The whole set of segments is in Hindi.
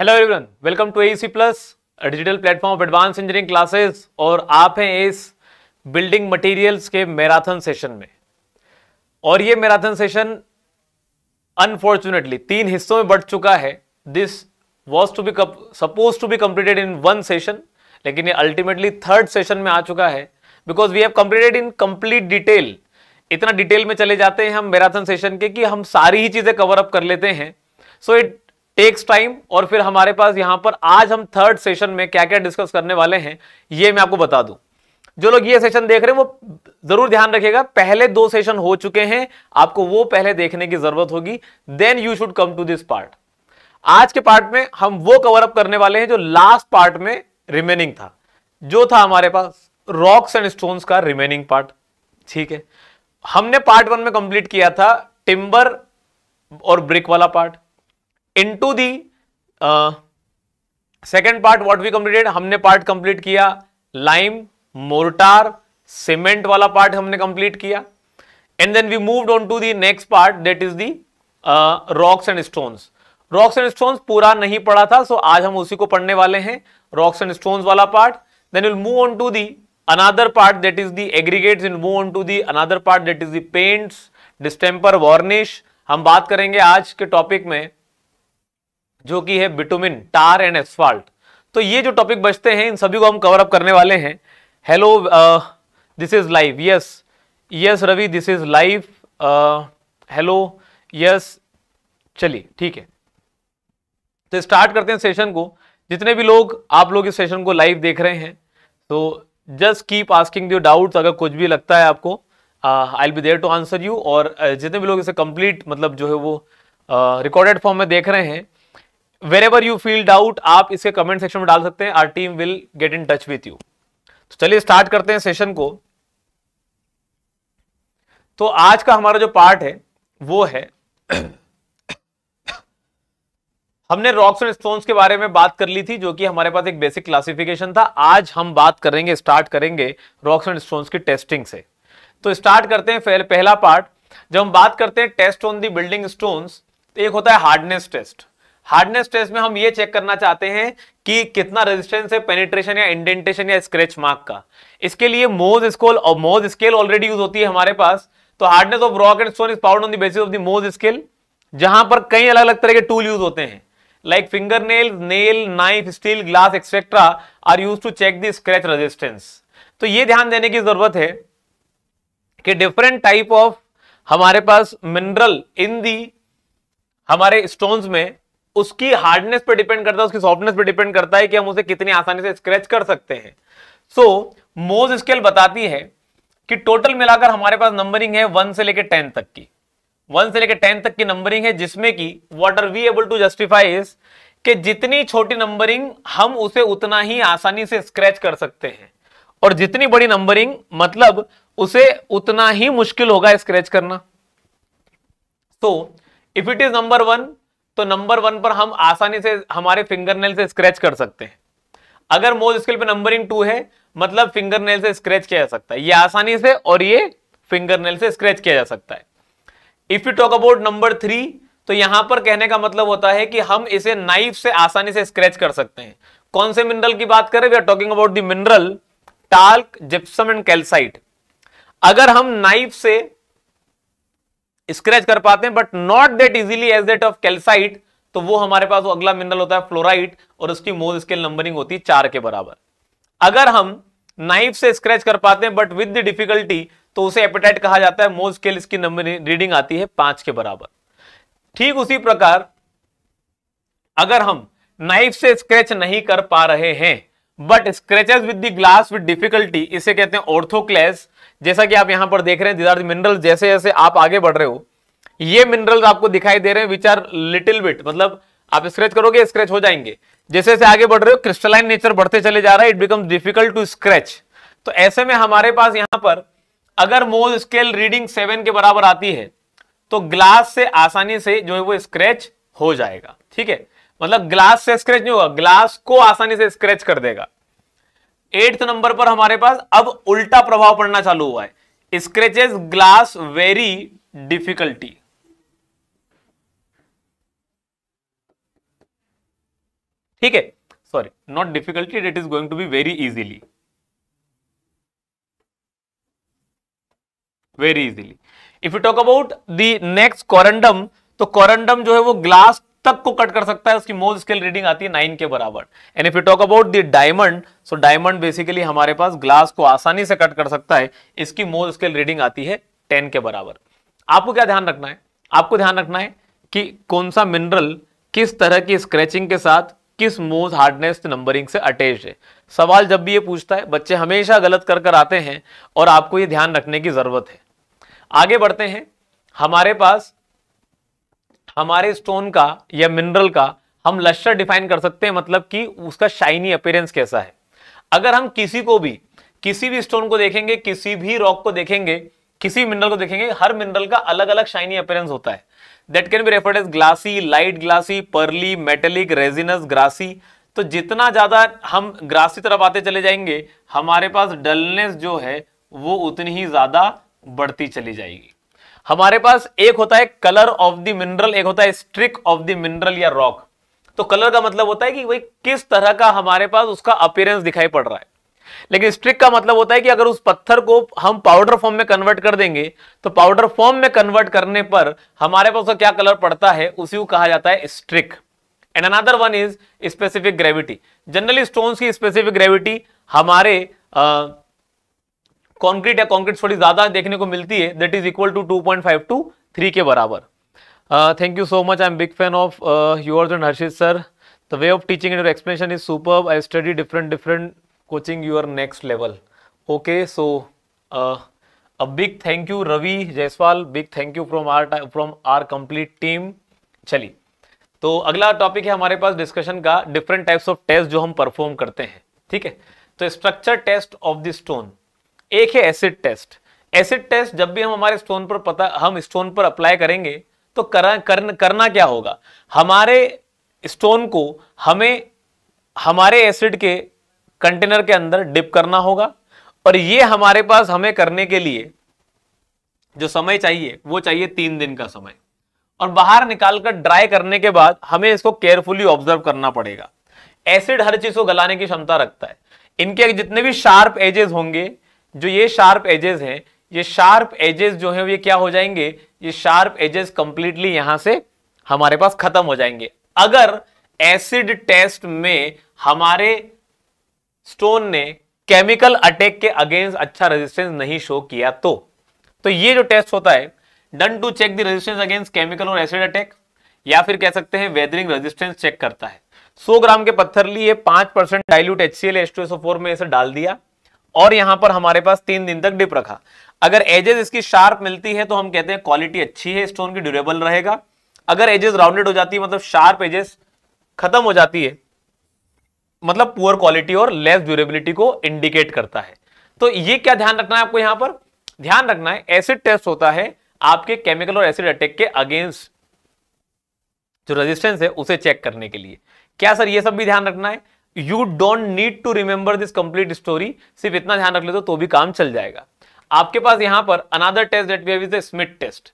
Hello everyone welcome to AC plus digital platform of advance engineering classes और आप हैं इस बिल्डिंग मटेरियल्स के मैराथन सेशन में और ये मैराथन सेशन अनफॉर्चुनेटली तीन हिस्सों में बढ़ चुका है this was to be suppose to be completed in one session लेकिन ये अल्टीमेटली थर्ड सेशन में आ चुका है because we have completed in complete detail इतना डिटेल में चले जाते हैं हम मैराथन सेशन के कि हम सारी ही चीज़ें कवर अप कर लेते हैं सो इट टेक्स टाइम और फिर हमारे पास यहां पर आज हम थर्ड सेशन में क्या क्या डिस्कस करने वाले हैं ये मैं आपको बता दूं जो लोग ये सेशन देख रहे हैं वो जरूर ध्यान रखिएगा पहले दो सेशन हो चुके हैं आपको वो पहले देखने की जरूरत होगी then you should come to this part आज के पार्ट में हम वो कवर अप करने वाले हैं जो लास्ट पार्ट में रिमेनिंग था जो था हमारे पास रॉक्स एंड स्टोन्स का रिमेनिंग पार्ट ठीक है हमने पार्ट वन में कंप्लीट किया था टिम्बर और ब्रिक वाला part into the second part what we completed हमने पार्ट कंप्लीट किया लाइम मोर्टार सीमेंट वाला पार्ट हमने कंप्लीट किया and then we moved on to the next part that is the rocks and stones rocks and stones पूरा नहीं पड़ा था सो so आज हम उसी को पढ़ने वाले हैं रॉक्स एंड स्टोन्स वाला part then will move on to the another part that is the aggregate in move on to the another part that is the paints distemper varnish हम बात करेंगे आज के टॉपिक में जो कि है बिटुमिन टार एंड एस्फाल्ट तो ये जो टॉपिक बचते हैं इन सभी को हम कवर अप करने वाले हैं hello this is live yes yes Ravi this is live hello yes चलिए ठीक है तो स्टार्ट करते हैं सेशन को जितने भी लोग आप लोग इस सेशन को लाइव देख रहे हैं तो just keep asking your doubts अगर कुछ भी लगता है आपको I will be there to answer you और uh, जितने भी लोग इसे कंप्लीट मतलब जो है वो रिकॉर्डेड uh, फॉर्म में देख रहे हैं wherever you feel doubt आप इसके कमेंट सेक्शन में डाल सकते हैं our team will get in touch with you तो चलिए स्टार्ट करते हैं सेशन को तो आज का हमारा जो पार्ट है वो है हमने रॉक्स एंड स्टोन्स के बारे में बात कर ली थी जो कि हमारे पास एक बेसिक क्लासिफिकेशन था आज हम बात करेंगे स्टार्ट करेंगे रॉक्स एंड स्टोन्स की टेस्टिंग से तो स्टार्ट करते हैं पहला पार्ट जब हम बात करते हैं test on the building stones एक होता है हार्डनेस टेस्ट हार्डनेस टेस्ट में हम ये चेक करना चाहते हैं कि कितना रेजिस्टेंस है पेनिट्रेशन या इंडेंटेशन या स्क्रेच मार्क का इसके लिए मोज स्कोल और मोज स्केल ऑलरेडी यूज होती है हमारे पास तो hardness of rock and stone is found on the basis of the Mohs scale जहां पर कई अलग अलग तरह के टूल यूज होते हैं like finger nail nail knife steel glass etcetera are use to check the scratch resistance तो ये ध्यान देने की जरूरत है कि डिफरेंट टाइप ऑफ हमारे पास मिनरल इन दी हमारे स्टोन्स में उसकी हार्डनेस पे डिपेंड करता है उसकी सॉफ्टनेस पे डिपेंड करता है कि हम उसे कितनी आसानी से स्क्रेच कर सकते हैं सो मोज स्केल बताती है कि टोटल मिलाकर हमारे पास नंबरिंग है वन से लेकर टेन तक की वन से लेकर टेन तक की नंबरिंग है जिसमें कि what are we able to justify कि जितनी छोटी नंबरिंग हम उसे उतना ही आसानी से स्क्रैच कर सकते हैं और जितनी बड़ी नंबरिंग मतलब उसे उतना ही मुश्किल होगा स्क्रैच करना तो if it is number one तो नंबर वन पर हम आसानी से हमारे फिंगरनेल से स्क्रैच कर सकते हैं अगर मोज स्केल पे नंबरिंग टू है मतलब फिंगरनेल से स्क्रैच किया जा सकता है ये आसानी से और ये फिंगरनेल से स्क्रैच किया जा सकता है if you talk about number three तो यहां पर कहने का मतलब होता है कि हम इसे नाइफ से आसानी से स्क्रैच कर सकते हैं कौन से मिनरल की बात करें we are talking about the mineral talc gypsum and calcite अगर हम नाइफ से स्क्रैच कर पाते हैं but not that easily as that of calcite तो वो हमारे पास वो अगला मिनरल होता है फ्लोराइट और उसकी मोल स्केल नंबरिंग होती है चार के बराबर अगर हम नाइफ से स्क्रैच कर पाते हैं बट विद डिफिकल्टी तो उसे एपेटाइट कहा जाता है मोल स्केल इसकी नंबर रीडिंग आती है पांच के बराबर ठीक उसी प्रकार अगर हम नाइफ से स्क्रैच नहीं कर पा रहे हैं but scratches with the glass with difficulty इसे कहते हैं ऑर्थोक्लेस जैसा कि आप यहां पर देख रहे हैं दीज मिनरल जैसे जैसे आप आगे बढ़ रहे हो ये मिनरल आपको दिखाई दे रहे हैं विच आर लिटिल बिट मतलब आप स्क्रेच करोगे स्क्रेच हो जाएंगे जैसे जैसे आगे बढ़ रहे हो क्रिस्टलाइन नेचर बढ़ते चले जा रहा है it become difficult to scratch तो ऐसे में हमारे पास यहां पर अगर मोल स्केल रीडिंग सेवन के बराबर आती है तो ग्लास से आसानी से जो है वो स्क्रेच हो जाएगा ठीक है मतलब ग्लास से स्क्रेच नहीं होगा ग्लास को आसानी से स्क्रेच कर देगा एट्थ नंबर पर हमारे पास अब उल्टा प्रभाव पड़ना चालू हुआ है स्क्रेचेस ग्लास वेरी डिफिकल्टी ठीक है sorry not difficulty it is going to be very easily very easily if you talk about the next corundum तो कॉरेंडम जो है वो ग्लास तक को कट कर सकता है उसकी मोल स्केल रीडिंग आती है नाइन के बराबर and if you talk about the diamond so diamond basically हमारे पास ग्लास को आसानी से कट कर सकता है इसकी मोल स्केल रीडिंग आती है टेन के बराबर आपको क्या ध्यान रखना है आपको ध्यान रखना है कि कौन सा मिनरल किस तरह की स्क्रेचिंग के साथ किस मोज हार्डनेस नंबरिंग से अटैच है सवाल जब भी ये पूछता है बच्चे हमेशा गलत कर कर आते हैं और आपको ये ध्यान रखने की ज़रूरत है आगे बढ़ते हैं हमारे पास हमारे स्टोन का या मिनरल का हम लस्टर डिफाइन कर सकते हैं मतलब कि उसका शाइनी अपेयरेंस कैसा है अगर हम किसी को भी किसी भी स्टोन को देखेंगे किसी भी रॉक को देखेंगे किसी मिनरल को देखेंगे हर मिनरल का अलग अलग शाइनी अपेयरेंस होता है that can be referred as glassy light glassy pearly metallic resinous greasy तो जितना ज्यादा हम ग्रासी तरफ आते चले जाएंगे हमारे पास डलनेस जो है वो उतनी ही ज्यादा बढ़ती चली जाएगी हमारे पास एक होता है कलर ऑफ द मिनरल एक होता है स्ट्रिक ऑफ द मिनरल या रॉक तो कलर का मतलब होता है कि भाई किस तरह का हमारे पास उसका अपेयरेंस दिखाई पड़ रहा है लेकिन स्ट्रिक का मतलब होता है कि अगर उस पत्थर को हम पाउडर फॉर्म में कन्वर्ट कर देंगे तो पाउडर फॉर्म में कन्वर्ट करने पर हमारे पास उसका क्या कलर पड़ता है उसी को कहा जाता है streak and another one is specific gravity generally stones की स्पेसिफिक ग्रेविटी हमारे आ, कॉन्क्रीट या कॉन्क्रीट थोड़ी ज्यादा देखने को मिलती है that is equal to two point five to three के बराबर thank you so much I am big fan of your and Harshit sir the way of teaching and explanation is super I study different different coaching your next level okay so a big thank you Ravi Jaiswal big thank you from our from our complete team चलिए तो अगला टॉपिक है हमारे पास डिस्कशन का डिफरेंट टाइप्स ऑफ टेस्ट जो हम परफॉर्म करते हैं ठीक है तो structure test of the stone एक है एसिड टेस्ट एसिड टेस्ट जब भी हम हमारे स्टोन पर पता हम स्टोन पर अप्लाई करेंगे तो करा, कर, करना क्या होगा हमारे स्टोन को हमें हमारे एसिड के कंटेनर के अंदर डिप करना होगा और ये हमारे पास हमें करने के लिए जो समय चाहिए वो चाहिए तीन दिन का समय और बाहर निकालकर ड्राई करने के बाद हमें इसको केयरफुली ऑब्जर्व करना पड़ेगा एसिड हर चीज को गलाने की क्षमता रखता है इनके जितने भी शार्प एजेस होंगे जो ये शार्प एजेस हैं ये शार्प एजेस जो है ये क्या हो जाएंगे ये शार्प एजेस कंप्लीटली यहां से हमारे पास खत्म हो जाएंगे अगर एसिड टेस्ट में हमारे स्टोन ने केमिकल अटैक के अगेंस्ट अच्छा रेजिस्टेंस नहीं शो किया तो तो ये जो टेस्ट होता है done to check the resistance against chemical और एसिड अटैक या फिर कह सकते हैं वेदरिंग रेजिस्टेंस चेक करता है 100 ग्राम के पत्थर लिए 5 परसेंट डाइल्यूट एच सी में इसे डाल दिया और यहां पर हमारे पास तीन दिन तक डिप रखा अगर एजेस इसकी शार्प मिलती है तो हम कहते हैं क्वालिटी अच्छी है स्टोन की ड्यूरेबल रहेगा अगर एजेस राउंडेड हो जाती है मतलब शार्प एजेस खत्म हो जाती है मतलब पुअर क्वालिटी और लेस ड्यूरेबिलिटी को इंडिकेट करता है तो ये क्या ध्यान रखना है आपको यहां पर ध्यान रखना है एसिड टेस्ट होता है आपके केमिकल और एसिड अटैक के अगेंस्ट जो रेजिस्टेंस है उसे चेक करने के लिए क्या सर ये सब भी ध्यान रखना है you don't need to remember this complete story सिर्फ इतना ध्यान रख लेते तो भी काम चल जाएगा आपके पास यहां पर another test that we have Smith test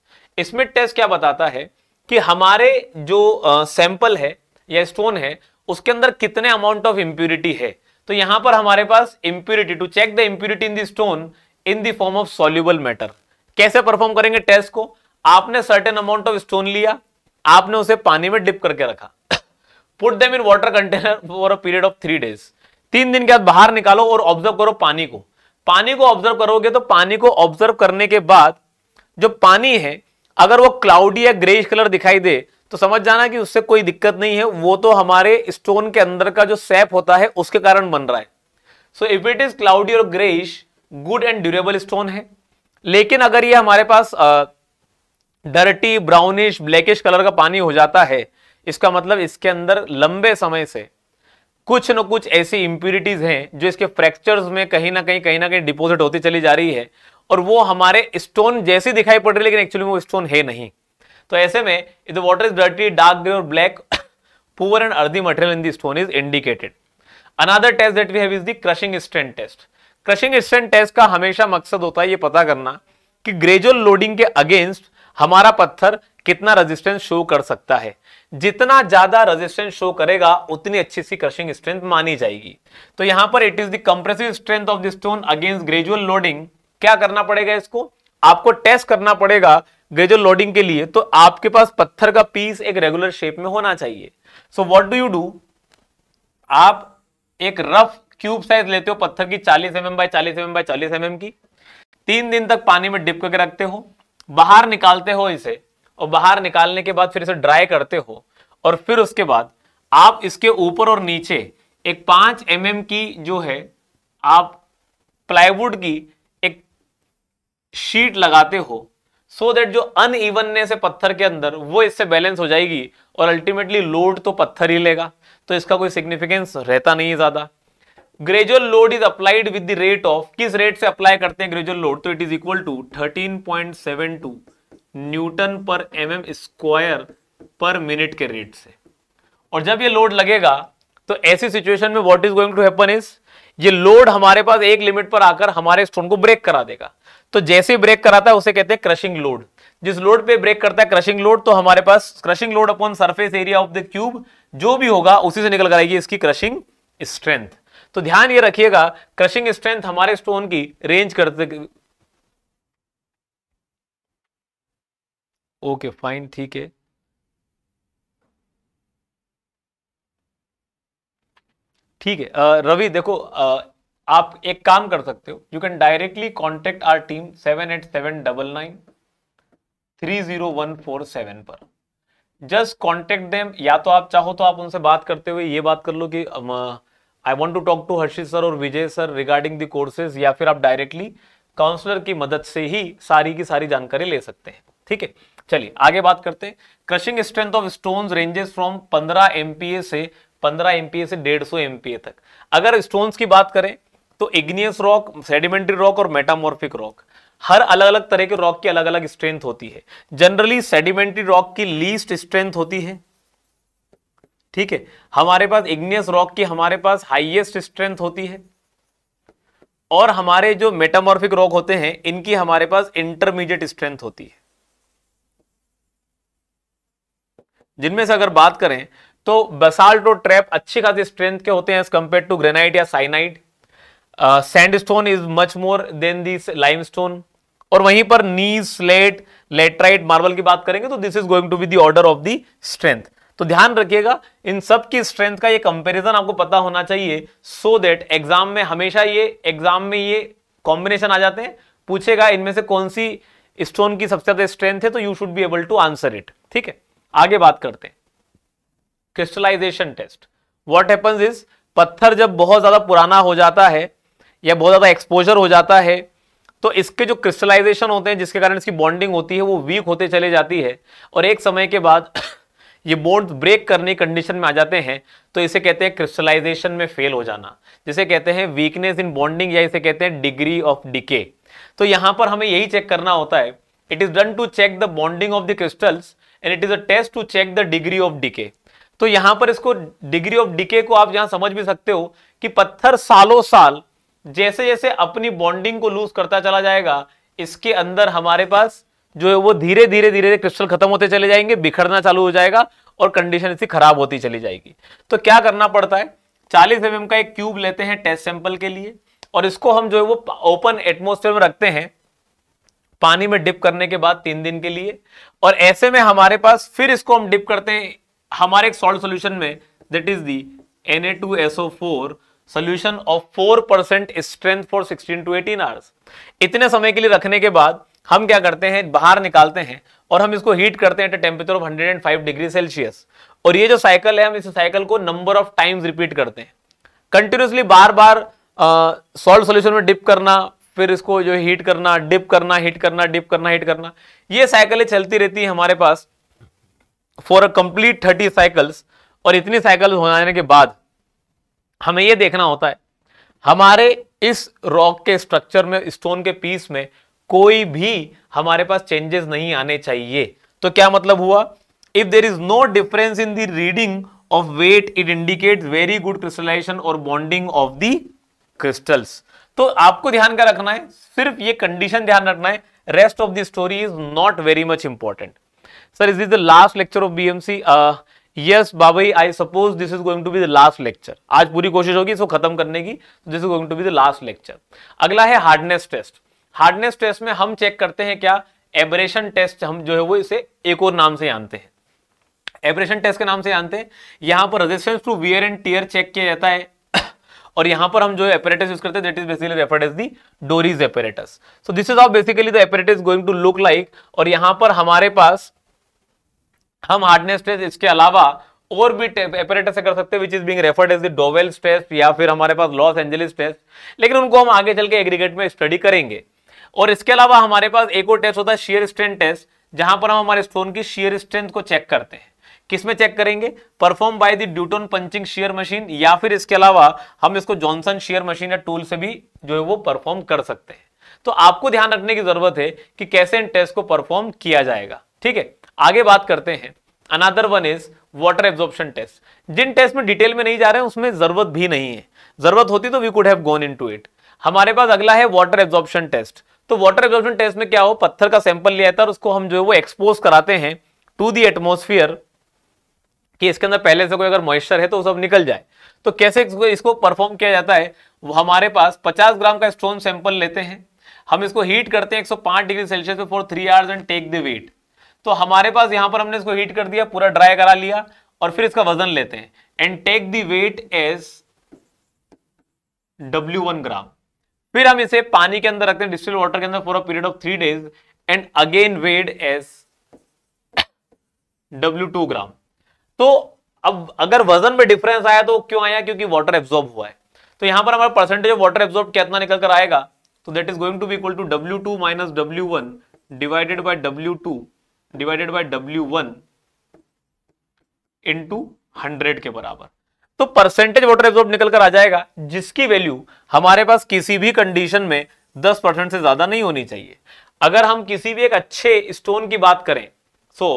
Smith test क्या बताता है कि हमारे जो सैंपल uh, है या स्टोन है उसके अंदर कितने अमाउंट ऑफ इंप्यूरिटी है तो यहां पर हमारे पास impurity to check the impurity in the stone in the form of soluble matter कैसे परफॉर्म करेंगे टेस्ट को आपने सर्टेन अमाउंट ऑफ स्टोन लिया आपने उसे पानी में डिप करके रखा put them in water container for a period of three days तीन दिन के बाद बाहर निकालो और ऑब्जर्व करो पानी को पानी को ऑब्जर्व करोगे तो पानी को ऑब्जर्व करने के बाद जो पानी है अगर वो क्लाउडी या ग्रेइश कलर दिखाई दे तो समझ जाना कि उससे कोई दिक्कत नहीं है वो तो हमारे स्टोन के अंदर का जो सैप होता है उसके कारण बन रहा है so if it is cloudy और greyish good and durable stone है लेकिन अगर ये हमारे पास डर्टी ब्राउनिश ब्लैकिश कलर का पानी हो जाता है इसका मतलब इसके अंदर लंबे समय से कुछ न कुछ ऐसी इंप्यूरिटीज हैं जो इसके फ्रैक्चर्स में कहीं ना कहीं कहीं ना कहीं डिपोजिट होती चली जा रही है और वो हमारे स्टोन जैसी दिखाई पड़ रही है लेकिन एक्चुअली वो स्टोन है नहीं तो ऐसे में इ the is dirty dark green और black poor and earthy material in the stone is indicated another test that we have is the crushing strength test crushing strength test का हमेशा मकसद होता है ये पता करना कि ग्रेजुअल लोडिंग के अगेंस्ट हमारा पत्थर कितना रेजिस्टेंस शो कर सकता है जितना ज्यादा रेजिस्टेंस शो करेगा उतनी अच्छी सी क्रशिंग स्ट्रेंथ मानी जाएगी तो यहां पर it is the strength of the stone against gradual loading क्या करना पड़ेगा इसको आपको टेस्ट करना पड़ेगा ग्रेजुअल लोडिंग के लिए तो आपके पास पत्थर का पीस एक रेगुलर शेप में होना चाहिए so what do you do आप एक रफ क्यूब साइज लेते हो पत्थर की 40 एम एम बाई चालीस एम एम बाई चालीस एम एम की तीन दिन तक पानी में डिप करके रखते हो बाहर निकालते हो इसे और बाहर निकालने के बाद फिर इसे ड्राई करते हो और फिर उसके बाद आप इसके ऊपर और नीचे एक पांच एम mm की जो है आप प्लाईवुड की एक शीट लगाते हो सो so दैट जो अनइवननेस है पत्थर के अंदर वो इससे बैलेंस हो जाएगी और अल्टीमेटली लोड तो पत्थर ही लेगा तो इसका कोई सिग्निफिकेंस रहता नहीं ज्यादा gradual load is applied with the rate of किस रेट से अप्लाई करते हैं ग्रेजुअल लोड तो it is equal to thirteen point seven two newton per M M square per minute के रेट से और जब ये लोड लगेगा तो ऐसी सिचुएशन में what is going to happen is ये लोड हमारे पास एक लिमिट पर आकर हमारे स्टोन को ब्रेक करा देगा तो जैसे ब्रेक कराता है उसे कहते हैं क्रशिंग लोड जिस लोड पे ब्रेक करता है क्रशिंग लोड तो हमारे पास crushing load upon surface area of the cube जो भी होगा उसी से निकल कर आएगी इसकी क्रशिंग स्ट्रेंथ तो ध्यान ये रखिएगा क्रशिंग स्ट्रेंथ हमारे स्टोन की रेंज करते ओके फाइन ठीक है ठीक है रवि देखो आ, आप एक काम कर सकते हो you can directly contact our team seven eight seven double nine three zero one four seven पर जस्ट कॉन्टेक्ट देम या तो आप चाहो तो आप उनसे बात करते हुए ये बात कर लो कि I want to talk to Harshit sir और Vijay sir regarding the courses या फिर आप डायरेक्टली काउंसलर की मदद से ही सारी की सारी जानकारी ले सकते हैं ठीक है चलिए आगे बात करते हैं crushing strength of stone ranges from 15 MPa से 15 एमपीए से 150 एमपीए तक अगर स्टोन्स की बात करें तो इग्नियस रॉक सेडिमेंट्री रॉक और मेटामॉर्फिक रॉक हर अलग अलग तरह के रॉक की अलग अलग स्ट्रेंथ होती है जनरली सेडिमेंट्री रॉक की लीस्ट स्ट्रेंथ होती है ठीक है हमारे पास इग्नियस रॉक की हमारे पास हाइएस्ट स्ट्रेंथ होती है और हमारे जो मेटामॉर्फिक रॉक होते हैं इनकी हमारे पास इंटरमीडिएट स्ट्रेंथ होती है जिनमें से अगर बात करें तो बसाल्ट और ट्रैप अच्छी खासी स्ट्रेंथ के होते हैं एज कंपेयर टू ग्रेनाइट या syenite sandstone is much more than this stone और वहीं पर नीज स्लेट लेटराइट मार्बल की बात करेंगे तो this is going to be the order of the strength तो ध्यान रखिएगा इन सब की स्ट्रेंथ का ये कंपैरिजन आपको पता होना चाहिए सो दैट एग्जाम में हमेशा ये एग्जाम में ये कॉम्बिनेशन आ जाते हैं पूछेगा इनमें से कौन सी स्टोन की सबसे ज्यादा स्ट्रेंथ है तो you should be able to answer it ठीक है आगे बात करते हैं crystallisation test what happens is पत्थर जब बहुत ज़्यादा पुराना हो जाता है या बहुत ज़्यादा एक्सपोजर हो जाता है तो इसके जो क्रिस्टलाइजेशन होते हैं जिसके कारण इसकी बॉन्डिंग होती है वो वीक होते चले जाती है और एक समय के बाद ये बॉन्ड ब्रेक करने कंडीशन में आ जाते हैं तो इसे कहते हैं क्रिस्टलाइजेशन में फेल हो जाना जिसे कहते हैं वीकनेस इन बॉन्डिंग या इसे कहते हैं डिग्री ऑफ डिके तो यहां पर हमें यही चेक करना होता है it is done to check the bonding of the crystals and it is a test to check the degree of decay तो यहां पर इसको डिग्री ऑफ डीके को आप यहां समझ भी सकते हो कि पत्थर सालों साल जैसे जैसे अपनी बॉन्डिंग को लूज करता चला जाएगा इसके अंदर हमारे पास जो है वो धीरे धीरे धीरे क्रिस्टल खत्म होते चले जाएंगे बिखरना चालू हो जाएगा और कंडीशन इसकी खराब होती चली जाएगी तो क्या करना पड़ता है चालीस एम mm का एक क्यूब लेते हैं टेस्ट सैंपल के लिए और इसको हम जो है वो ओपन एटमोस्फेयर में रखते हैं पानी में डिप करने के बाद तीन दिन के लिए और ऐसे में हमारे पास फिर इसको हम डिप करते हैं हमारे एक सॉल्ट सोल्यूशन में that is the four solution of four percent strength for sixteen to eighteen hours इतने समय के लिए रखने के बाद हम क्या करते हैं बाहर निकालते हैं और हम इसको हीट करते हैं temperature of hundred and five degree Celsius और ये जो साइकिल है हम इस साइकिल को नंबर ऑफ टाइम्स रिपीट करते हैं कंटिन्यूसली बार बार सॉल्ट सोल्यूशन में डिप करना फिर इसको जो हीट करना डिप करना हीट करना डिप करना हीट करना ये साइकिलें चलती रहती है हमारे पास for a complete thirty cycles और इतनी साइकिल हो जाने के बाद हमें ये देखना होता है हमारे इस रॉक के स्ट्रक्चर में स्टोन के पीस में कोई भी हमारे पास चेंजेस नहीं आने चाहिए तो क्या मतलब हुआ if there is no difference in the reading of weight it indicate very good crystallisation और बॉन्डिंग ऑफ द क्रिस्टल्स तो आपको ध्यान का रखना है सिर्फ ये कंडीशन ध्यान रखना है rest of the story is not very much important sir is is the last lecture of BMC yes बाबाई I suppose this is going to be the last lecture आज पूरी कोशिश होगी इसको खत्म करने की this is going to be the last lecture अगला है हार्डनेस टेस्ट हार्डनेस टेस्ट में हम चेक करते हैं क्या एबरेशन टेस्ट हम जो है वो इसे एक और नाम से जानते हैं एबरेशन टेस्ट के नाम से जानते हैं यहां पर resistance to wear and tear check किया जाता है और यहां पर हम जो apparatus यूज करते हैं that is basically referred as the Dory's apparatus. So this is how basically the apparatus going to और यहां पर हमारे पास हम हार्डनेस टेस्ट इसके अलावा और भी एपरेटस कर सकते हैं which is being referred as the Deval test या फिर हमारे पास लॉस एंजलिस टेस्ट लेकिन उनको हम आगे चल के एग्रीगेट में स्टडी करेंगे और इसके अलावा हमारे पास एक और टेस्ट होता है शेयर स्ट्रेंथ टेस्ट जहां पर हम हमारे स्टोन की शेयर स्ट्रेंथ को चेक करते हैं किसमें चेक करेंगे परफॉर्म बाय द ड्यूटोन पंचिंग शेयर मशीन या फिर इसके अलावा हम इसको जॉनसन शेयर मशीन या टूल से भी जो है वो परफॉर्म कर सकते हैं तो आपको ध्यान रखने की जरूरत है कि कैसे इन टेस्ट को परफॉर्म किया जाएगा ठीक है आगे बात करते हैं another one is water absorption test जिन टेस्ट में डिटेल में नहीं जा रहे हैं उसमें जरूरत भी नहीं है जरूरत होती तो we could have gone into it हमारे पास अगला है वाटर एब्जॉर्प्शन टेस्ट तो वाटर एब्जॉर्प्शन टेस्ट में क्या हो पत्थर का सैंपल लिया था और उसको हम जो है वो एक्सपोज कराते हैं टू दी एटमोस्फियर कि इसके अंदर पहले से कोई अगर मॉइस्चर है तो सब निकल जाए तो कैसे इसको परफॉर्म किया जाता है वो हमारे पास 50 ग्राम का स्टोन सैंपल लेते हैं हम इसको हीट करते हैं 105 डिग्री सेल्सियस पे for three hours and take the weight तो हमारे पास यहां पर हमने इसको हीट कर दिया पूरा ड्राई करा लिया और फिर इसका वजन लेते हैं and take the weight as W one gram फिर हम इसे पानी के अंदर रखते हैं डिस्टिल वाटर के अंदर for a period of three days and again weighed as W two gram तो अब अगर वजन में डिफरेंस आया तो क्यों आया क्योंकि वाटर एब्जॉर्ब हुआ है तो यहां पर हमारा परसेंटेज ऑफ वाटर एब्जॉर्ब कितना निकल कर आएगा तो that is going to be equal to W two minus W one divided by W two divided by W one two hundred के बराबर तो परसेंटेज वाटर एब्जॉर्ब निकल कर आ जाएगा जिसकी वैल्यू हमारे पास किसी भी कंडीशन में दस परसेंट से ज्यादा नहीं होनी चाहिए अगर हम किसी भी एक अच्छे स्टोन की बात करें सो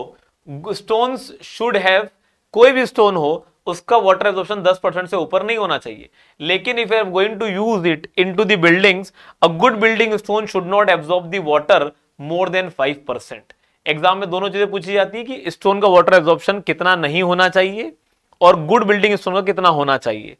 स्टोन्स शुड हैव कोई भी स्टोन हो उसका वाटर एब्जॉर्प्शन 10 परसेंट से ऊपर नहीं होना चाहिए लेकिन if I am going to use it in to the buildings a good building stone should not absorb the water more than five percent exam में दोनों चीजें पूछी जाती है कि स्टोन का वाटर एब्जॉर्प्शन कितना नहीं होना चाहिए और गुड बिल्डिंग स्टोन का कितना होना चाहिए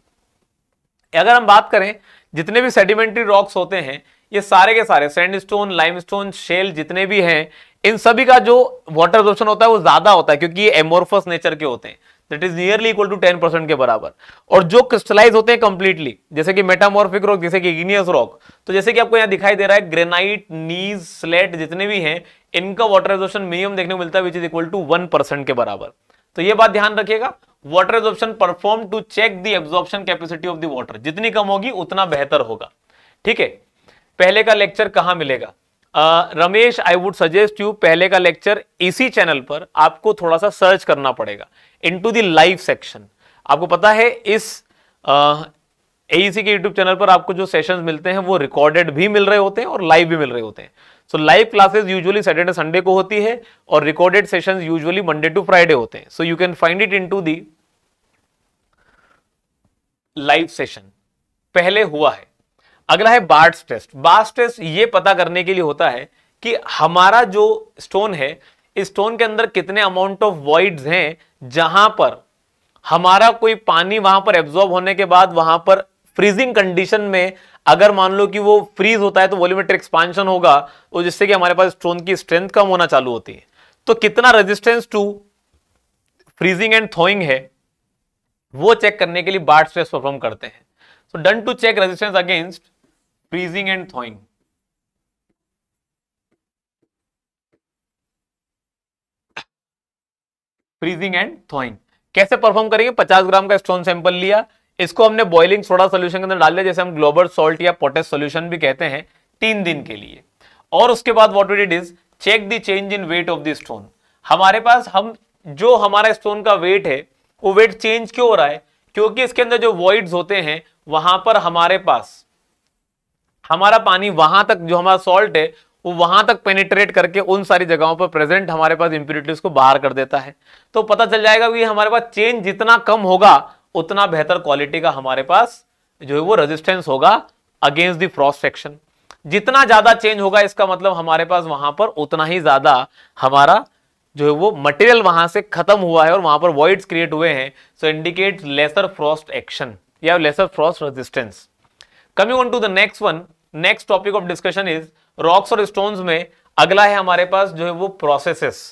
अगर हम बात करें जितने भी सेडिमेंट्री रॉक्स होते हैं ये सारे के सारे सैंडस्टोन लाइमस्टोन शेल जितने भी हैं इन सभी का जो वाटर एब्जॉर्प्शन होता है वो ज्यादा होता है क्योंकि ये एमोर्फस नेचर के होते हैं that is nearly equal to ten percent के बराबर और जो क्रिस्टलाइज होते हैं कंप्लीटली जैसे कि मेटामोर्फिक रॉक जैसे कि इग्नियस रॉक तो जैसे कि आपको यहां दिखाई दे रहा है ग्रेनाइट नीज स्लेट जितने भी हैं इनका वाटर एब्जॉर्प्शन मिनिमम देखने को मिलता है which is equal to one percent के बराबर तो ये बात ध्यान रखिएगा water absorption perform to check the absorption capacity of the water जितनी कम होगी उतना बेहतर होगा ठीक है पहले का लेक्चर कहां मिलेगा Ramesh I would suggest you पहले का लेक्चर इसी चैनल पर आपको थोड़ा सा सर्च करना पड़ेगा इनटू टू लाइव सेक्शन आपको पता है इस एईसी e के यूट्यूब चैनल पर आपको जो सेशन मिलते हैं वो रिकॉर्डेड भी मिल रहे होते हैं और लाइव भी मिल रहे होते हैं so live classes usually Saturday Sunday को होती है और recorded session usually Monday to Friday होते हैं so you can find it in to the live session पहले हुआ है अगला है बार्ट्स टेस्ट बार्ट्स टेस्ट ये पता करने के लिए होता है कि हमारा जो स्टोन है इस स्टोन के अंदर कितने अमाउंट ऑफ वॉइड्स हैं जहां पर हमारा कोई पानी वहां पर एब्जॉर्ब होने के बाद वहां पर फ्रीजिंग कंडीशन में अगर मान लो कि वो फ्रीज होता है तो वॉल्यूमेट्रिक एक्सपांशन होगा तो जिससे कि हमारे पास स्टोन की स्ट्रेंथ कम होना चालू होती है तो कितना resistance to freezing and thawing है वो चेक करने के लिए बार्ट स्ट्रेस परफॉर्म करते हैं so done to check resistance against freezing and thawing freezing and thawing कैसे परफॉर्म करेंगे 50 ग्राम का स्टोन सैंपल लिया इसको हमने बॉइलिंग सोडा सॉल्यूशन के अंदर डाल दिया जैसे हम ग्लोबल सॉल्ट या पोटेस सॉल्यूशन भी कहते हैं तीन दिन के लिए और उसके बाद what it is check the change in weight of the stone हमारे पास हम जो हमारा स्टोन का वेट है वो वेट चेंज क्यों हो रहा है क्योंकि इसके अंदर जो वॉइड होते हैं वहां पर हमारे पास हमारा पानी वहां तक जो हमारा सॉल्ट है वो वहां तक पेनिट्रेट करके उन सारी जगहों पर प्रेजेंट हमारे पास इंप्यूरिटीज को बाहर कर देता है तो पता चल जाएगा कि हमारे पास चेंज जितना कम होगा उतना बेहतर क्वालिटी का हमारे पास जो है वो रेजिस्टेंस होगा अगेंस्ट दी फ्रॉस्ट सेक्शन जितना ज्यादा चेंज होगा इसका मतलब हमारे पास वहां पर उतना ही ज्यादा हमारा जो है वो मटेरियल वहां से खत्म हुआ है और वहां पर वॉइड्स क्रिएट हुए हैं so indicate lesser frost action या lesser frost resistance coming on to the next one next topic of discussion is rocks और स्टोन्स में अगला है हमारे पास जो है वो प्रोसेसेस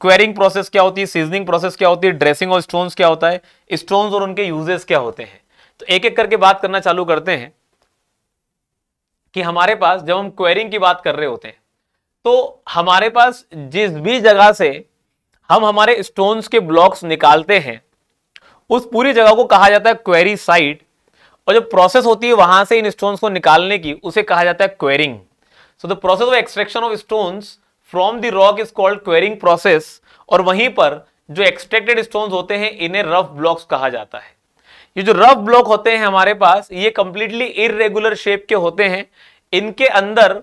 क्वेरिंग प्रोसेस क्या होती है सीजनिंग प्रोसेस क्या होती है ड्रेसिंग और स्टोन्स क्या होता है स्टोन्स और उनके यूजेस क्या होते हैं तो एक एक करके बात करना चालू करते हैं कि हमारे पास जब हम क्वेरिंग की बात कर रहे होते हैं तो हमारे पास जिस भी जगह से हम हमारे स्टोन्स के ब्लॉक्स निकालते हैं उस पूरी जगह को कहा जाता है क्वेरी साइट और जो प्रोसेस होती है वहां से इन स्टोन्स को निकालने की उसे कहा जाता है quarrying so the process of extraction of stones from the rock is called quarrying process और वहीं पर जो एक्सट्रैक्टेड स्टोन्स होते हैं इन्हें रफ ब्लॉक्स कहा जाता है ये जो रफ ब्लॉक होते हैं हमारे पास ये कंप्लीटली इरेगुलर शेप के होते हैं इनके अंदर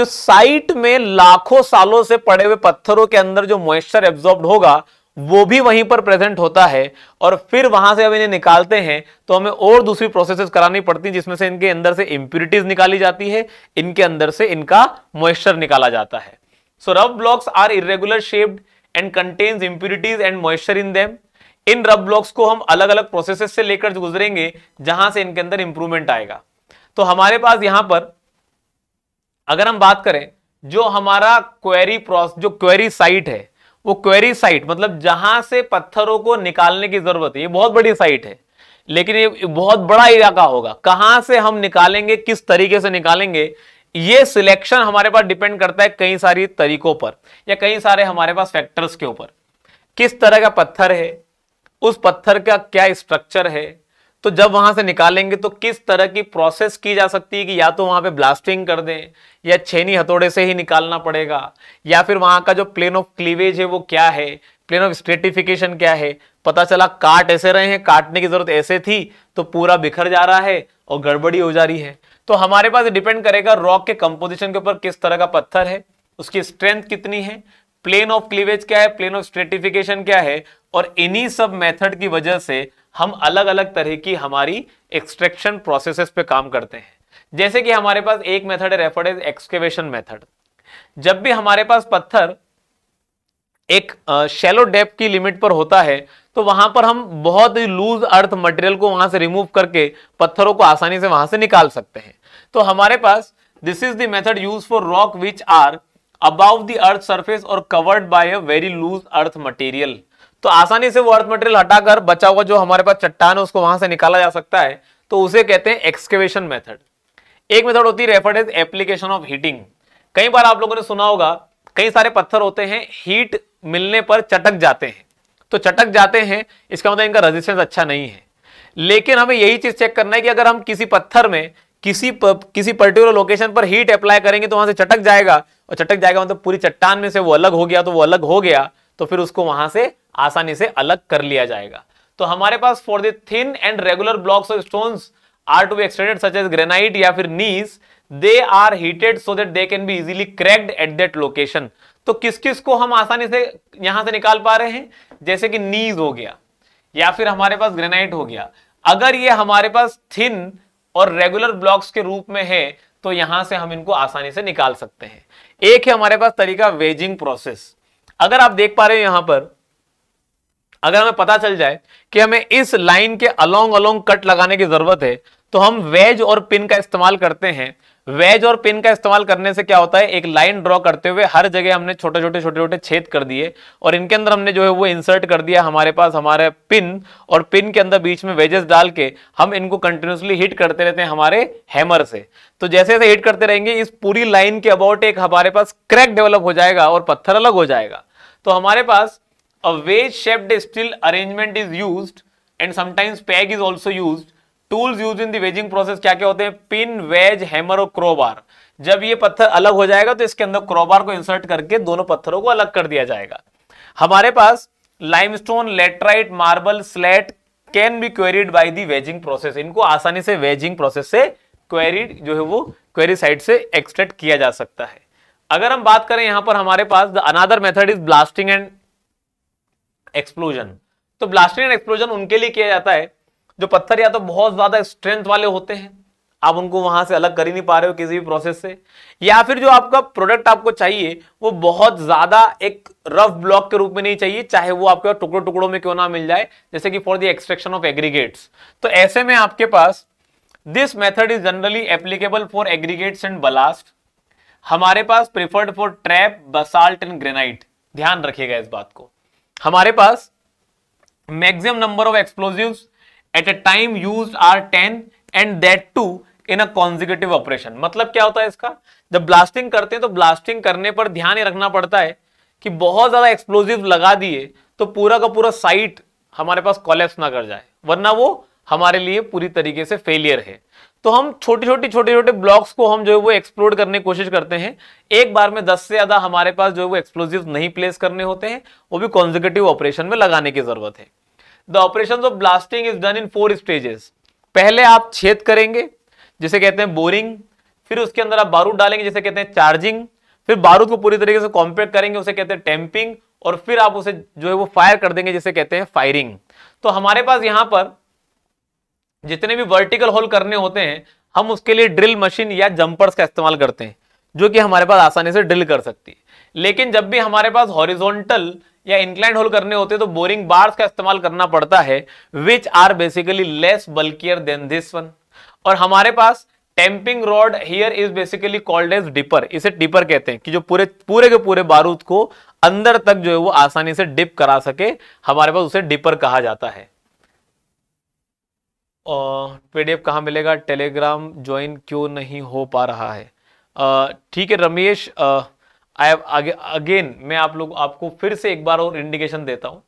जो साइट में लाखों सालों से पड़े हुए पत्थरों के अंदर जो मॉइस्चर एब्जॉर्ब होगा वो भी वहीं पर प्रेजेंट होता है और फिर वहां से अब इन्हें निकालते हैं तो हमें और दूसरी प्रोसेसेस करानी पड़ती हैं जिसमें से इनके अंदर से इंप्यूरिटीज निकाली जाती है इनके अंदर से इनका मॉइस्चर निकाला जाता है so rough blocks are irregular shaped and contains impurities and moisture in them इन रब ब्लॉक्स को हम अलग अलग प्रोसेसेस से लेकर गुजरेंगे जहां से इनके अंदर इंप्रूवमेंट आएगा तो हमारे पास यहां पर अगर हम बात करें जो हमारा क्वेरी प्रोस जो क्वेरी साइट है वो क्वेरी साइट मतलब जहां से पत्थरों को निकालने की जरूरत है ये बहुत बड़ी साइट है लेकिन ये बहुत बड़ा इलाका होगा कहां से हम निकालेंगे किस तरीके से निकालेंगे ये सिलेक्शन हमारे पास डिपेंड करता है कई सारी तरीकों पर या कई सारे हमारे पास फैक्टर्स के ऊपर किस तरह का पत्थर है उस पत्थर का क्या स्ट्रक्चर है तो जब वहां से निकालेंगे तो किस तरह की प्रोसेस की जा सकती है कि या तो वहां पे ब्लास्टिंग कर दें या छेनी हथौड़े से ही निकालना पड़ेगा या फिर वहां का जो प्लेन ऑफ क्लीवेज है वो क्या है प्लेन ऑफ स्ट्रेटिफिकेशन क्या है पता चला काट ऐसे रहे हैं काटने की जरूरत ऐसे थी तो पूरा बिखर जा रहा है और गड़बड़ी हो जा रही है तो हमारे पास डिपेंड करेगा रॉक के कंपोजिशन के ऊपर किस तरह का पत्थर है उसकी स्ट्रेंथ कितनी है प्लेन ऑफ क्लीवेज क्या है प्लेन ऑफ स्ट्रेटिफिकेशन क्या है और इन्हीं सब मेथड की वजह से हम अलग अलग तरह की हमारी एक्सट्रैक्शन प्रोसेसेस पे काम करते हैं जैसे कि हमारे पास एक मेथड है रेफर्ड एक्सकेवेशन मेथड जब भी हमारे पास पत्थर एक शेलो डेप की लिमिट पर होता है तो वहां पर हम बहुत ही लूज अर्थ मटेरियल को वहां से रिमूव करके पत्थरों को आसानी से वहां से निकाल सकते हैं तो हमारे पास this is the method use for rock which are above the earth earth और covered covered a very loose earth earth तो आसानी से वो अर्थ मटेरियल हटाकर बचा हुआ जो हमारे पास चट्टान है उसको वहां से निकाला जा सकता है तो उसे कहते हैं एक्सकेवेशन मेथड एक मेथड होती है referred as application of heating कई बार आप लोगों ने सुना होगा कई सारे पत्थर होते हैं हीट मिलने पर चटक जाते हैं तो चटक जाते हैं इसका मतलब इनका रेजिस्टेंस अच्छा नहीं है लेकिन हमें यही चीज चेक करना है कि अगर हम किसी पत्थर में किसी प, किसी पर्टिकुलर लोकेशन पर हीट अप्लाई करेंगे तो वहां से चटक जाएगा और चटक जाएगा मतलब पूरी चट्टान में से वो अलग हो गया तो वो अलग हो गया तो फिर उसको वहां से आसानी से अलग कर लिया जाएगा तो हमारे पास for the thin and regular blocks of stones are to be extended such as granite या फिर gneiss they are heated so that they can be easily cracked at that location तो किस किस को हम आसानी से यहां से निकाल पा रहे हैं जैसे कि नीज हो गया या फिर हमारे पास ग्रेनाइट हो गया अगर ये हमारे पास थिन और रेगुलर ब्लॉक्स के रूप में है तो यहां से हम इनको आसानी से निकाल सकते हैं एक है हमारे पास तरीका वेजिंग प्रोसेस अगर आप देख पा रहे हो यहां पर अगर हमें पता चल जाए कि हमें इस लाइन के अलोंग अलोंग कट लगाने की जरूरत है तो हम वेज और पिन का इस्तेमाल करते हैं वेज और पिन का इस्तेमाल करने से क्या होता है एक लाइन ड्रॉ करते हुए हर जगह हमने छोटे छोटे छोटे छोटे छेद कर दिए और इनके अंदर हमने जो है वो इंसर्ट कर दिया हमारे पास हमारे पिन और पिन के अंदर बीच में वेजेस डाल के हम इनको कंटिन्यूसली हिट करते रहते हैं हमारे हैमर से तो जैसे जैसे हिट करते रहेंगे इस पूरी लाइन के अबाउट एक हमारे पास क्रैक डेवलप हो जाएगा और पत्थर अलग हो जाएगा तो हमारे पास a wedge shaped steel arrangement is used and sometimes peg is also used tools use in the wedging process क्या क्या होते हैं पिन वेज हैमर और क्रोबार जब ये पत्थर अलग हो जाएगा तो इसके अंदर क्रोबार को इंसर्ट करके दोनों पत्थरों को अलग कर दिया जाएगा हमारे पास limestone laterite marble slate can be quarried by the wedging process इनको आसानी से वेजिंग प्रोसेस से क्वेरीड जो है वो क्वेरी साइड से एक्सट्रैक्ट किया जा सकता है अगर हम बात करें यहां पर हमारे पास the another method is blasting and explosion तो ब्लास्टिंग एंड एक्सप्लोजन उनके लिए किया जाता है जो पत्थर या तो बहुत ज्यादा स्ट्रेंथ वाले होते हैं आप उनको वहां से अलग कर ही नहीं पा रहे हो किसी भी प्रोसेस से या फिर जो आपका प्रोडक्ट आपको चाहिए वो बहुत ज्यादा एक रफ ब्लॉक के रूप में नहीं चाहिए चाहे वो आपके टुकड़ों टुकड़ों में क्यों ना मिल जाए जैसे कि for the extraction of aggregates तो ऐसे में आपके पास this method is generally applicable for aggregates and ballast हमारे पास preferred for trap basalt and granite ध्यान रखिएगा इस बात को हमारे पास maximum number of explosive at a time use are ten and that too in a consecutive operation मतलब क्या होता है इसका जब ब्लास्टिंग करते हैं तो ब्लास्टिंग करने पर ध्यान ये रखना पड़ता है कि बहुत ज्यादा एक्सप्लोजिव लगा दिए तो पूरा का पूरा साइट हमारे पास कॉलेप्स ना कर जाए वरना वो हमारे लिए पूरी तरीके से फेलियर है तो हम छोटी छोटी छोटे छोटे ब्लॉक्स को हम जो है वो एक्सप्लोर करने की कोशिश करते हैं एक बार में 10 से ज़्यादा हमारे पास जो है वो एक्सप्लोजिव नहीं प्लेस करने होते हैं वो भी कॉन्जिक्यूटिव ऑपरेशन में लगाने की ज़रूरत है the operation of blasting is done in four stages पहले आप छेद करेंगे जिसे कहते हैं बोरिंग फिर उसके अंदर आप बारूद डालेंगे जिसे कहते हैं चार्जिंग फिर बारूद को पूरी तरीके से कॉम्पैक्ट करेंगे उसे कहते हैं टेम्पिंग और फिर आप उसे जो है वो फायर कर देंगे जिसे कहते हैं फायरिंग तो हमारे पास यहां पर जितने भी वर्टिकल होल करने होते हैं हम उसके लिए ड्रिल मशीन या जंपर्स का इस्तेमाल करते हैं जो कि हमारे पास आसानी से ड्रिल कर सकती है लेकिन जब भी हमारे पास हॉरिजोंटल या इंक्लाइंड होल करने होते हैं तो बोरिंग बार्स का इस्तेमाल करना पड़ता है which are basically less bulkier than this one और हमारे पास tamping rod here is basically called as dipper इसे डिपर कहते हैं कि जो पूरे पूरे के पूरे बारूद को अंदर तक जो है वो आसानी से डिप करा सके हमारे पास उसे डिपर कहा जाता है और पीडीएफ कहाँ मिलेगा टेलीग्राम ज्वाइन क्यों नहीं हो पा रहा है ठीक है रमेश आई आगे अगेन मैं आप लोग आपको फिर से एक बार और इंडिकेशन देता हूँ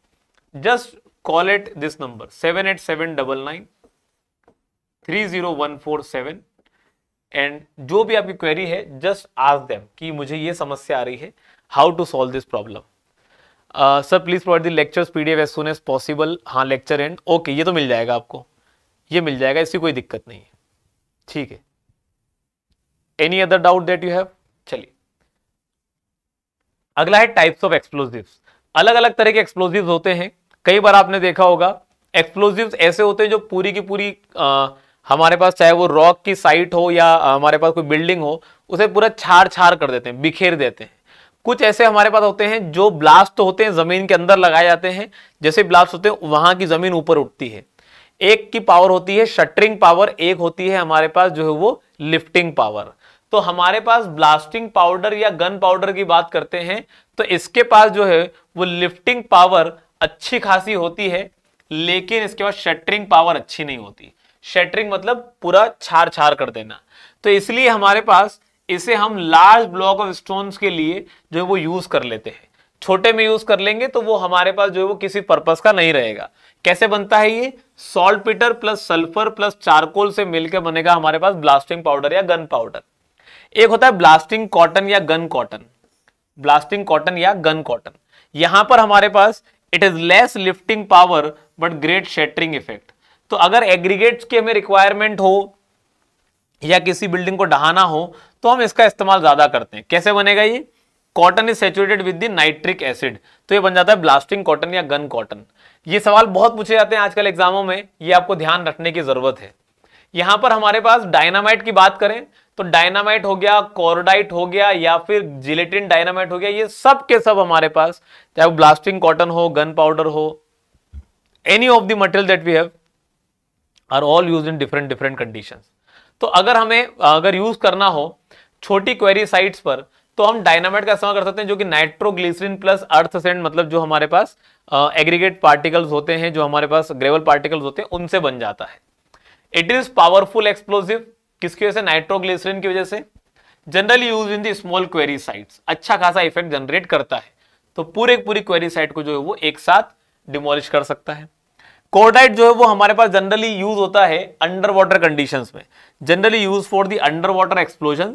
just call at this number seven eight seven double nine three zero one four seven and जो भी आपकी क्वेरी है जस्ट आज देम कि मुझे ये समस्या आ रही है how to solve this problem sir please provide the lectures PDF as soon as possible हाँ लेक्चर एंड ओके ये तो मिल जाएगा आपको ये मिल जाएगा इसकी कोई दिक्कत नहीं है ठीक है any other doubt that you have चलिए अगला है टाइप्स ऑफ एक्सप्लोजिव अलग अलग तरह के एक्सप्लोजिव होते हैं कई बार आपने देखा होगा एक्सप्लोजिव ऐसे होते हैं जो पूरी की पूरी आ, हमारे पास चाहे वो रॉक की साइट हो या हमारे पास कोई बिल्डिंग हो उसे पूरा छार छार कर देते हैं बिखेर देते हैं कुछ ऐसे हमारे पास होते हैं जो ब्लास्ट होते हैं जमीन के अंदर लगाए जाते हैं जैसे ब्लास्ट होते हैं वहां की जमीन ऊपर उठती है एक की पावर होती है शटरिंग पावर एक होती है हमारे पास जो है वो लिफ्टिंग पावर तो हमारे पास ब्लास्टिंग पाउडर या गन पाउडर की बात करते हैं तो इसके पास जो है वो लिफ्टिंग पावर अच्छी खासी होती है लेकिन इसके पास शटरिंग पावर अच्छी नहीं होती शटरिंग मतलब पूरा छार छार कर देना तो इसलिए हमारे पास इसे हम लार्ज ब्लॉक ऑफ स्टोन के लिए जो है वो यूज कर लेते हैं छोटे में यूज कर लेंगे तो वो हमारे पास जो है वो किसी पर्पस का नहीं रहेगा कैसे बनता है ये saltpetre plus sulphur plus charcoal से मिलकर बनेगा हमारे पास ब्लास्टिंग पाउडर या गन पाउडर एक होता है ब्लास्टिंग कॉटन या गन कॉटन ब्लास्टिंग कॉटन या गन कॉटन यहां पर हमारे पास it is less lifting power but great shattering effect तो अगर एग्रीगेट्स की हमें रिक्वायरमेंट हो या किसी बिल्डिंग को ढहाना हो तो हम इसका इस्तेमाल ज्यादा करते हैं कैसे बनेगा ये cotton is saturated with the nitric acid तो ये बन जाता है ब्लास्टिंग कॉटन या गन कॉटन ये सवाल बहुत पूछे जाते हैं आजकल एग्जामों में ये आपको ध्यान रखने की जरूरत है यहां पर हमारे पास डायनामाइट की बात करें तो डायनामाइट हो गया कॉर्डाइट हो गया या फिर जिलेटिन डायनामाइट हो गया ये सब के सब हमारे पास चाहे वो ब्लास्टिंग कॉटन हो गन पाउडर हो any of the material that we have are all use in different different condition तो अगर हमें अगर यूज करना हो छोटी क्वेरी साइट्स पर तो हम डायनामाइट का इस्तेमाल कर सकते हैं जो कि नाइट्रोग्लिसरीन प्लस सेंड मतलब जो हमारे पास एग्रीगेट पार्टिकल्स होते हैं जो हमारे पास ग्रेवल पार्टिकल्स होते हैं उनसे बन जाता है इट इज पावरफुल एक्सप्लोजिव किसकी वजह से नाइट्रोग्लिसरीन की वजह से generally use in the small quarry sites अच्छा खासा इफेक्ट जनरेट करता है तो पूरे पूरी क्वेरी साइट को जो है वो एक साथ डिमोलिश कर सकता है कोडाइट जो है वो हमारे पास जनरली यूज होता है अंडर वाटर कंडीशन में generally use for the under water explosion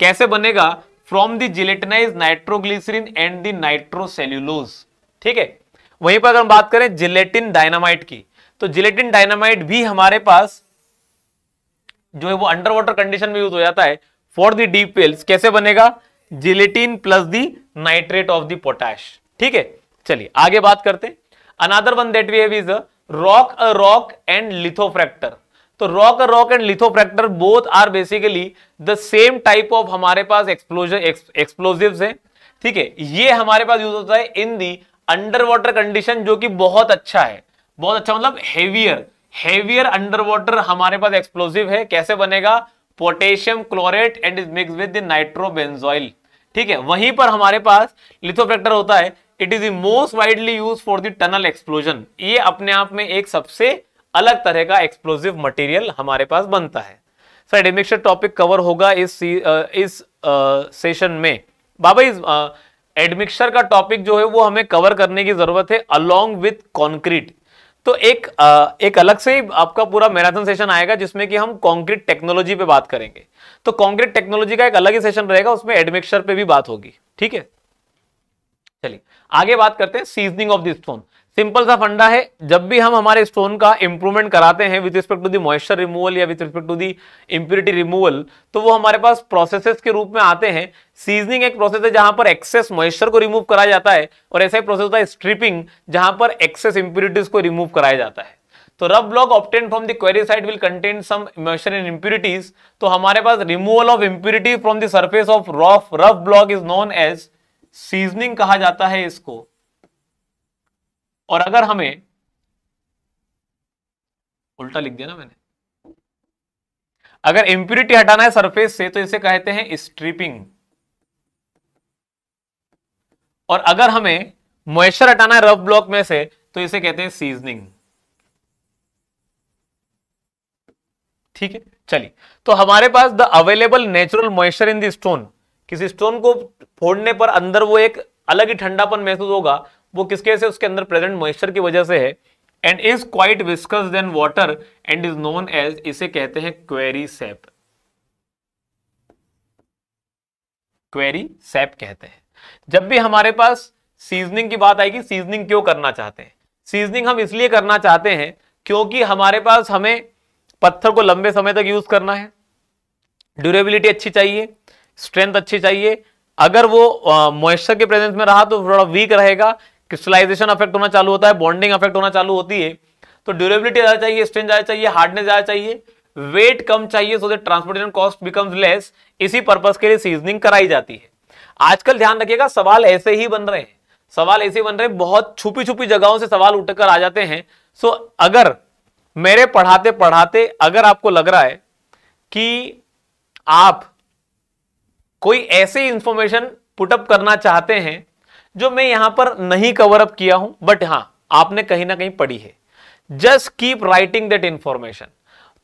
कैसे बनेगा from the gelatinise nitroglycerine and the nitrocellulose ठीक है वहीं पर अगर हम बात करें जिलेटिन डायनामाइट की तो जिलेटिन डायनामाइट भी हमारे पास जो है वो अंडर वाटर कंडीशन में यूज हो जाता है फॉर द डीप वेल्स कैसे बनेगा gelatine plus the nitrate of the potash ठीक है चलिए आगे बात करते हैं another one that we have is rock a rock and lithofracteur तो rock rock and lithofracteur both are basically the same type of हमारे पास एक्सप्लोज एक्सप्लोजिव है ठीक है ये हमारे पास यूज होता है in the under water condition जो कि बहुत अच्छा है बहुत अच्छा मतलब हेवियर हेवियर अंडर वाटर हमारे पास एक्सप्लोजिव है कैसे बनेगा potassium chlorate and is mix with nitrobenzoyl ठीक है वहीं पर हमारे पास लिथोफ्रैक्टर होता है it is the most widely use for the tunnel explosion ये अपने आप में एक सबसे अलग तरह का एक्सप्लोजिव मटेरियल हमारे पास बनता है सर एडमिक्सर टॉपिक कवर होगा इस सी, आ, इस आ, सेशन में बाबा इस एडमिक्सर का टॉपिक जो है वो हमें कवर करने की जरूरत है अलोंग विथ कॉन्क्रीट तो एक आ, एक अलग से ही आपका पूरा मैराथन सेशन आएगा जिसमें कि हम कॉन्क्रीट टेक्नोलॉजी पे बात करेंगे तो कॉन्क्रीट टेक्नोलॉजी का एक अलग ही सेशन रहेगा उसमें एडमिक्सर पे भी बात होगी ठीक है चलिए आगे बात करते हैं seasoning of the stone simple सा फंडा है जब भी हम हमारे स्टोन का इंप्रूवमेंट कराते हैं with respect to the moisture removal या with respect to the impurity removal तो वो हमारे पास प्रोसेसेस के रूप में आते हैं सीजनिंग एक प्रोसेस है जहां पर एक्सेस मॉइस्चर को रिमूव कराया जाता है और ऐसा ही प्रोसेस होता है स्ट्रिपिंग जहां पर एक्सेस इंप्यूरिटीज को रिमूव कराया जाता है तो rough block obtain from the quarry site will contain some moisture and impurities तो हमारे पास removal of impurity from the surface of rough rough block is known as seasoning कहा जाता है इसको और अगर हमें उल्टा लिख दिया ना मैंने अगर इंप्यूरिटी हटाना है सरफेस से तो इसे कहते हैं स्ट्रिपिंग और अगर हमें मॉइस्चर हटाना है रफ ब्लॉक में से तो इसे कहते हैं सीजनिंग ठीक है चलिए तो हमारे पास the available natural moisture in the stone किसी स्टोन को फोड़ने पर अंदर वो एक अलग ही ठंडापन महसूस होगा वो किसके से उसके अंदर प्रेजेंट मॉइस्चर की वजह से है and is quite viscous than water and is known as इसे कहते हैं क्वेरी सेप क्वेरी सेप कहते हैं जब भी हमारे पास सीजनिंग की बात आएगी सीजनिंग क्यों करना चाहते हैं सीजनिंग हम इसलिए करना चाहते हैं क्योंकि हमारे पास हमें पत्थर को लंबे समय तक यूज करना है ड्यूरेबिलिटी अच्छी चाहिए स्ट्रेंथ अच्छी चाहिए अगर वो मॉइस्चर के प्रेजेंस में रहा तो थोड़ा वीक रहेगा क्रिस्टलाइजेशन अफेक्ट होना चालू होता है बॉन्डिंग अफेक्ट होना चालू होती है तो ड्यूरेबिलिटी ज्यादा चाहिए स्ट्रेंथ ज्यादा चाहिए हार्डनेस ज्यादा चाहिए वेट कम चाहिए so that transportation cost becomes less इसी पर्पज के लिए सीजनिंग कराई जाती है आजकल ध्यान रखिएगा सवाल ऐसे ही बन रहे हैं सवाल ऐसे बन रहे हैं बहुत छुपी छुपी जगहों से सवाल उठकर आ जाते हैं सो अगर मेरे पढ़ाते पढ़ाते अगर आपको लग रहा है कि आप कोई ऐसी इंफॉर्मेशन पुटअप करना चाहते हैं जो मैं यहां पर नहीं कवर अप किया हूं बट हां आपने कहीं ना कहीं पढ़ी है just keep writing that information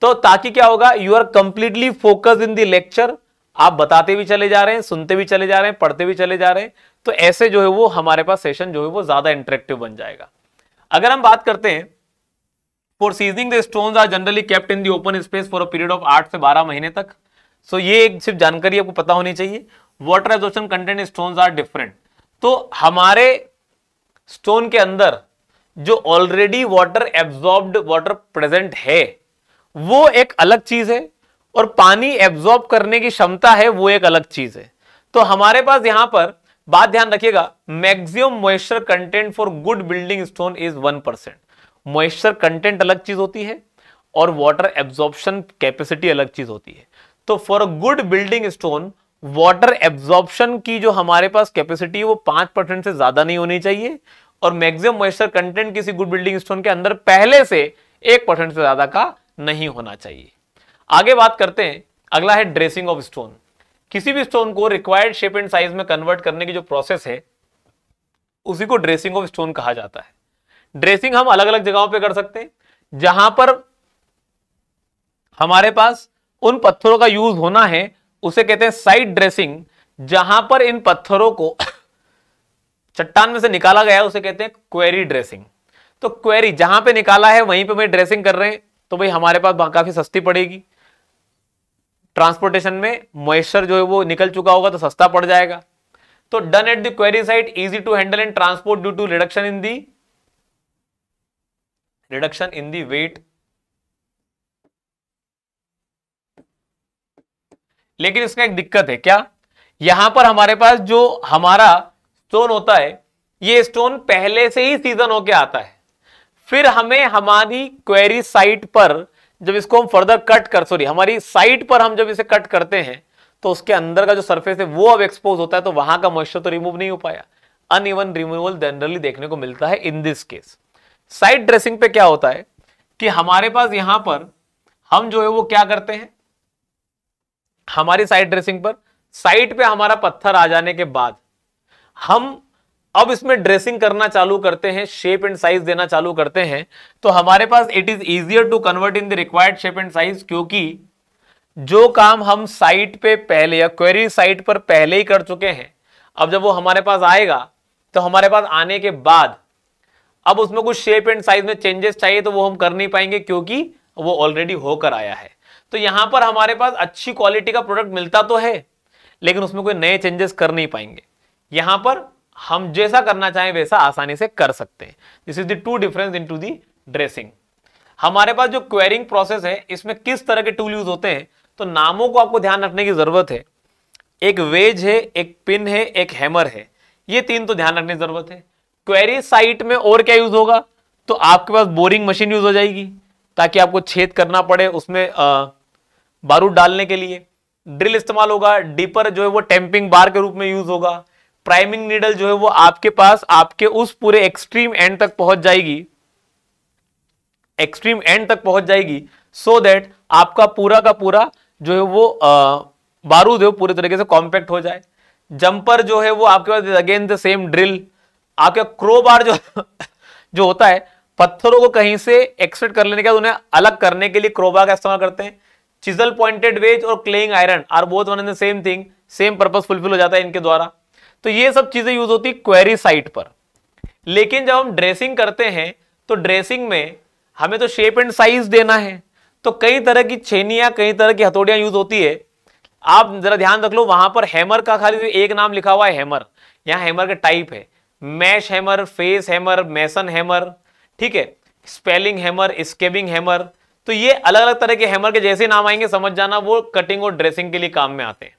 तो ताकि क्या होगा you are completely focus in the lecture आप बताते भी चले जा रहे हैं सुनते भी चले जा रहे हैं पढ़ते भी चले जा रहे हैं तो ऐसे जो है वो हमारे पास सेशन जो है वो ज्यादा इंटरेक्टिव बन जाएगा अगर हम बात करते हैं for seasoning the stone are generally kept in the open space for a period of आठ से बारह महीने तक सो so, ये एक सिर्फ जानकारी आपको पता होनी चाहिए वॉटर एजोशन कंटेंट स्टोन आर डिफरेंट तो हमारे स्टोन के अंदर जो already water absorbed water present है वो एक अलग चीज है और पानी एब्जॉर्ब करने की क्षमता है वो एक अलग चीज है तो हमारे पास यहां पर बात ध्यान रखिएगा maximum moisture content for good building stone is one percent moisture content अलग चीज होती है और वाटर एब्जॉर्प्शन कैपेसिटी अलग चीज होती है तो for a good building stone water absorption की जो हमारे पास कैपेसिटी है वो पांच परसेंट से ज्यादा नहीं होनी चाहिए और मैक्सिमम मॉइस्चर कंटेंट किसी गुड बिल्डिंग स्टोन के अंदर पहले से एक परसेंट से ज्यादा का नहीं होना चाहिए आगे बात करते हैं अगला है ड्रेसिंग ऑफ स्टोन किसी भी स्टोन को रिक्वायर्ड शेप एंड साइज में कन्वर्ट करने की जो प्रोसेस है उसी को ड्रेसिंग ऑफ स्टोन कहा जाता है ड्रेसिंग हम अलग अलग जगहों पर कर सकते हैं जहां पर हमारे पास उन पत्थरों का यूज होना है उसे कहते हैं साइड ड्रेसिंग जहां पर इन पत्थरों को चट्टान में से निकाला गया उसे कहते हैं क्वेरी ड्रेसिंग तो क्वेरी जहां पे निकाला है वहीं पे मैं ड्रेसिंग कर रहे हैं तो भाई हमारे पास काफी सस्ती पड़ेगी ट्रांसपोर्टेशन में मॉइस्चर जो है वो निकल चुका होगा तो सस्ता पड़ जाएगा तो done at the quarry site easy to handle and transport due to reduction in the reduction in the weight लेकिन इसका एक दिक्कत है क्या यहां पर हमारे पास जो हमारा स्टोन होता है ये स्टोन पहले से ही सीजन होके आता है फिर हमें हमारी क्वेरी साइट पर जब इसको हम फर्दर कट कर सॉरी हमारी साइट पर हम जब इसे कट करते हैं तो उसके अंदर का जो सरफेस है वो अब एक्सपोज होता है तो वहां का मॉइस्चर तो रिमूव नहीं हो पाया अन इवन रिमूवल जनरली देखने को मिलता है in this case site dressing पे क्या होता है कि हमारे पास यहां पर हम जो है वो क्या करते हैं हमारी साइड ड्रेसिंग पर साइड पे हमारा पत्थर आ जाने के बाद हम अब इसमें ड्रेसिंग करना चालू करते हैं शेप एंड साइज देना चालू करते हैं तो हमारे पास it is easier to convert in the required shape and size क्योंकि जो काम हम साइट पे पहले या क्वेरी साइट पर पहले ही कर चुके हैं अब जब वो हमारे पास आएगा तो हमारे पास आने के बाद अब उसमें कुछ शेप एंड साइज में चेंजेस चाहिए तो वो हम कर नहीं पाएंगे क्योंकि वो ऑलरेडी होकर आया है तो यहां पर हमारे पास अच्छी क्वालिटी का प्रोडक्ट मिलता तो है लेकिन उसमें कोई नए चेंजेस कर नहीं पाएंगे यहां पर हम जैसा करना चाहें वैसा आसानी से कर सकते हैं this is the two difference in to the dressing हमारे पास जो क्वेरिंग प्रोसेस है इसमें किस तरह के टूल यूज होते हैं तो नामों को आपको ध्यान रखने की जरूरत है एक वेज है एक पिन है एक हैमर है ये तीन तो ध्यान रखने की जरूरत है क्वेरी साइट में और क्या यूज होगा तो आपके पास बोरिंग मशीन यूज हो जाएगी ताकि आपको छेद करना पड़े उसमें आ, बारूद डालने के लिए ड्रिल इस्तेमाल होगा डीपर जो है वो टेम्पिंग बार के रूप में यूज होगा प्राइमिंग नीडल जो है वो आपके पास आपके उस पूरे एक्सट्रीम एंड तक पहुंच जाएगी एक्सट्रीम एंड तक पहुंच जाएगी सो so दैट आपका पूरा का पूरा जो है वो बारूद है वो पूरे तरीके से कॉम्पैक्ट हो जाए जंपर जो है वो आपके पास अगेन द सेम ड्रिल आपके क्रो बार जो जो होता है पत्थरों को कहीं से एक्सेट कर लेने के बाद उन्हें अलग करने के लिए क्रोबार का इस्तेमाल करते हैं चिजल पॉइंटेड वेज और claying iron are both one and the same thing same purpose fulfil हो जाता है इनके द्वारा तो ये सब चीजें यूज होती है क्वेरी साइट पर लेकिन जब हम ड्रेसिंग करते हैं तो ड्रेसिंग में हमें तो शेप एंड साइज देना है तो कई तरह की छेनियां कई तरह की हथौड़ियां यूज होती है आप जरा ध्यान रख लो वहां पर हैमर का खाली एक नाम लिखा हुआ है हैमर यहां हैमर के टाइप है mash hammer face hammer mason hammer ठीक है स्पेलिंग हैमर स्केबिंग हैमर तो ये अलग अलग तरह के हैमर के जैसे नाम आएंगे समझ जाना वो कटिंग और ड्रेसिंग के लिए काम में आते हैं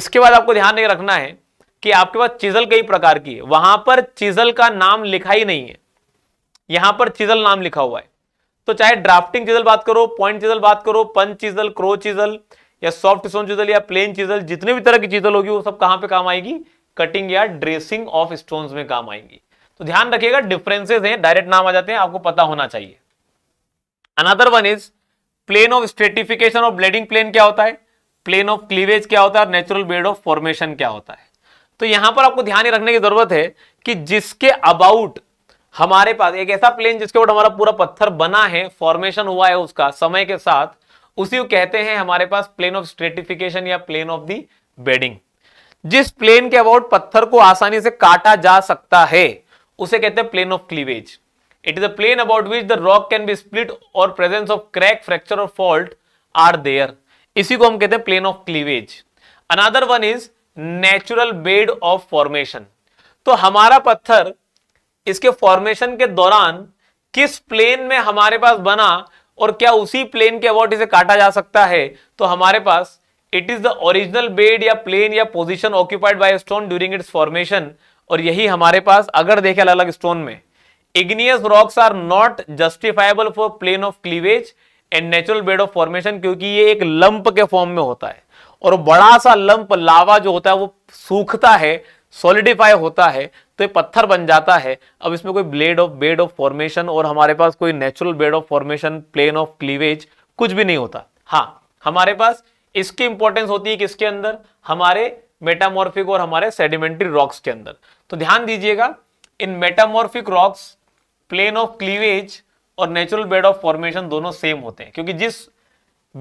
इसके बाद आपको ध्यान रखना है कि आपके पास चिजल कई प्रकार की है वहां पर चिजल का नाम लिखा ही नहीं है यहां पर चिजल नाम लिखा हुआ है तो चाहे ड्राफ्टिंग चिजल बात करो पॉइंट चिजल बात करो पंच चिजल क्रो चिजल या सॉफ्ट स्टोन चिजल या प्लेन चिजल जितने भी तरह की चिजल होगी वो सब कहां पे काम आएगी कटिंग या ड्रेसिंग ऑफ स्टोन्स में काम आएंगी तो ध्यान रखिएगा डिफरेंसेस हैं डायरेक्ट नाम आ जाते हैं आपको पता होना चाहिए another one is plane of stratification of bedding plane क्या होता है प्लेन ऑफ क्लीवेज क्या होता है और नेचुरल बेड ऑफ फॉर्मेशन क्या होता है तो यहां पर आपको ध्यान रखने की जरूरत है कि जिसके अबाउट हमारे पास एक ऐसा प्लेन जिसके ऊपर हमारा पूरा पत्थर बना है फॉर्मेशन हुआ है उसका समय के साथ उसी को कहते हैं हमारे पास प्लेन ऑफ स्ट्रेटिफिकेशन या प्लेन ऑफ दी बेडिंग जिस प्लेन के अबाउट पत्थर को आसानी से काटा जा सकता है उसे कहते हैं plane of cleavage It is a plane about which the rock can be split or presence of crack, fracture or fault are there. इसी को हम कहते हैं plane of cleavage another one is natural bed of formation तो हमारा पत्थर इसके फॉर्मेशन के दौरान किस प्लेन में हमारे पास बना और क्या उसी प्लेन के अबाउट इसे काटा जा सकता है तो हमारे पास it is the original bed या प्लेन या position occupied by stone during its formation और यही हमारे पास अगर देखे अलग अलग स्टोन में igneous rocks are not justifiable for plane of cleavage and natural bed of formation क्योंकि ये एक लंप के फॉर्म में होता है और बड़ा सा लंप लावा जो होता है वो सूखता है सोलिडिफाई होता है तो ये पत्थर बन जाता है अब इसमें कोई blade of bed of formation और हमारे पास कोई natural bed of formation plane of cleavage कुछ भी नहीं होता हाँ हमारे पास इसकी इंपॉर्टेंस होती है किसके अंदर हमारे मेटामॉर्फिक और हमारे सेडिमेंट्री रॉक्स के अंदर तो ध्यान दीजिएगा इन metamorphic rocks plane of cleavage और नेचुरल बेड ऑफ फॉर्मेशन दोनों सेम होते हैं क्योंकि जिस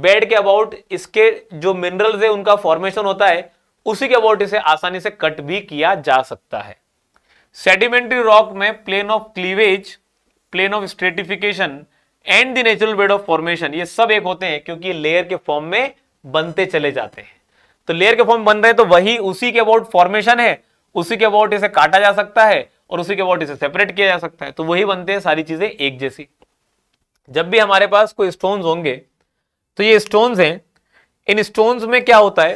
बेड के अबाउट इसके जो मिनरल्स है उनका फॉर्मेशन होता है उसी के अबाउट इसे आसानी से कट भी किया जा सकता है सेडिमेंट्री रॉक में plane of cleavage plane of stratification and the natural bed of formation ये सब एक होते हैं क्योंकि ये लेयर के फॉर्म में बनते चले जाते हैं तो लेयर के फॉर्म बन रहे तो वही उसी के अबाउट फॉर्मेशन है उसी के अबाउट इसे काटा जा सकता है और उसी के बाद इसे सेपरेट किया जा सकता है तो वही बनते हैं सारी चीजें एक जैसी जब भी हमारे पास कोई स्टोन्स होंगे तो ये स्टोन्स हैं इन स्टोन्स में क्या होता है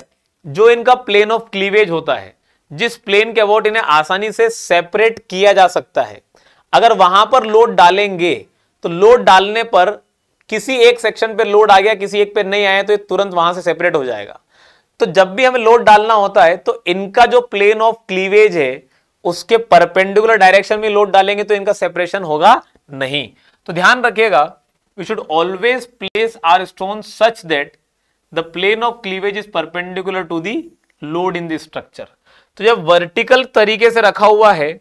जो इनका प्लेन ऑफ क्लीवेज होता है जिस प्लेन के अबाउट इन्हें आसानी से सेपरेट किया जा सकता है अगर वहां पर लोड डालेंगे तो लोड डालने पर किसी एक सेक्शन पर लोड आ गया किसी एक पे नहीं आया तो ये तुरंत वहां से सेपरेट हो जाएगा तो जब भी हमें लोड डालना होता है तो इनका जो प्लेन ऑफ क्लीवेज है उसके परपेंडिकुलर डायरेक्शन में लोड डालेंगे तो इनका सेपरेशन होगा नहीं तो ध्यान रखिएगा we should always place our stone such that the plane of cleavage is perpendicular to the load in the structure तो जब वर्टिकल तरीके से रखा हुआ है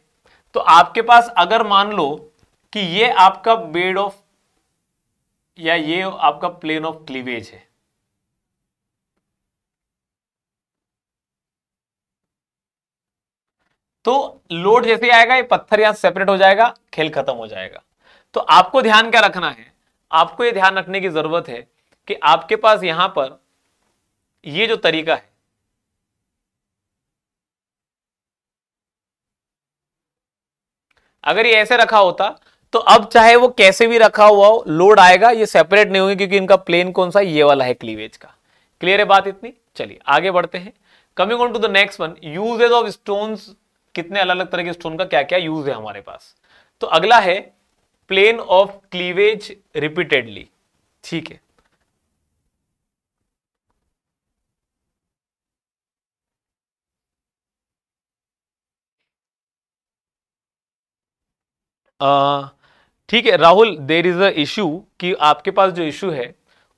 तो आपके पास अगर मान लो कि ये आपका बेड ऑफ या ये आपका प्लेन ऑफ क्लीवेज है तो लोड जैसे आएगा ये पत्थर यहां सेपरेट हो जाएगा खेल खत्म हो जाएगा तो आपको ध्यान क्या रखना है आपको ये ध्यान रखने की जरूरत है कि आपके पास यहां पर ये जो तरीका है अगर ये ऐसे रखा होता तो अब चाहे वो कैसे भी रखा हुआ हो लोड आएगा ये सेपरेट नहीं होंगे क्योंकि इनका प्लेन कौन सा ये वाला है क्लीवेज का क्लियर है बात इतनी चलिए आगे बढ़ते हैं coming on to the next one usages of stones कितने अलग अलग तरह के स्टोन का क्या क्या यूज है हमारे पास तो अगला है प्लेन ऑफ क्लीवेज रिपीटेडली ठीक है ठीक है राहुल देर इज अ कि आपके पास जो इशू है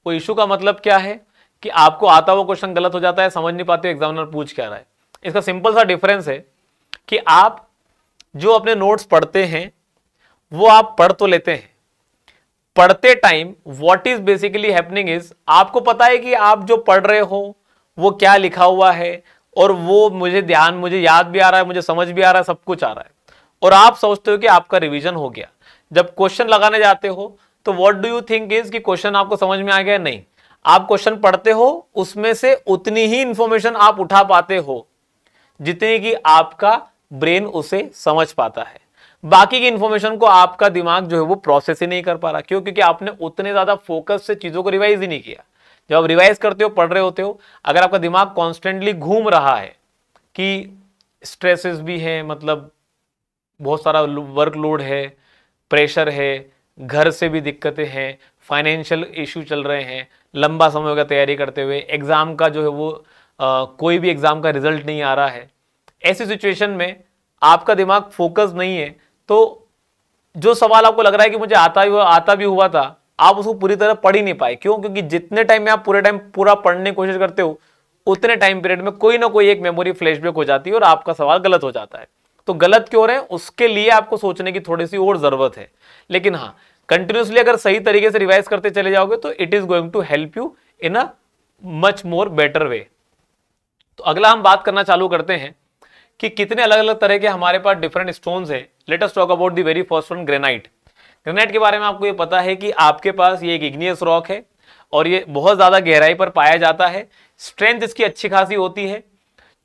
वो इशू का मतलब क्या है कि आपको आता हुआ क्वेश्चन गलत हो जाता है समझ नहीं पाते एग्जामिनर पूछ क्या रहा है इसका सिंपल सा डिफरेंस है कि आप जो अपने नोट्स पढ़ते हैं वो आप पढ़ तो लेते हैं पढ़ते time what is basically happening is आपको पता है कि आप जो पढ़ रहे हो वो क्या लिखा हुआ है और वो मुझे ध्यान मुझे याद भी आ रहा है मुझे समझ भी आ रहा है सब कुछ आ रहा है और आप सोचते हो कि आपका रिवीजन हो गया जब क्वेश्चन लगाने जाते हो तो what do you think is कि क्वेश्चन आपको समझ में आ गया नहीं आप क्वेश्चन पढ़ते हो उसमें से उतनी ही इंफॉर्मेशन आप उठा पाते हो जितनी कि आपका ब्रेन उसे समझ पाता है बाकी की इंफॉर्मेशन को आपका दिमाग जो है वो प्रोसेस ही नहीं कर पा रहा क्यों क्योंकि आपने उतने ज़्यादा फोकस से चीज़ों को रिवाइज ही नहीं किया जब आप रिवाइज करते हो पढ़ रहे होते हो अगर आपका दिमाग कॉन्स्टेंटली घूम रहा है कि स्ट्रेसेस भी हैं मतलब बहुत सारा वर्कलोड है प्रेशर है घर से भी दिक्कतें हैं फाइनेंशियल इशू चल रहे हैं लंबा समय का तैयारी करते हुए एग्ज़ाम का जो है वो आ, कोई भी एग्ज़ाम का रिजल्ट नहीं आ रहा है ऐसी सिचुएशन में आपका दिमाग फोकस नहीं है तो जो सवाल आपको लग रहा है कि मुझे आता हुआ आता भी हुआ था आप उसको पूरी तरह पढ़ ही नहीं पाए क्यों क्योंकि जितने टाइम में आप पूरे टाइम पूरा पढ़ने की कोशिश करते हो उतने टाइम पीरियड में कोई ना कोई एक मेमोरी फ्लैशबैक हो जाती है और आपका सवाल गलत हो जाता है तो गलत क्यों रहे उसके लिए आपको सोचने की थोड़ी सी और ज़रूरत है लेकिन हाँ कंटिन्यूसली अगर सही तरीके से रिवाइज करते चले जाओगे तो it is going to help you in a much more better way तो अगला हम बात करना चालू करते हैं कि कितने अलग अलग तरह के हमारे पास डिफरेंट स्टोन है let us talk about the very first one granite granite के बारे में आपको ये पता है कि आपके पास ये एक इग्नियस रॉक है और ये बहुत ज़्यादा गहराई पर पाया जाता है स्ट्रेंथ इसकी अच्छी खासी होती है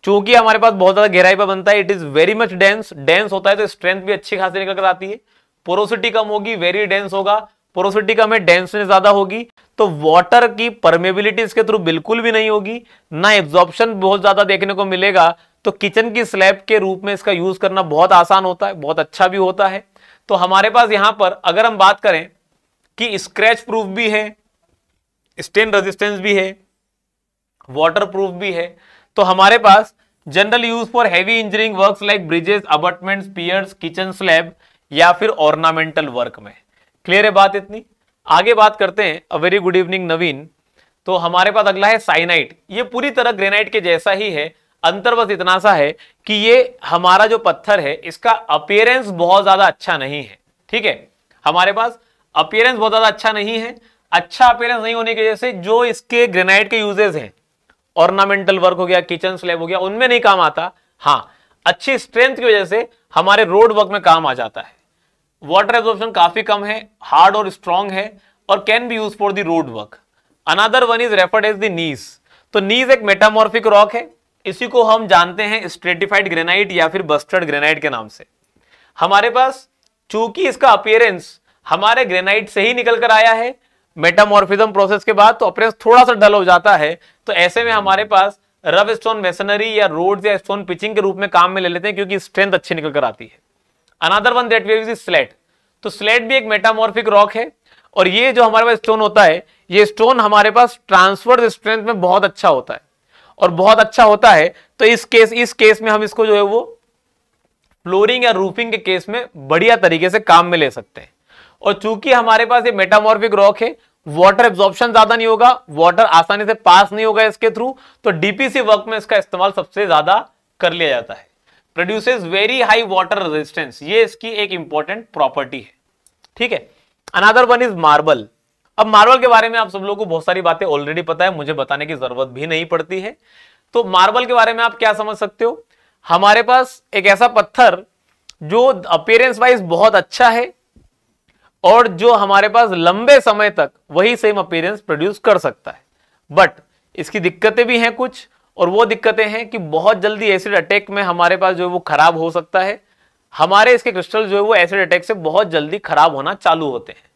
चूंकि हमारे पास बहुत ज़्यादा गहराई पर बनता है it is very much dense dense होता है तो स्ट्रेंथ भी अच्छी खासी निकल कर आती है पोरोसिटी कम होगी वेरी डेंस होगा पोरोसिटी कम है डेंसनेस ज़्यादा होगी तो वाटर की परमेबिलिटी इसके थ्रू बिल्कुल भी नहीं होगी ना एब्जॉर्प्शन बहुत ज़्यादा देखने को मिलेगा तो किचन की स्लैब के रूप में इसका यूज करना बहुत आसान होता है बहुत अच्छा भी होता है तो हमारे पास यहां पर अगर हम बात करें कि स्क्रैच प्रूफ भी है स्टेन रेजिस्टेंस भी है वाटर प्रूफ भी है तो हमारे पास general use for heavy engineering works like bridges abutments piers kitchen slab या फिर ऑर्नामेंटल वर्क में क्लियर है बात इतनी आगे बात करते हैं a very good evening Naveen तो हमारे पास अगला है साइनाइट ये पूरी तरह ग्रेनाइट के जैसा ही है अंतर बस इतना सा है कि ये हमारा जो पत्थर है इसका अपियरेंस बहुत ज्यादा अच्छा नहीं है ठीक है हमारे पास अपियरेंस बहुत ज्यादा अच्छा नहीं है अच्छा अपियरेंस नहीं होने की वजह से जो इसके ग्रेनाइट के यूजेज हैं ऑर्नामेंटल वर्क हो गया किचन स्लैब हो गया उनमें नहीं काम आता हाँ अच्छी स्ट्रेंथ की वजह से हमारे रोड वर्क में काम आ जाता है वाटर एब्जॉर्प्शन काफी कम है हार्ड और स्ट्रांग है और can be use for the road work another one is referred as these तो नीज एक मेटामॉर्फिक रॉक है इसी को हम जानते हैं स्ट्रेटिफाइड ग्रेनाइट या फिर बस्टर्ड ग्रेनाइट के नाम से हमारे पास चूंकि इसका अपियरेंस हमारे ग्रेनाइट से ही निकल कर आया है मेटामॉर्फिज्म प्रोसेस के बाद तो अपियरेंस थोड़ा सा डल हो जाता है तो ऐसे में हमारे पास रब स्टोन मेसनरी या रोड या स्टोन पिचिंग के रूप में काम में ले लेते हैं क्योंकि स्ट्रेंथ अच्छी निकल कर आती है another one that is slate तो स्लेट भी एक मेटामॉर्फिक रॉक है और ये जो हमारे पास स्टोन होता है ये स्टोन हमारे पास ट्रांसफर्ड स्ट्रेंथ में बहुत अच्छा होता है और बहुत अच्छा होता है तो इस केस इस केस में हम इसको जो है वो फ्लोरिंग या रूफिंग के केस में बढ़िया तरीके से काम में ले सकते हैं और चूंकि हमारे पास ये मेटामॉर्फिक रॉक है वाटर एब्जॉर्प्शन ज्यादा नहीं होगा वाटर आसानी से पास नहीं होगा इसके थ्रू तो डीपीसी वर्क में इसका इस्तेमाल सबसे ज्यादा कर लिया जाता है produces very high water resistance ये इसकी एक इंपॉर्टेंट प्रॉपर्टी है ठीक है अनादर वन इज मार्बल अब मार्बल के बारे में आप सब लोगों को बहुत सारी बातें ऑलरेडी पता है मुझे बताने की जरूरत भी नहीं पड़ती है तो मार्बल के बारे में आप क्या समझ सकते हो हमारे पास एक ऐसा पत्थर जो अपेयरेंस वाइज बहुत अच्छा है और जो हमारे पास लंबे समय तक वही सेम अपेयरेंस प्रोड्यूस कर सकता है बट इसकी दिक्कतें भी हैं कुछ और वो दिक्कतें हैं कि बहुत जल्दी एसिड अटैक में हमारे पास जो है वो खराब हो सकता है हमारे इसके क्रिस्टल जो है वो एसिड अटैक से बहुत जल्दी खराब होना चालू होते हैं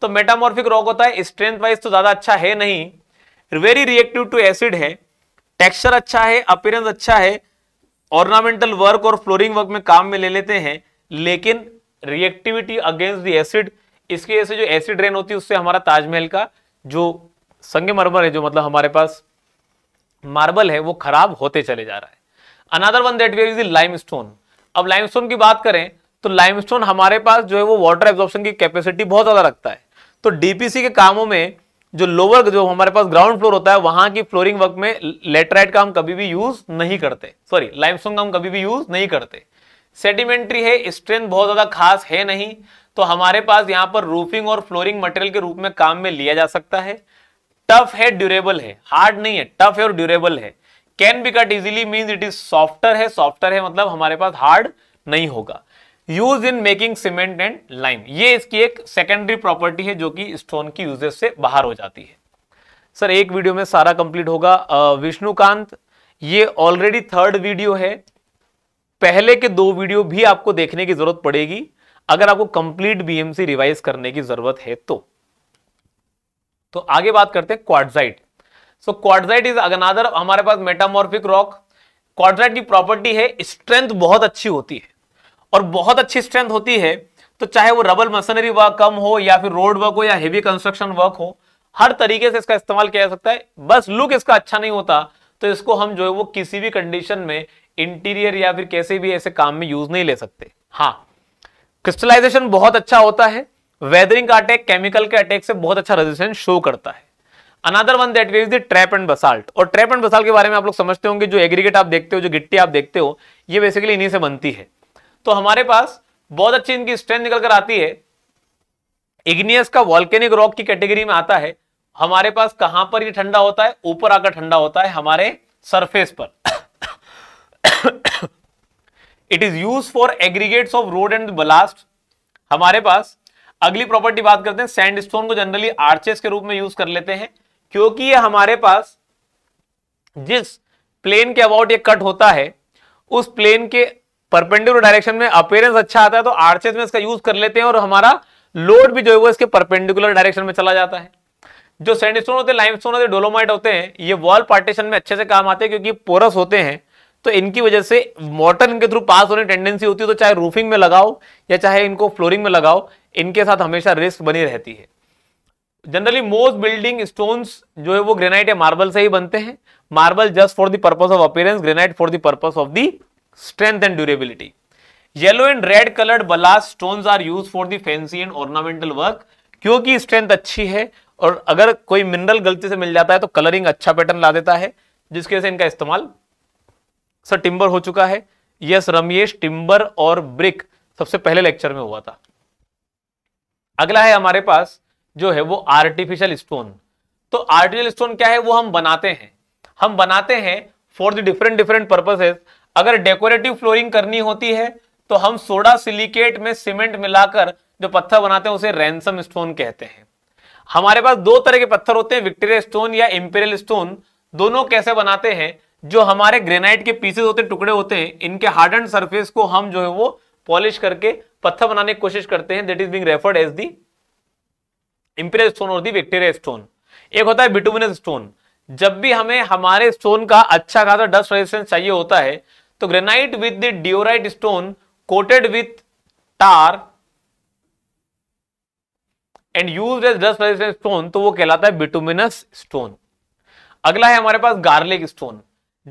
तो मेटामॉर्फिक रॉक होता है स्ट्रेंथ वाइज तो ज्यादा अच्छा है नहीं वेरी रिएक्टिव टू एसिड है टेक्सचर अच्छा है अपीयरेंस अच्छा है ऑर्नामेंटल वर्क और फ्लोरिंग वर्क में काम में ले लेते हैं लेकिन रिएक्टिविटी अगेंस्ट द एसिड इसकी वजह से जो एसिड रेन होती है उससे हमारा ताजमहल का जो मरमर है जो मतलब हमारे पास मार्बल है वो खराब होते चले जा रहा है another one that where is lime stone अब लाइम स्टोन की बात करें तो लाइम स्टोन हमारे पास जो है वो वाटर एब्जॉर्प्शन की कैपेसिटी बहुत ज़्यादा रखता है तो डीपीसी के कामों में जो लोअर जो हमारे पास ग्राउंड फ्लोर होता है वहां की फ्लोरिंग वर्क में लेटराइट का हम कभी भी यूज नहीं करते सॉरी लाइमस्टोन का हम कभी भी यूज नहीं करते सेडिमेंट्री है स्ट्रेंथ बहुत ज्यादा खास है नहीं तो हमारे पास यहाँ पर रूफिंग और फ्लोरिंग मटेरियल के रूप में काम में लिया जा सकता है टफ है ड्यूरेबल है हार्ड नहीं है टफ है और ड्यूरेबल है can be cut easily means it is softer है सॉफ्टर है मतलब हमारे पास हार्ड नहीं होगा use in making cement and lime ये इसकी एक सेकेंडरी प्रॉपर्टी है जो कि स्टोन की यूजेज से बाहर हो जाती है सर एक वीडियो में सारा कंप्लीट होगा विष्णुकांत ये ऑलरेडी थर्ड वीडियो है पहले के दो वीडियो भी आपको देखने की जरूरत पड़ेगी अगर आपको कंप्लीट बीएमसी रिवाइज करने की जरूरत है तो तो आगे बात करते हैं quartzite so quartzite is another हमारे पास मेटामॉर्फिक रॉक क्वाडजाइट की प्रॉपर्टी है स्ट्रेंथ बहुत अच्छी होती है और बहुत अच्छी स्ट्रेंथ होती है तो चाहे वो रबल मशीनरी वर्क कम हो या फिर रोड वर्क हो या हेवी कंस्ट्रक्शन वर्क हो हर तरीके से इसका इस्तेमाल किया जा सकता है बस लुक इसका अच्छा नहीं होता तो इसको हम जो है वो किसी भी कंडीशन में इंटीरियर या फिर कैसे भी ऐसे काम में यूज नहीं ले सकते हाँ क्रिस्टलाइजेशन बहुत अच्छा होता है वेदरिंग का अटैक केमिकल के अटैक से बहुत अच्छा रेजिस्टेंस शो करता है another one that is the trap and basalt और ट्रैप एंड बसाल्ट के बारे में आप लोग समझते होंगे जो एग्रीगेट आप देखते हो जो गिट्टी आप देखते हो ये बेसिकली इन्हीं से बनती है तो हमारे पास बहुत अच्छी इनकी स्ट्रेंथ निकल कर आती है इग्नियस का वॉल्केनिक रॉक की कैटेगरी में आता है हमारे पास कहां पर ये ठंडा होता है ऊपर आकर ठंडा होता है हमारे सरफेस पर it is use for aggregates of road and ballast हमारे पास अगली प्रॉपर्टी बात करते हैं सैंडस्टोन को जनरली आर्चेस के रूप में यूज कर लेते हैं क्योंकि ये हमारे पास जिस प्लेन के अबाउट ये कट होता है उस प्लेन के परपेंडिकुलर डायरेक्शन में अपेयरेंस अच्छा आता है तो आर्चेस में इसका यूज कर लेते हैं और हमारा लोड भी जो है वो इसके परपेंडिकुलर डायरेक्शन में चला जाता है जो सैंडस्टोन होते हैं लाइमस्टोन होते हैं डोलोमाइट होते हैं ये वॉल पार्टीशन में अच्छे से काम आते हैं क्योंकि पोरस होते हैं तो इनकी वजह से मोटर इनके थ्रू पास होने की टेंडेंसी होती है तो चाहे रूफिंग में लगाओ या चाहे इनको फ्लोरिंग में लगाओ इनके साथ हमेशा रिस्क बनी रहती है जनरली मोस्ट बिल्डिंग स्टोन्स जो है वो ग्रेनाइट या मार्बल से ही बनते हैं marble just for the purpose of appearance granite for the purpose of the strength and durability yellow and red coloured ballast stones are use for the fancy and ornamental work क्योंकि स्ट्रेंथ अच्छी है और अगर कोई मिनरल गलती से मिल जाता है तो कलरिंग अच्छा पैटर्न ला देता है जिसकी वजह से इनका इस्तेमाल सर टिम्बर हो चुका है यस रमेश टिम्बर और ब्रिक सबसे पहले लेक्चर में हुआ था अगला है हमारे पास जो है वो आर्टिफिशियल स्टोन तो आर्टिफिशियल स्टोन क्या है वो हम बनाते हैं हम बनाते हैं फॉर द डिफरेंट डिफरेंट अगर डेकोरेटिव फ्लोरिंग करनी होती है तो हम सोडा सिलिकेट में सीमेंट मिलाकर जो पत्थर बनाते हैं उसे रैनसम स्टोन कहते हैं हमारे पास दो तरह के पत्थर होते हैं विक्टोरिया स्टोन या इंपेरियल स्टोन दोनों कैसे बनाते हैं जो हमारे ग्रेनाइट के पीसेस होते हैं टुकड़े होते हैं इनके हार्डन सरफेस को हम जो है वो पॉलिश करके पत्थर बनाने की कोशिश करते हैं that is being referred as the imperial stone और दी विक्टेरिया स्टोन एक होता है बिटुमिनस स्टोन जब भी हमें हमारे स्टोन का अच्छा खासा डस्ट रेजिस्टेंस चाहिए होता है तो granite with the diorite stone coated with tar and use as dust resistant stone तो वो कहलाता है बिटुमिनस स्टोन अगला है हमारे पास गार्लिक स्टोन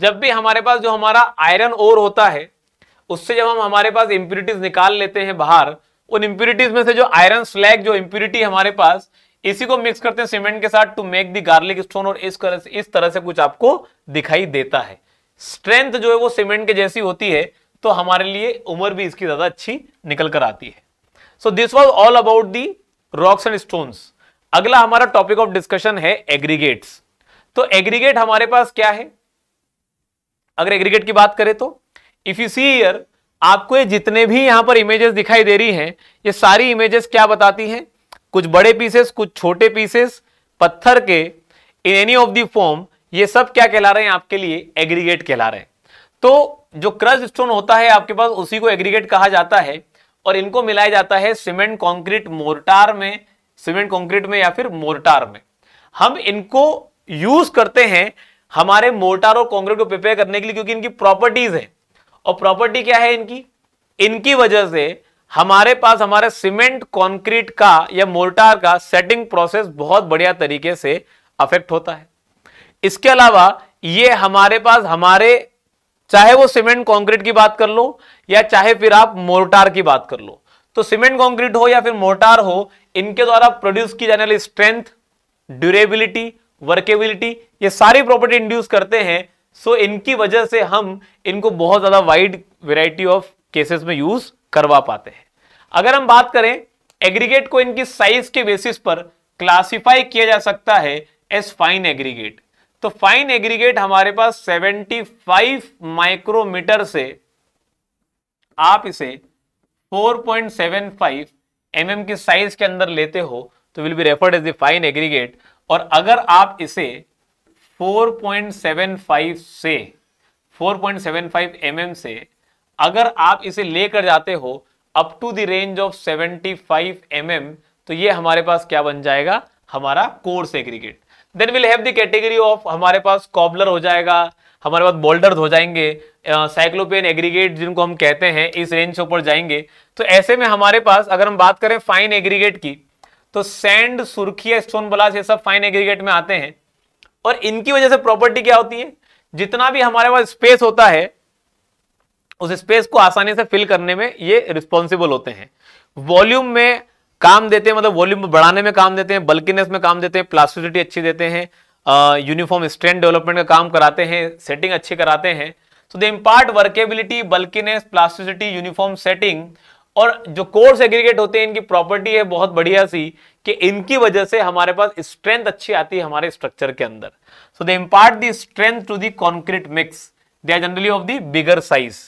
जब भी हमारे पास जो हमारा आयरन ओर होता है उससे जब हम हमारे पास इंप्यूरिटीज निकाल लेते हैं बाहर उन इंप्यूरिटीज में से जो आयरन स्लैग जो इंप्यूरिटी हमारे पास इसी को मिक्स करते हैं सीमेंट के साथ to make the garlic stone और इस तरह से इस तरह से कुछ आपको दिखाई देता है स्ट्रेंथ जो है वो सीमेंट के जैसी होती है तो हमारे लिए उम्र भी इसकी ज्यादा अच्छी निकल कर आती है so this was all about the rocks and stones अगला हमारा टॉपिक ऑफ डिस्कशन है एग्रीगेट्स तो एग्रीगेट हमारे पास क्या है अगर एग्रीगेट की बात करें तो इफ यू सी ईयर आपको ये जितने भी यहां पर इमेजेस दिखाई दे रही हैं ये सारी इमेजेस क्या बताती हैं कुछ बड़े पीसेस कुछ छोटे पीसेस पत्थर के in any of the form ये सब क्या कहला रहे हैं आपके लिए एग्रीगेट कहला रहे हैं तो जो क्रज स्टोन होता है आपके पास उसी को एग्रीगेट कहा जाता है और इनको मिलाया जाता है सीमेंट कॉन्क्रीट मोर्टार में सीमेंट कॉन्क्रीट में या फिर मोर्टार में हम इनको यूज करते हैं हमारे मोर्टार और कॉन्क्रीट को प्रिपेयर करने के लिए क्योंकि इनकी प्रॉपर्टीज है और प्रॉपर्टी क्या है इनकी इनकी वजह से हमारे पास हमारे सीमेंट कॉन्क्रीट का या मोर्टार का सेटिंग प्रोसेस बहुत बढ़िया तरीके से अफेक्ट होता है इसके अलावा ये हमारे पास हमारे चाहे वो सीमेंट कंक्रीट की बात कर लो या चाहे फिर आप मोर्टार की बात कर लो तो सीमेंट कंक्रीट हो या फिर मोर्टार हो इनके द्वारा प्रोड्यूस की जाने वाली स्ट्रेंथ ड्यूरेबिलिटी वर्केबिलिटी ये सारी प्रॉपर्टी इंड्यूस करते हैं सो इनकी वजह से हम इनको बहुत ज़्यादा वाइड वेराइटी ऑफ केसेस में यूज़ करवा पाते हैं अगर हम बात करें एग्रीगेट को इनकी साइज के बेसिस पर क्लासिफाई किया जा सकता है एज फाइन एग्रीगेट तो फाइन एग्रीगेट हमारे पास 75 माइक्रोमीटर से आप इसे 4.75 एमएम mm की साइज के अंदर लेते हो तो will be referred as fine aggregate और अगर आप इसे 4.75 से 4.75 एमएम mm से अगर आप इसे लेकर जाते हो up to the range of 75 m m mm, तो ये हमारे पास क्या बन जाएगा हमारा coarse aggregate then will have category of हमारे पास कॉबलर हो जाएगा हमारे पास बोल्डर्स हो जाएंगे साइक्लोपेन एग्रीगेट जिनको हम कहते हैं इस रेंज से ऊपर जाएंगे तो ऐसे में हमारे पास अगर हम बात करें फाइन एग्रीगेट की तो सैंड सुर्खिया स्टोन बलास ये सब फाइन एग्रीगेट में आते हैं और इनकी वजह से प्रॉपर्टी क्या होती है जितना भी हमारे पास स्पेस होता है उस स्पेस को आसानी से फिल करने में ये रिस्पॉन्सिबल होते हैं वॉल्यूम में काम देते हैं मतलब वॉल्यूम बढ़ाने में काम देते हैं बल्किनेस में काम देते हैं प्लास्टिसिटी अच्छी देते हैं यूनिफॉर्म स्ट्रेंथ डेवलपमेंट का काम कराते हैं सेटिंग अच्छी कराते हैं so they impart workability bulkiness plasticity uniform setting और जो कोर्स एग्रीगेट होते हैं इनकी प्रॉपर्टी है बहुत बढ़िया सी कि इनकी वजह से हमारे पास स्ट्रेंथ अच्छी आती है हमारे स्ट्रक्चर के अंदर so they impart the strength to the concrete mix they are generally of the bigger size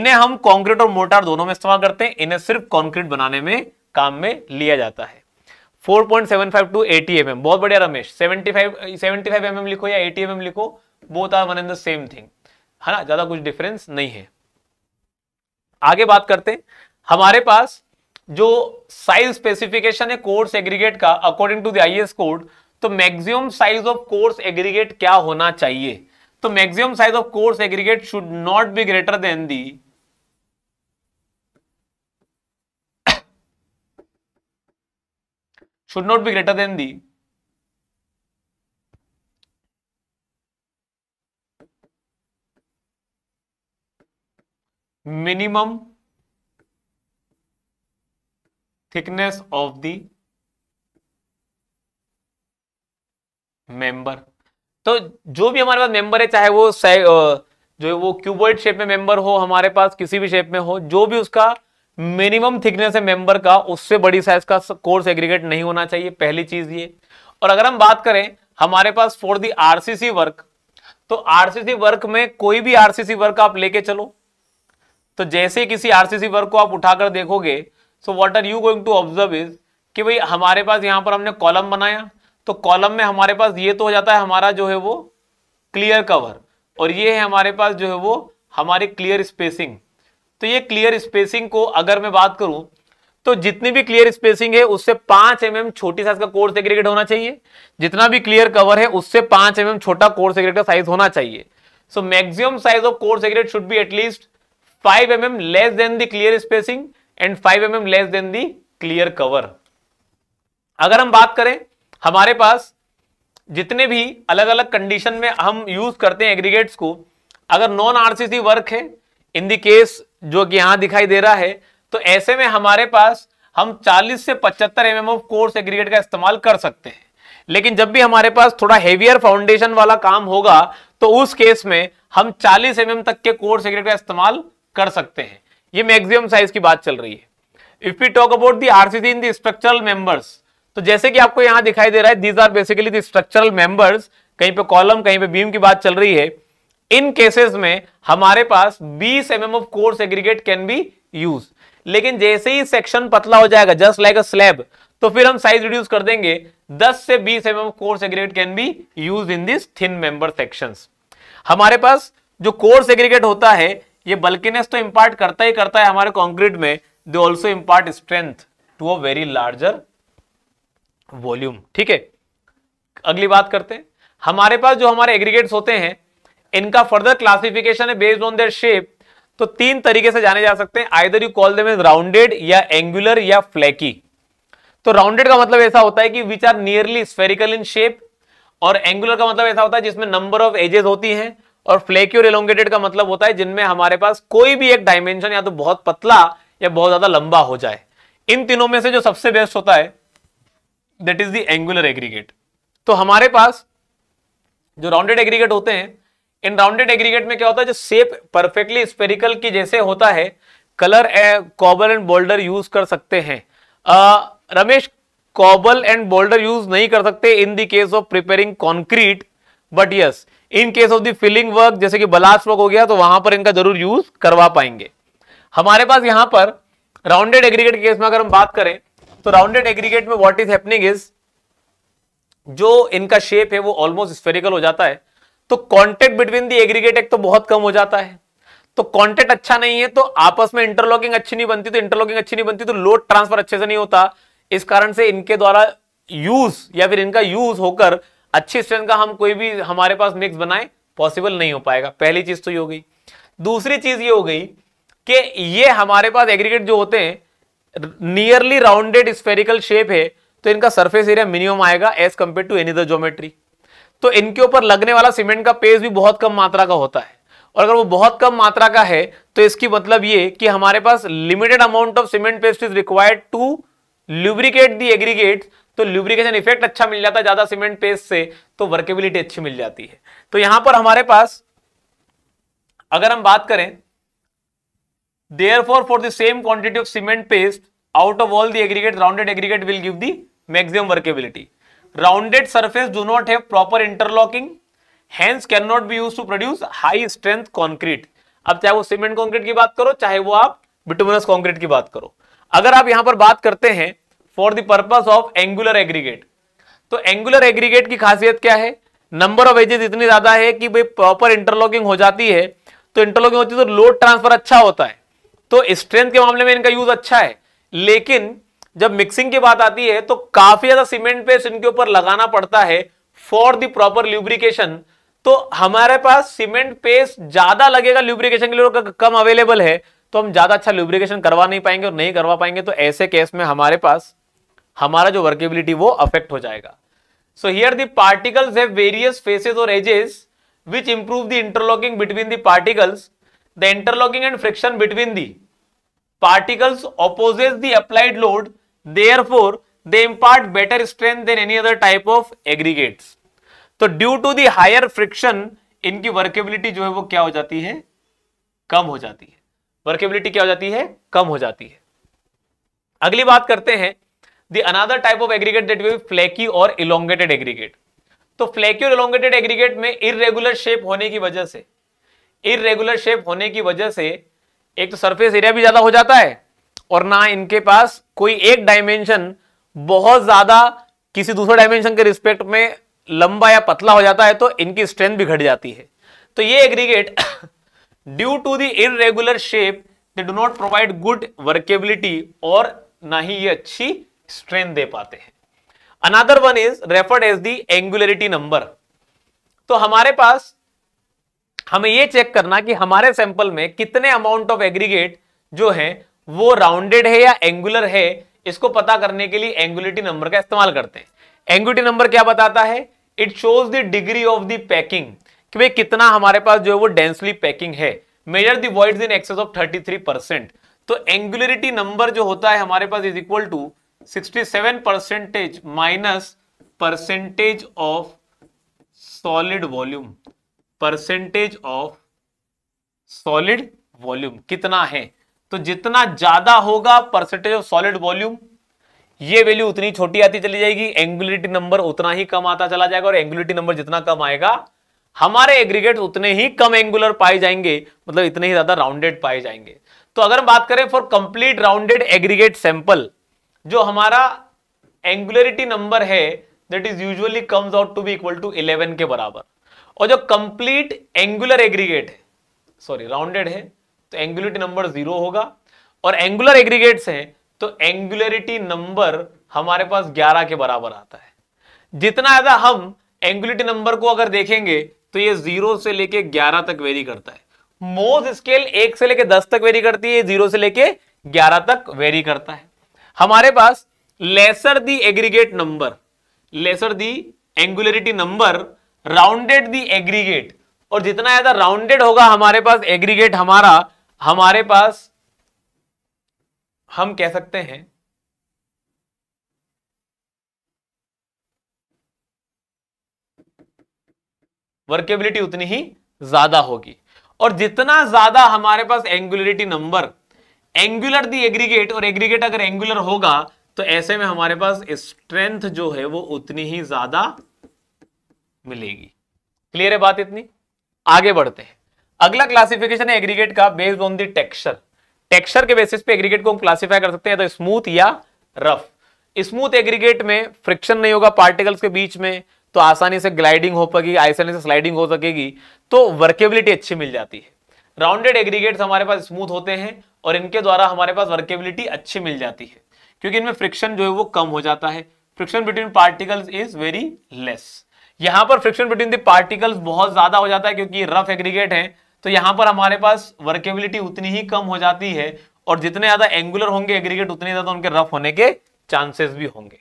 इन्हें हम कॉन्क्रीट और मोटार दोनों में इस्तेमाल करते हैं इन्हें सिर्फ कॉन्क्रीट बनाने में काम में लिया जाता है 4.75 टू एटी एम mm, बहुत बढ़िया रमेश 75 75 एम mm लिखो या 80 एम mm लिखो both are one and the same thing है ना ज्यादा कुछ डिफरेंस नहीं है आगे बात करते हैं हमारे पास जो साइज स्पेसिफिकेशन है कोर्स एग्रीगेट का according to the I code तो maximum size of coarse aggregate क्या होना चाहिए तो maximum size of coarse aggregate should not be greater than the should not be greater than the minimum thickness of the member तो जो भी हमारे पास मेंबर है चाहे वो जो वो क्यूबोइड शेप में मेंबर हो हमारे पास किसी भी शेप में हो जो भी उसका मिनिमम थिकनेस है मेंबर का उससे बड़ी साइज का कोर्स एग्रीगेट नहीं होना चाहिए पहली चीज ये और अगर हम बात करें हमारे पास फॉर दी आरसीसी वर्क तो आरसीसी वर्क में कोई भी आरसीसी वर्क आप लेके चलो तो जैसे किसी आरसीसी वर्क को आप उठाकर देखोगे so what are you going to observe is कि भाई हमारे पास यहाँ पर हमने कॉलम बनाया तो कॉलम में हमारे पास ये तो हो जाता है हमारा जो है वो क्लियर कवर और ये है हमारे पास जो है वो हमारी क्लियर स्पेसिंग तो ये क्लियर स्पेसिंग को अगर मैं बात करूं तो जितनी भी क्लियर स्पेसिंग है उससे पांच एम mm छोटी साइज का कोर एग्रीगेट होना चाहिए जितना भी क्लियर कवर है उससे पांच एम mm छोटा कोर सेग्रेट का साइज होना चाहिए so maximum size of coarse aggregate should be at least five M m less than the clear spacing and five M m less than the clear cover अगर हम बात करें हमारे पास जितने भी अलग अलग कंडीशन में हम यूज करते हैं एग्रीगेट्स को अगर नॉन आरसीसी वर्क है इन द केस जो कि यहां दिखाई दे रहा है तो ऐसे में हमारे पास हम 40 से 75 एम ऑफ कोर्स एग्रीगेट का इस्तेमाल कर सकते हैं लेकिन जब भी हमारे पास थोड़ा हेवियर फाउंडेशन वाला काम होगा तो उस केस में हम 40 एम तक के कोर्स एग्रीगेट का इस्तेमाल कर सकते हैं ये मैक्सिमम साइज की बात चल रही है if you talk about the RCC in the structural members तो जैसे कि आपको यहां दिखाई दे रहा है these are basically the structural members कहीं पे कॉलम कहीं पे बीम की बात चल रही है इन केसेस में हमारे पास 20 m m of coarse aggregate can be use लेकिन जैसे ही सेक्शन पतला हो जाएगा जस्ट लाइक अ स्लैब तो फिर हम साइज रिड्यूस कर देंगे 10 से 20 m m of coarse aggregate can be use in this thin member section हमारे पास जो कोर्स एग्रीगेट होता है ये बल्किनेस तो इंपार्ट करता ही करता है हमारे कॉन्क्रीट में they also impart strength to a very larger volume ठीक है अगली बात करते हैं हमारे पास जो हमारे एग्रीगेट्स होते हैं इनका फर्दर क्लासिफिकेशन है बेस्ड ऑन देर शेप तो तीन तरीके से जाने जा सकते हैं either you call them is rounded या एंगुलर या फ्लैकी तो राउंडेड का मतलब ऐसा होता है कि which are nearly spherical in shape और एंगुलर का मतलब ऐसा होता है जिसमें नंबर ऑफ एजेस होती हैं और फ्लैकी और एलोंगेटेड का मतलब होता है जिनमें हमारे पास कोई भी एक डायमेंशन या तो बहुत पतला या बहुत ज्यादा लंबा हो जाए इन तीनों में से जो सबसे बेस्ट होता है that is the angular aggregate तो हमारे पास जो राउंडेड एग्रीगेट होते हैं इन राउंडेड एग्रीगेट में क्या होता है जो सेप परफेक्टली स्पेरिकल की जैसे होता है colour cobble and boulder use कर सकते हैं आ, Ramesh cobble and boulder use नहीं कर सकते in the case of preparing concrete but yes in case of the filling work जैसे कि बलास्ट वर्क हो गया तो वहां पर इनका जरूर यूज करवा पाएंगे हमारे पास यहां पर राउंडेड एग्रीगेट केस में अगर हम बात करें तो राउंडेड एग्रीगेट में वॉट इज हैपनिंग इज जो इनका शेप है वो ऑलमोस्ट स्पेरिकल हो जाता है तो कॉन्टेक्ट बिटवीन दी एग्रीगेट एक तो बहुत कम हो जाता है तो कॉन्टेक्ट अच्छा नहीं है तो आपस में इंटरलॉकिंग अच्छी नहीं बनती तो इंटरलॉकिंग अच्छी नहीं बनती तो लोड ट्रांसफर अच्छे से नहीं होता इस कारण से इनके द्वारा यूज या फिर इनका यूज होकर अच्छी स्ट्रेंथ का हम कोई भी हमारे पास मिक्स बनाए पॉसिबल नहीं हो पाएगा पहली चीज तो ये हो गई दूसरी चीज ये हो गई कि ये हमारे पास एग्रीगेट जो होते हैं नियरली राउंडेड स्फेरिकल शेप है तो इनका सरफेस एरिया मिनिमम आएगा as compare to any the geometry तो इनके ऊपर लगने वाला सीमेंट का पेस्ट भी बहुत कम मात्रा का होता है और अगर वो बहुत कम मात्रा का है तो इसकी मतलब ये कि हमारे पास limited amount of cement paste is required to lubricate the aggregate तो लुब्रिकेशन इफेक्ट अच्छा मिल जाता है ज्यादा सीमेंट पेस्ट से तो वर्केबिलिटी अच्छी मिल जाती है तो यहां पर हमारे पास अगर हम बात करें there for for the same quantity of cement paste out of all the aggregate rounded aggregate will give the maximum workability rounded rounded do not have proper interlocking interlocking can not be used to produce high strength concrete अब चाहे वो सीमेंट कंक्रीट की बात करो चाहे वो आप बिटुमिनस कंक्रीट की बात करो अगर आप यहां पर बात करते हैं for the purpose of angular aggregate तो एंगुलर एग्रीगेट की खासियत क्या है नंबर ऑफ एजेस इतनी ज्यादा है कि भाई प्रॉपर इंटरलॉकिंग हो जाती है तो इंटरलॉकिंग होती है तो लोड ट्रांसफर अच्छा होता है तो स्ट्रेंथ के मामले में इनका यूज अच्छा है लेकिन जब मिक्सिंग की बात आती है तो काफी ज्यादा सीमेंट पेस्ट इनके ऊपर लगाना पड़ता है फॉर द प्रॉपर ल्यूब्रिकेशन तो हमारे पास सीमेंट पेस्ट ज्यादा लगेगा ल्यूब्रिकेशन के लिए कम अवेलेबल है तो हम ज्यादा अच्छा ल्यूब्रिकेशन करवा नहीं पाएंगे और नहीं करवा पाएंगे तो ऐसे केस में हमारे पास हमारा जो वर्केबिलिटी वो अफेक्ट हो जाएगा so here the particles have various faces और edges which improve the interlocking between the particles the interlocking and friction between the particles opposes the applied load therefore they impart better strength than any other type of aggregates तो due to the higher friction इनकी वर्केबिलिटी जो है वो क्या हो जाती है कम हो जाती है वर्केबिलिटी क्या हो जाती है कम हो जाती है अगली बात करते हैं the another type of aggregate that we flaky और इलोंगेटेड एग्रीगेट तो फ्लैकी और इलोंगेटेड एग्रीगेट में इरेगुलर शेप होने की वजह से इरेगुलर शेप होने की वजह से एक तो सरफेस एरिया भी ज्यादा हो जाता है और ना इनके पास कोई एक डायमेंशन बहुत ज्यादा किसी दूसरे डायमेंशन के रिस्पेक्ट में लंबा या पतला हो जाता है तो इनकी स्ट्रेंथ भी घट जाती है तो ये aggregate due to the irregular shape they do not provide good workability और ना ही ये अच्छी स्ट्रेंथ दे पाते हैं another one is referred as the angularity number तो हमारे पास हमें ये चेक करना कि हमारे सैंपल में कितने अमाउंट ऑफ एग्रीगेट जो है वो राउंडेड है या एंगुलर है इसको पता करने के लिए एंगुलिटी नंबर का इस्तेमाल करते हैं एंगुलिटी नंबर क्या बताता है it shows the degree of the packing कि भाई कितना हमारे पास जो है वो डेंसली पैकिंग है measure the voids in excess of 33 percent तो एंगुलरिटी नंबर जो होता है हमारे पास is equal to 67 percentage minus percentage of solid volume percentage of solid volume कितना है तो जितना ज्यादा होगा परसेंटेज ऑफ सॉलिड वॉल्यूम ये वैल्यू उतनी छोटी आती चली जाएगी एंगुलरिटी नंबर उतना ही कम आता चला जाएगा और एंगुलिटी नंबर जितना कम आएगा हमारे एग्रीगेट उतने ही कम एंगुलर पाए जाएंगे मतलब इतने ही ज्यादा राउंडेड पाए जाएंगे तो अगर हम बात करें for complete rounded aggregate sample जो हमारा एंगुलरिटी नंबर है that is usually comes out to be equal to 11 के बराबर और जो कंप्लीट एंगुलर एग्रीगेट है सॉरी राउंडेड है तो एंगुलरिटी नंबर जीरो होगा और एंगुलर एग्रीगेट्स हैं तो एंगुलरिटी नंबर हमारे पास 11 के बराबर आता है जितना ज्यादा हम एंगुलरिटी नंबर को अगर देखेंगे तो ये जीरो से लेके 11 तक वेरी करता है मोज स्केल एक से लेके 10 तक वेरी करती है जीरो से लेके 11 तक वेरी करता है हमारे पास lesser the aggregate number lesser the angularity number rounded the aggregate और जितना ज्यादा राउंडेड होगा हमारे पास एग्रीगेट हमारा हमारे पास हम कह सकते हैं वर्केबिलिटी उतनी ही ज्यादा होगी और जितना ज्यादा हमारे पास angularity number angular the aggregate और एग्रीगेट अगर एंगुलर होगा तो ऐसे में हमारे पास स्ट्रेंथ जो है वो उतनी ही ज्यादा मिलेगी क्लियर है बात इतनी आगे बढ़ते हैं अगला क्लासिफिकेशन है एग्रीगेट का based on the texture texture के बेसिस पे एग्रीगेट को हम क्लासिफाई कर सकते हैं तो स्मूथ या रफ स्मूथ एग्रीगेट में फ्रिक्शन नहीं होगा पार्टिकल्स के बीच में तो आसानी से ग्लाइडिंग हो पाएगी आसानी से स्लाइडिंग हो सकेगी तो वर्केबिलिटी अच्छी मिल जाती है राउंडेड एग्रीगेट हमारे पास स्मूथ होते हैं और इनके द्वारा हमारे पास वर्केबिलिटी अच्छी मिल जाती है क्योंकि इनमें फ्रिक्शन जो है वो कम हो जाता है friction between particles is very less यहां पर फ्रिक्शन बिटवीन द पार्टिकल्स बहुत ज्यादा हो जाता है क्योंकि रफ एग्रीगेट है तो यहां पर हमारे पास वर्केबिलिटी उतनी ही कम हो जाती है और जितने ज्यादा एंगुलर होंगे एग्रीगेट उतने ज्यादा उनके रफ होने के चांसेस भी होंगे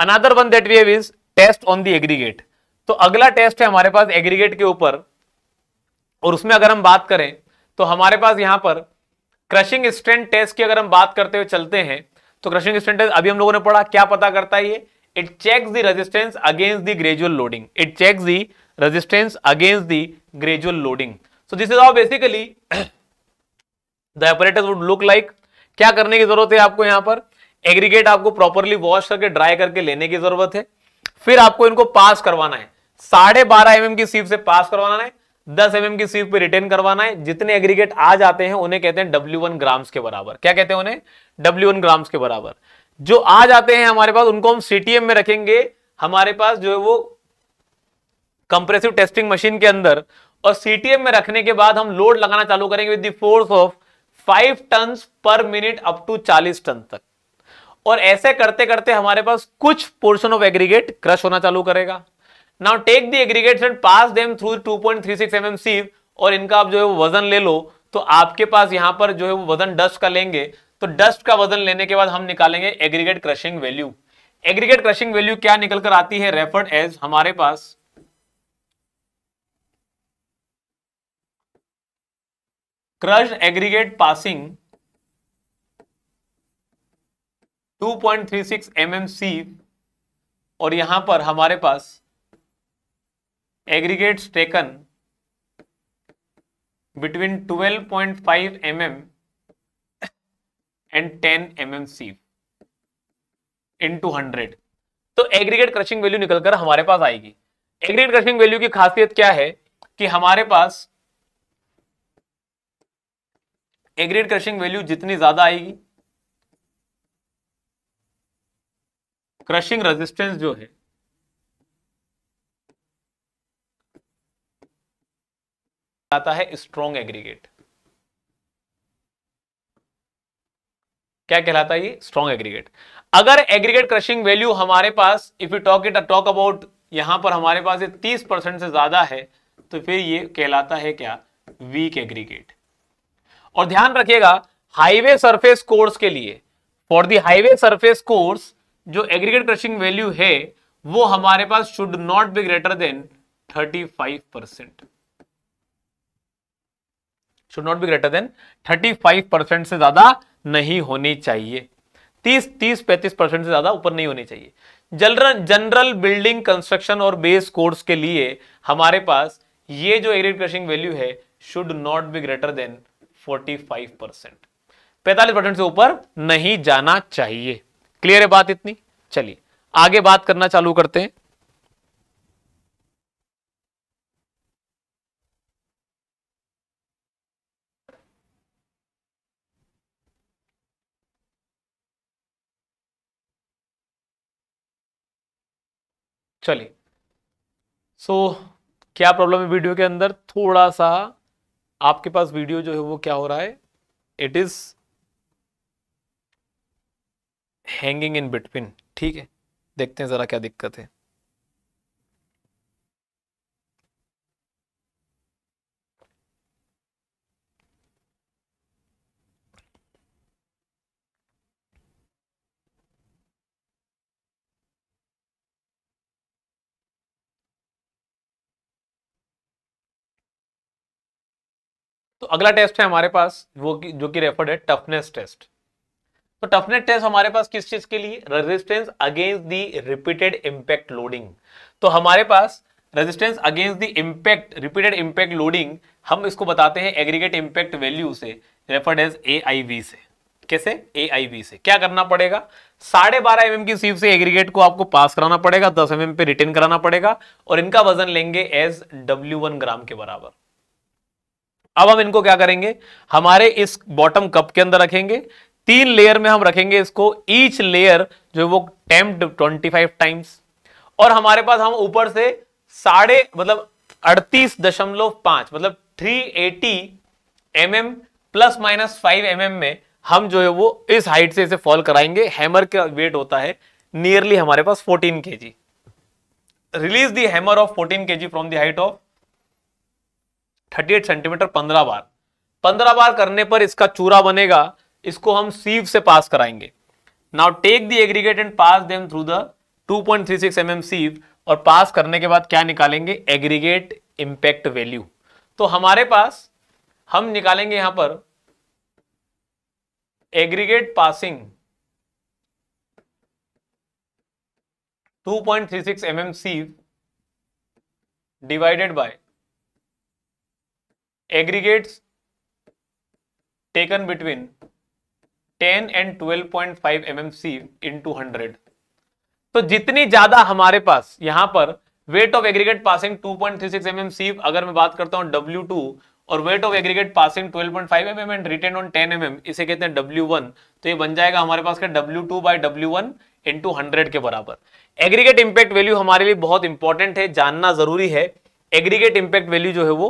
another one that we is test on the aggregate तो अगला टेस्ट है हमारे पास एग्रीगेट के ऊपर और उसमें अगर हम बात करें तो हमारे पास यहां पर क्रशिंग स्ट्रेंथ टेस्ट की अगर हम बात करते हुए चलते हैं तो क्रशिंग स्ट्रेंथ टेस्ट अभी हम लोगों ने पढ़ा क्या पता करता है ये it checks the resistance against the gradual loading it checks the resistance against the gradual loading so this is of basically the apparatus would look like क्या करने की जरूरत है आपको यहां पर एग्रीगेट आपको प्रॉपरली वॉश करके ड्राई करके लेने की जरूरत है फिर आपको इनको पास करवाना है साढ़े बारह एमएम की सीप से पास करवाना है दस एमएम की सीप पे रिटेन करवाना है जितने एग्रीगेट आ जाते हैं उन्हें कहते हैं डब्ल्यू वन ग्राम्स के बराबर क्या कहते हैं उन्हें डब्ल्यू वन ग्राम्स के बराबर जो आ जाते हैं हमारे पास उनको हम सीटीएम में रखेंगे हमारे पास जो है वो कंप्रेसिव टेस्टिंग मशीन के अंदर और सीटीएम में रखने के बाद हम लोड लगाना चालू करेंगे with force of five ton per minute up to चालीस टन तक और ऐसे करते करते हमारे पास कुछ पोर्शन ऑफ एग्रीगेट क्रश होना चालू करेगा now take the aggregate and pass them through 2.36 point mm sieve और इनका आप जो है वो वजन ले लो तो आपके पास यहां पर जो है वो वजन डस्ट का लेंगे तो डस्ट का वजन लेने के बाद हम निकालेंगे aggregate crushing value aggregate crushing value क्या निकलकर आती है रेफर्ड एज हमारे पास crush aggregate passing 2.36 point mm और यहां पर हमारे पास aggregate taken between 12.5 point mm and 10 sieve sieve into 100 तो एग्रीगेट क्रशिंग वैल्यू निकलकर हमारे पास आएगी एग्रीगेट क्रशिंग वैल्यू की खासियत क्या है कि हमारे पास एग्रीड क्रशिंग वैल्यू जितनी ज्यादा आएगी क्रशिंग रेजिस्टेंस जो है आता है स्ट्रॉन्ग एग्रीगेट क्या कहलाता है ये स्ट्रॉन्ग एग्रीगेट अगर एग्रीगेट क्रशिंग वैल्यू हमारे पास if you talk it talk about यहां पर हमारे पास ये 30 परसेंट से ज्यादा है तो फिर ये कहलाता है क्या वीक एग्रीगेट और ध्यान रखिएगा हाईवे सरफेस कोर्स के लिए for the highway surface course जो एग्रीगेट क्रशिंग वैल्यू है वो हमारे पास should not be greater than 35 percent should not be greater than 35 percent से ज्यादा नहीं होनी चाहिए 30 30 35 परसेंट से ज्यादा ऊपर नहीं होनी चाहिए जनरल जनरल बिल्डिंग कंस्ट्रक्शन और बेस कोर्स के लिए हमारे पास ये जो एग्रीड क्रशिंग वैल्यू है should not be greater than 45 percent पैंतालीस परसेंट से ऊपर नहीं जाना चाहिए क्लियर है बात इतनी चलिए आगे बात करना चालू करते हैं चलिए सो so, क्या प्रॉब्लम है वीडियो के अंदर थोड़ा सा आपके पास वीडियो जो है वो क्या हो रहा है it is hanging in between ठीक है देखते हैं ज़रा क्या दिक्कत है अगला टेस्ट है हमारे पास वो की, जो कि रेफर्ड है टफनेस टेस्ट तो टफनेस टेस्ट हमारे पास किस चीज के लिए resistance against the repeated impact loading तो हमारे पास resistance against the impact repeated impact loading हम इसको बताते हैं एग्रीगेट इंपैक्ट वैल्यू से रेफर्ड एज ए से कैसे ए से क्या करना पड़ेगा साढ़े बारह एम की सीव से एग्रीगेट को आपको पास कराना पड़ेगा दस एम पे रिटर्न कराना पड़ेगा और इनका वजन लेंगे एज डब्ल्यू ग्राम के बराबर अब हम इनको क्या करेंगे हमारे इस बॉटम कप के अंदर रखेंगे तीन लेयर में हम रखेंगे इसको ईच लेयर जो वो टेम्प्ड 25 टाइम्स और हमारे पास हम ऊपर से साढ़े मतलब अड़तीस दशमलव पांच मतलब 380 eighty mm plus minus five M में हम जो है वो इस हाइट से इसे फॉल कराएंगे हैमर का वेट होता है नियरली हमारे पास 14 K G release the hammer of 14 K G from the height of 38 centimetre 15 बार 15 बार करने पर इसका चूरा बनेगा इसको हम सीव से पास कराएंगे now take the aggregate and pass them through the 2.36 point mm sieve और पास करने के बाद क्या निकालेंगे एग्रीगेट इंपैक्ट वैल्यू तो हमारे पास हम निकालेंगे यहां पर aggregate passing 2.36 point mm sieve divided by aggregates taken between 10 and 12.5 mmc into 100 तो जितनी ज्यादा हमारे पास यहां पर weight of aggregate passing 2.36 mmc अगर मैं बात करता हूं W2 और weight of aggregate passing 12.5 mm and retain on 10 mm इसे कहते हैं W1 तो ये बन जाएगा हमारे पास का W2 two by W one into hundred के बराबर एग्रीगेट इंपैक्ट वैल्यू हमारे लिए बहुत इंपॉर्टेंट है जानना जरूरी है एग्रीगेट इंपैक्ट वैल्यू जो है वो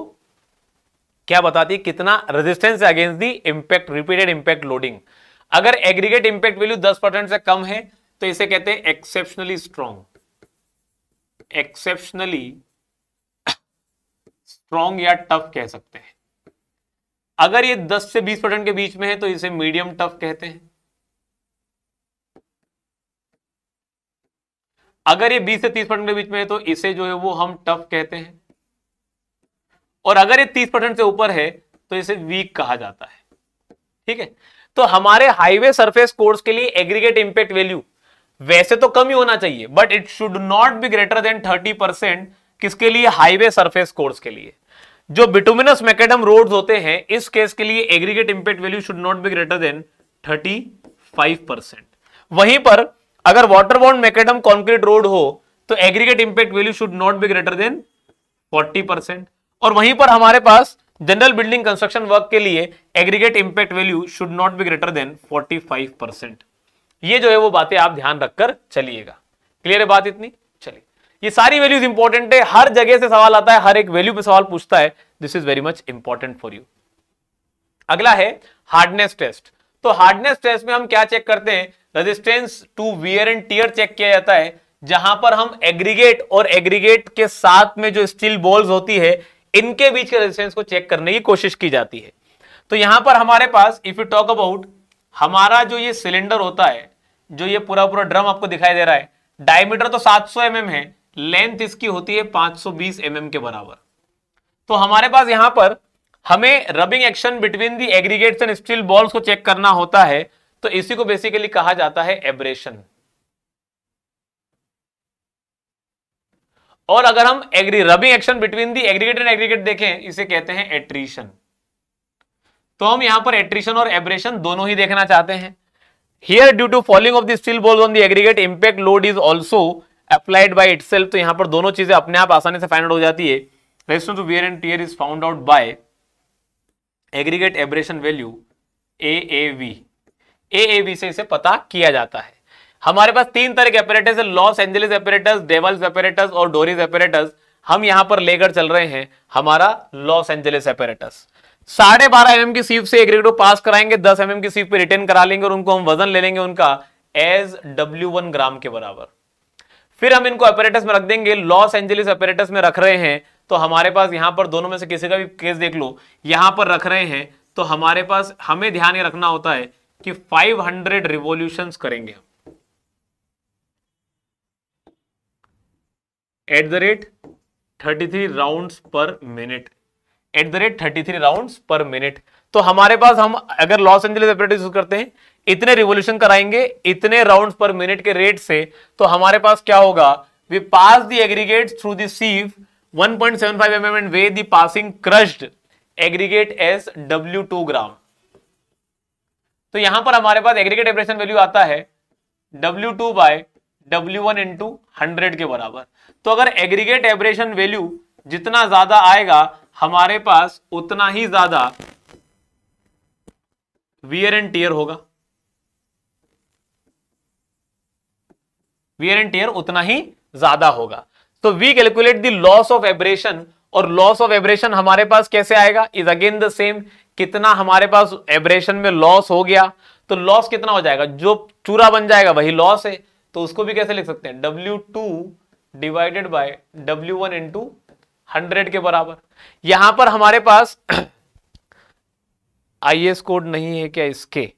क्या बताती है कितना resistance against the impact repeated impact loading अगर एग्रीगेट इंपैक्ट वैल्यू 10 परसेंट से कम है तो इसे कहते हैं एक्सेप्शनली स्ट्रॉन्ग एक्सेप्शनली स्ट्रॉन्ग या टफ कह सकते हैं अगर ये 10 से 20 परसेंट के बीच में है तो इसे मीडियम टफ कहते हैं अगर ये 20 से 30 परसेंट के बीच में है तो इसे जो है वो हम टफ कहते हैं और अगर ये तीस परसेंट से ऊपर है तो इसे वीक कहा जाता है ठीक है तो हमारे हाईवे सरफेस कोर्स के लिए एग्रीगेट इंपैक्ट वैल्यू वैसे तो कम ही होना चाहिए but it should not be greater than thirty percent किसके लिए हाईवे सरफेस कोर्स के लिए जो बिटुमिनस मैकेडम रोड होते हैं इस केस के लिए aggregate impact value should not be greater than thirty five percent वहीं पर अगर water bound macadam concrete road हो तो aggregate impact value should not be greater than forty percent और वहीं पर हमारे पास जनरल बिल्डिंग कंस्ट्रक्शन वर्क के लिए aggregate impact value should not be greater than 45 percent ये जो है वो बातें आप ध्यान रखकर चलिएगा क्लियर है बात इतनी चलिए ये सारी वैल्यूज इंपॉर्टेंट है हर जगह से सवाल आता है हर एक वैल्यू पे सवाल पूछता है this is very much important for you अगला है हार्डनेस टेस्ट तो हार्डनेस टेस्ट में हम क्या चेक करते हैं resistance to wear and tear check किया जाता है जहां पर हम एग्रीगेट और एग्रीगेट के साथ में जो स्टील बॉल्स होती है इनके बीच के रेजिस्टेंस को चेक करने की कोशिश की जाती है तो यहां पर हमारे पास इफ यू टॉक अबाउट हमारा जो ये सिलेंडर होता है जो ये पूरा पूरा ड्रम आपको दिखाई दे रहा है डायमीटर तो 700 सौ mm है लेंथ इसकी होती है 520 सौ mm के बराबर तो हमारे पास यहां पर हमें rubbing action between the aggregates and steel balls को चेक करना होता है तो इसी को बेसिकली कहा जाता है एब्रेशन और अगर हम एग्री rubbing action between the aggregate and aggregate देखें इसे कहते हैं एट्रीशन तो हम यहां पर एट्रीशन और एब्रेशन दोनों ही देखना चाहते हैं here due to falling of the steel ball on the aggregate impact load is also applied by it तो यहां पर दोनों चीजें अपने आप आसानी से फाइंड आउट हो जाती है restore to wear and tear is found out by aggregate abrasion value A A V A A V से इसे पता किया जाता है हमारे पास तीन तरह के ऑपरेटर्स है Los Angeles operators Deval's operators और डोरिस ऑपरेटर्स हम यहां पर लेकर चल रहे हैं हमारा लॉस एंजलिस ऑपरेटर्स साढ़े बारह एम की सीप से एक रेडो पास कराएंगे दस एम की सीप पे रिटर्न करा लेंगे और उनको हम वजन ले लेंगे उनका एज डब्ल्यू वन ग्राम के बराबर फिर हम इनको ऑपरेटर्स में रख देंगे लॉस एंजलिस ऑपरेटर्स में रख रहे हैं तो हमारे पास यहां पर दोनों में से किसी का भी केस देख लो यहां पर रख रहे हैं तो हमारे पास हमें ध्यान रखना होता है कि हंड्रेड रिवोल्यूशन करेंगे हम at the rate thirty three round per minute at the rate thirty three round per minute तो हमारे पास हम अगर लॉस एंजलिस एपरेटिस यूज करते हैं इतने रिवोल्यूशन कराएंगे इतने राउंड पर मिनट के रेट से तो हमारे पास क्या होगा we pass the aggregate through the sieve 1.75 mm and weigh the passing crushed aggregate as W2 gram. Aggregate as तो यहां पर हमारे पास एग्रीगेट एप्रेशन वैल्यू आता है W2 by W1 into 100 के बराबर तो अगर एग्रीगेट एवरेशन वैल्यू जितना ज्यादा आएगा हमारे पास उतना ही ज्यादा वियर एंड टीयर होगा वियर एंड टीयर उतना ही ज्यादा होगा तो we calculate the loss of abrasion और लॉस ऑफ एब्रेशन हमारे पास कैसे आएगा इज अगेन द सेम कितना हमारे पास एब्रेशन में लॉस हो गया तो लॉस कितना हो जाएगा जो चूरा बन जाएगा वही लॉस है तो उसको भी कैसे लिख सकते हैं W two divided by W one into hundred के बराबर यहां पर हमारे पास आईएस कोड नहीं है क्या इसके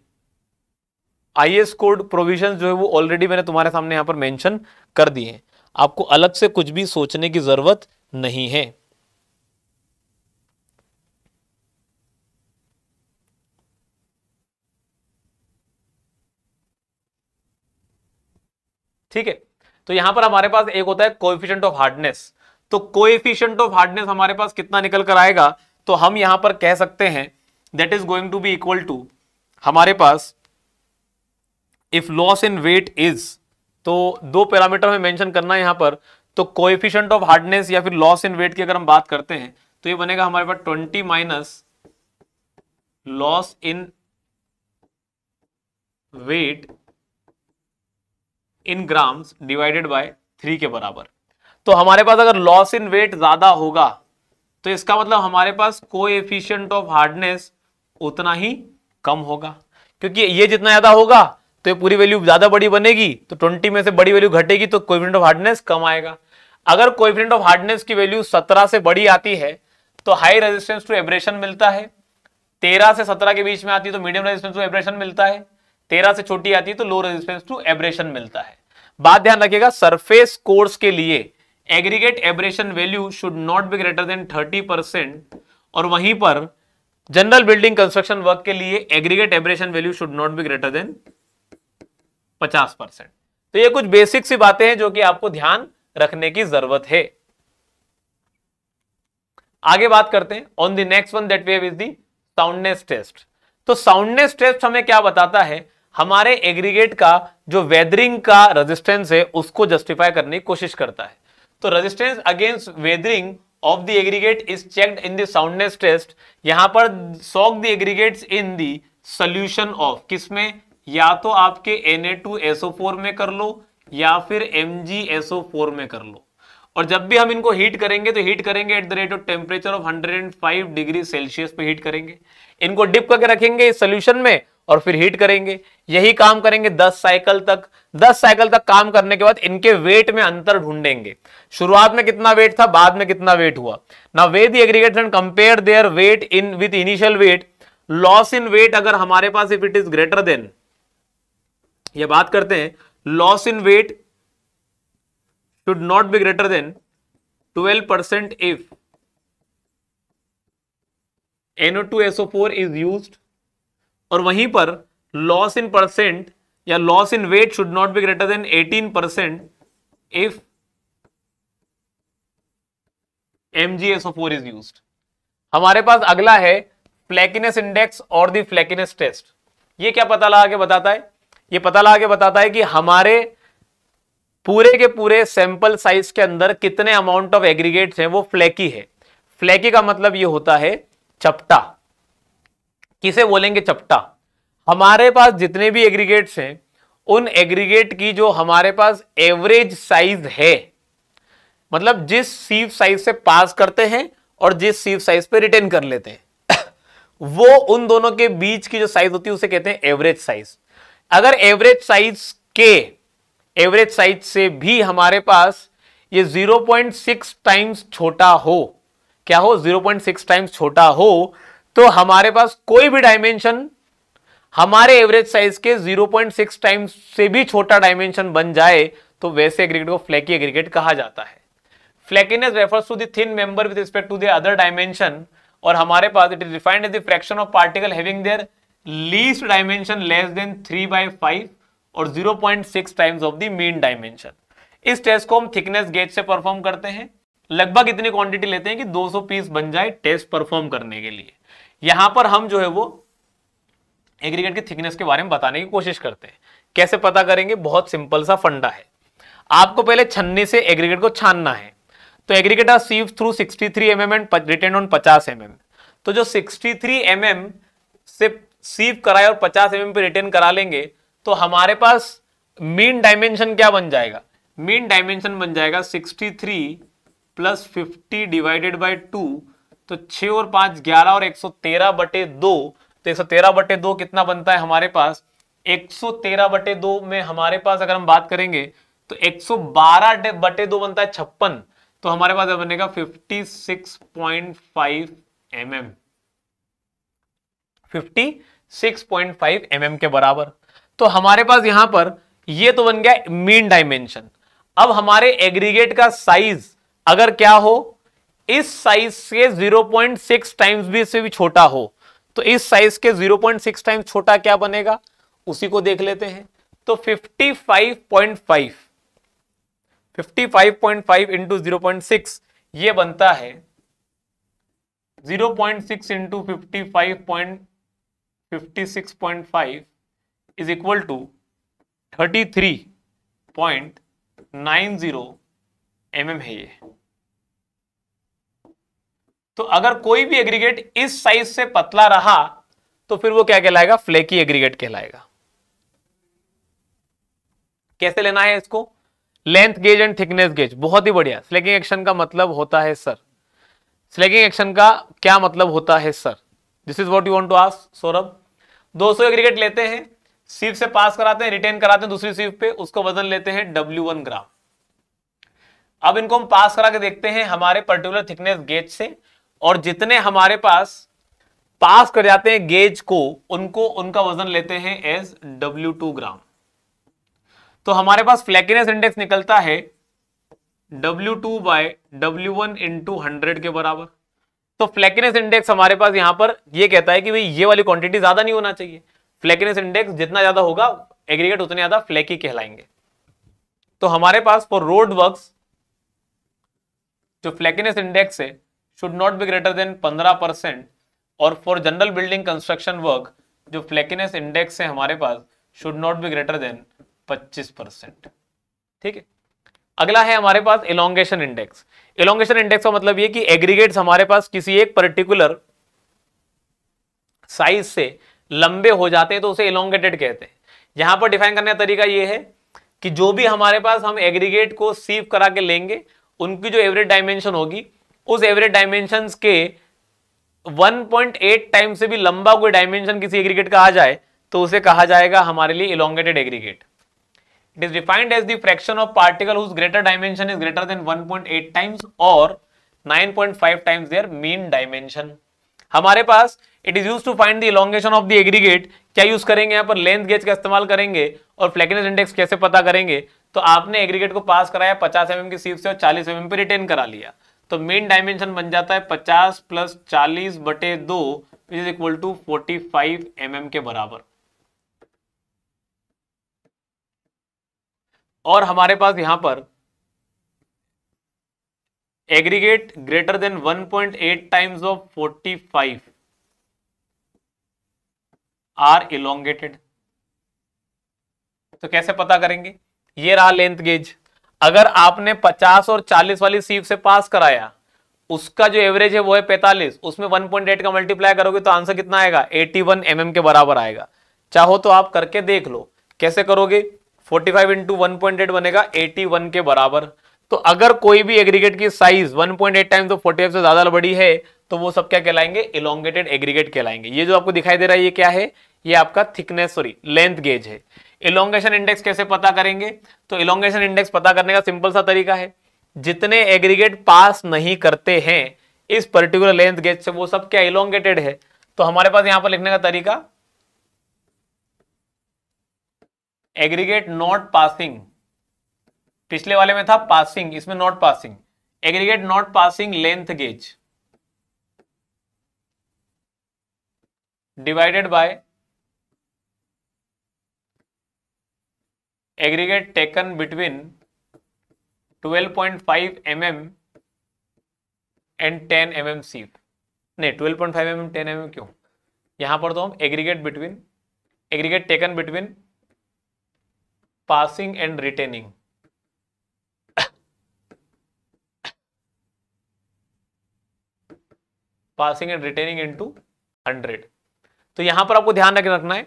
आईएस कोड प्रोविजन जो है वो ऑलरेडी मैंने तुम्हारे सामने यहां पर मेंशन कर दिए हैं आपको अलग से कुछ भी सोचने की जरूरत नहीं है ठीक है तो यहां पर हमारे पास एक होता है कोएफिशिएंट ऑफ हार्डनेस तो कोएफिशिएंट ऑफ हार्डनेस हमारे पास कितना निकल कर आएगा तो हम यहां पर कह सकते हैं that is going to be equal to हमारे पास if loss in weight is तो दो पैरामीटर में मेंशन करना है यहां पर तो कोएफिशिएंट ऑफ हार्डनेस या फिर लॉस इन वेट की अगर हम बात करते हैं तो ये बनेगा हमारे पास twenty minus loss in weight in grams divided by three के बराबर तो हमारे पास अगर लॉस इन वेट ज्यादा होगा तो इसका मतलब हमारे पास को एफिशियंट ऑफ हार्डनेस उतना ही कम होगा क्योंकि ये जितना ज्यादा होगा तो ये पूरी वैल्यू ज्यादा बड़ी बनेगी तो 20 में से बड़ी वैल्यू घटेगी तो कोएफिशिएंट ऑफ हार्डनेस कम आएगा अगर कोएफिशिएंट ऑफ हार्डनेस की वैल्यू 17 से बड़ी आती है तो हाई रेजिस्टेंस टू एब्रेशन मिलता है 13 से 17 के बीच में आती है तो मीडियम रेजिस्टेंस टू एब्रेशन मिलता है तेरह से छोटी आती है तो लो रेजिस्टेंस टू एब्रेशन मिलता है बात ध्यान रखिएगा सरफेस कोर्स के लिए aggregate abrasion value should not be greater than 30 percent और वहीं पर जनरल बिल्डिंग कंस्ट्रक्शन वर्क के लिए aggregate abrasion value should not be greater than 50 percent तो ये कुछ बेसिक सी बातें हैं जो कि आपको ध्यान रखने की जरूरत है आगे बात करते हैं on the next one that way is the soundness test तो साउंडनेस टेस्ट हमें क्या बताता है हमारे एग्रीगेट का जो वेदरिंग का रेजिस्टेंस है उसको जस्टिफाई करने की कोशिश करता है तो resistance against weathering of the aggregate is checked in the soundness test यहां पर soak the aggregate in the solution of किसमें या तो आपके एन में कर लो या फिर एम में कर लो और जब भी हम इनको हीट करेंगे तो हीट करेंगे at the rate of temperature of 105 degree Celsius पे हीट करेंगे इनको डिप करके रखेंगे इस सोल्यूशन में और फिर हीट करेंगे यही काम करेंगे 10 साइकिल तक 10 साइकिल तक काम करने के बाद इनके वेट में अंतर ढूंढेंगे शुरुआत में कितना वेट था बाद में कितना वेट हुआ ना weigh the aggregate and compare their weight in with initial weight loss in weight अगर हमारे पास if it is greater than ये बात करते हैं loss in weight should not be greater than 12% SO four is used और वहीं पर लॉस इन परसेंट या loss in weight should not be greater than 18 percent if four is use हमारे पास अगला है फ्लैकिनेस इंडेक्स और दी फ्लैकिनेस टेस्ट ये क्या पता लगा के बताता है ये पता लगा के बताता है कि हमारे पूरे के पूरे सैंपल साइज के अंदर कितने अमाउंट ऑफ एग्रीगेट्स हैं वो फ्लैकी है फ्लैकी का मतलब ये होता है चपटा किसे बोलेंगे चपटा हमारे पास जितने भी एग्रीगेट्स हैं उन एग्रीगेट की जो हमारे पास एवरेज साइज है मतलब जिस सीव साइज से पास करते हैं और जिस सीव साइज पे रिटेन कर लेते हैं वो उन दोनों के बीच की जो साइज होती है उसे कहते हैं एवरेज साइज अगर एवरेज साइज के एवरेज साइज से भी हमारे पास ये 0.6 टाइम्स छोटा हो क्या हो 0.6 टाइम्स छोटा हो तो हमारे पास कोई भी डायमेंशन हमारे एवरेज साइज के 0.6 टाइम्स से भी छोटा डायमेंशन बन जाए तो वैसे एग्रीगेट को फ्लैकी एग्रीगेट कहा जाता है flakiness refers to thin member with respect to the other dimension और हमारे पास it is defined as the fraction of particle having their least dimension less than 3 by 5 और 0.6 times of the mean dimension इस टेस्ट को हम थिकनेस गेज से परफॉर्म करते हैं लगभग इतनी क्वांटिटी लेते हैं कि 200 पीस बन जाए टेस्ट परफॉर्म करने के लिए यहां पर हम जो है वो एग्रीगेट की थिकनेस के बारे में बताने की कोशिश करते हैं कैसे पता करेंगे बहुत सिंपल सा फंडा है आपको पहले छन्नी से एग्रीगेट को छानना है तो aggregate are sieve through 63 three M and retain on 50 mm तो जो 63 थ्री mm से सीव कराए और 50 mm पे रिटेन करा लेंगे तो हमारे पास मीन डायमेंशन क्या बन जाएगा मीन डायमेंशन बन जाएगा 63 three plus fifty divided by two तो छह और पांच ग्यारह और एक सौ तेरह बटे दो तो एक सौ तेरह बटे दो कितना बनता है हमारे पास एक सौ तेरह बटे दो में हमारे पास अगर हम बात करेंगे तो एक सौ बारह बटे दो बनता है छप्पन तो हमारे पास बनेगा fifty six point five M M fifty six point five M M के बराबर तो हमारे पास यहां पर ये तो बन गया मीन डायमेंशन अब हमारे एग्रीगेट का साइज अगर क्या हो इस साइज से 0.6 टाइम्स भी इससे भी छोटा हो तो इस साइज के 0.6 टाइम्स छोटा क्या बनेगा उसी को देख लेते हैं तो 55.5 55.5 इंटू पॉइंट ये बनता है 0.6 point six into fifty is equal to thirty three point nine zero M है ये तो अगर कोई भी एग्रीगेट इस साइज से पतला रहा तो फिर वो क्या कहलाएगा फ्लेकी एग्रीगेट कहलाएगा कैसे लेना है इसको length gauge and thickness gauge बहुत ही बढ़िया स्लैगिंग एक्शन का मतलब होता है सर स्लेगिंग एक्शन का क्या मतलब होता है sir this is what you want to ask Saurabh दो सौ एग्रीगेट लेते हैं सीव से पास कराते हैं रिटेन कराते हैं दूसरी सीव पे उसको वजन लेते हैं डब्ल्यू वन ग्राम अब इनको हम पास करा के देखते हैं हमारे पर्टिकुलर थिकनेस गेज से और जितने हमारे पास पास कर जाते हैं गेज को उनको उनका वजन लेते हैं एज डब्ल्यू टू ग्राम तो हमारे पास फ्लैकिनेस इंडेक्स निकलता है W two by W one into hundred के बराबर तो फ्लैकिनेस इंडेक्स हमारे पास यहां पर ये कहता है कि भाई ये वाली क्वांटिटी ज्यादा नहीं होना चाहिए फ्लैकिनेस इंडेक्स जितना ज्यादा होगा एग्रीगेट उतने ज्यादा फ्लैकी कहलाएंगे तो हमारे पास फॉर रोड वर्क जो फ्लैकिनेस इंडेक्स है should not be greater than 15% और for general building construction work जो फ्लैकिनेस इंडेक्स है हमारे पास should not be greater than 25 percent ठीक है अगला है हमारे पास इलोंगेशन इंडेक्स इलोंगेशन इंडेक्स का मतलब ये कि एग्रीगेट्स हमारे पास किसी एक पर्टिकुलर साइज से लंबे हो जाते हैं तो उसे इलोंगेटेड कहते हैं यहां पर डिफाइन करने का तरीका ये है कि जो भी हमारे पास हम एग्रीगेट को सीव करा के लेंगे उनकी जो एवरेज डायमेंशन होगी उस एवरेज डायमेंशन के 1.8 टाइम से भी लंबा कोई डायमेंशन किसी एग्रीगेट का आ जाए तो उसे कहा जाएगा हमारे लिए elongated aggregate it is defined as the fraction of particle whose greater dimension is greater than 1.8 times और 9.5 टाइम्स देयर मीन डायमेंशन हमारे पास it is use to find the elongation of the aggregate क्या यूज करेंगे यहाँ पर लेंथ गेज का इस्तेमाल करेंगे और फ्लैकनेस इंडेक्स कैसे पता करेंगे तो आपने एग्रीगेट को पास कराया 50 एम mm की सीप से और 40 एम mm पे रिटेन करा लिया तो मेन डायमेंशन बन जाता है 50 प्लस चालीस बटे दो is equal to 45 five mm के बराबर और हमारे पास यहां पर aggregate greater than 1.8 point eight times of forty five are elongated तो कैसे पता करेंगे ये रहा लेंथ गेज अगर आपने 50 और 40 वाली सीप से पास कराया उसका जो एवरेज है वो है 45 उसमें 1.8 का मल्टीप्लाई करोगे तो आंसर कितना आएगा 81 वन mm के बराबर आएगा चाहो तो आप करके देख लो कैसे करोगे 45 फाइव इंटू बनेगा 81 के बराबर तो अगर कोई भी एग्रीगेट की साइज 1.8 पॉइंट टाइम तो 45 से ज्यादा बड़ी है तो वो सब क्या कहलाएंगे इलांगेटेड एग्रीगेट कहलाएंगे ये जो आपको दिखाई दे रहा है ये क्या है ये आपका थिकनेस सॉरी लेंथ गेज है इलोंगेशन इंडेक्स कैसे पता करेंगे तो इलोंगेशन इंडेक्स पता करने का सिंपल सा तरीका है जितने एग्रीगेट पास नहीं करते हैं इस पर्टिकुलर लेंथ गेज से वो सब क्या इलोंगेटेड है तो हमारे पास यहां पर लिखने का तरीका एग्रीगेट नॉट पासिंग पिछले वाले में था पासिंग इसमें not passing aggregate not passing length gauge divided by aggregate taken between 12.5 mm and 10 M M सीट नहीं 12.5 point five M M ten M M क्यों यहां पर तो हम aggregate between aggregate taken between passing and retaining passing and retaining into 100 तो यहां पर आपको ध्यान रखना है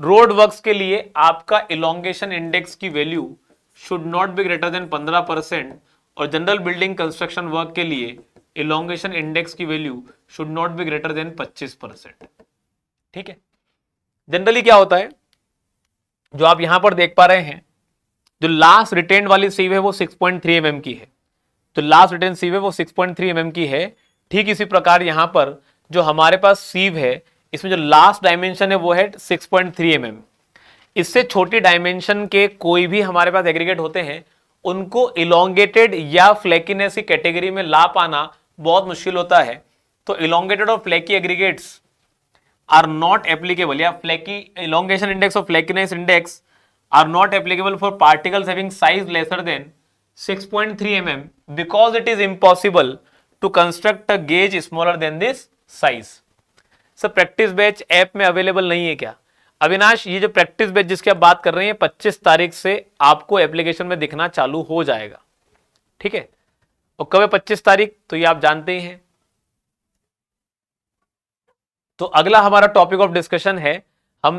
रोड वर्क्स के लिए आपका इलोंगेशन इंडेक्स की value should not be greater than 15 percent और जनरल बिल्डिंग कंस्ट्रक्शन वर्क के लिए इलोंगेशन इंडेक्स की value should not be greater than 25 percent ठीक है जनरली क्या होता है जो आप यहां पर देख पा रहे हैं जो लास्ट रिटेन वाली सीव है वो 6.3 पॉइंट mm की है तो लास्ट रिटेन सीव है वो 6.3 पॉइंट mm की है ठीक इसी प्रकार यहां पर जो हमारे पास सीव है इसमें जो लास्ट डायमेंशन है वो है सिक्स पॉइंट थ्री एम इससे छोटी डायमेंशन के कोई भी हमारे पास एग्रीगेट होते हैं उनको इलोंगेटेड या फ्लैकीनेस की कैटेगरी में ला पाना बहुत मुश्किल होता है तो इलोंगेटेड और flaky aggregates are not applicable या फ्लैकी इलोंगेशन इंडेक्स और flakiness index are not applicable for particles having size lesser than 6.3 point mm because it is impossible to construct a gauge smaller than this sir practice batch app में अवेलेबल नहीं है क्या अविनाश ये जो प्रैक्टिस बैच जिसकी आप बात कर रहे हैं पच्चीस तारीख से आपको एप्लीकेशन में दिखना चालू हो जाएगा ठीक है और कब है पच्चीस तारीख तो ये आप जानते ही हैं तो अगला हमारा टॉपिक ऑफ डिस्कशन है हम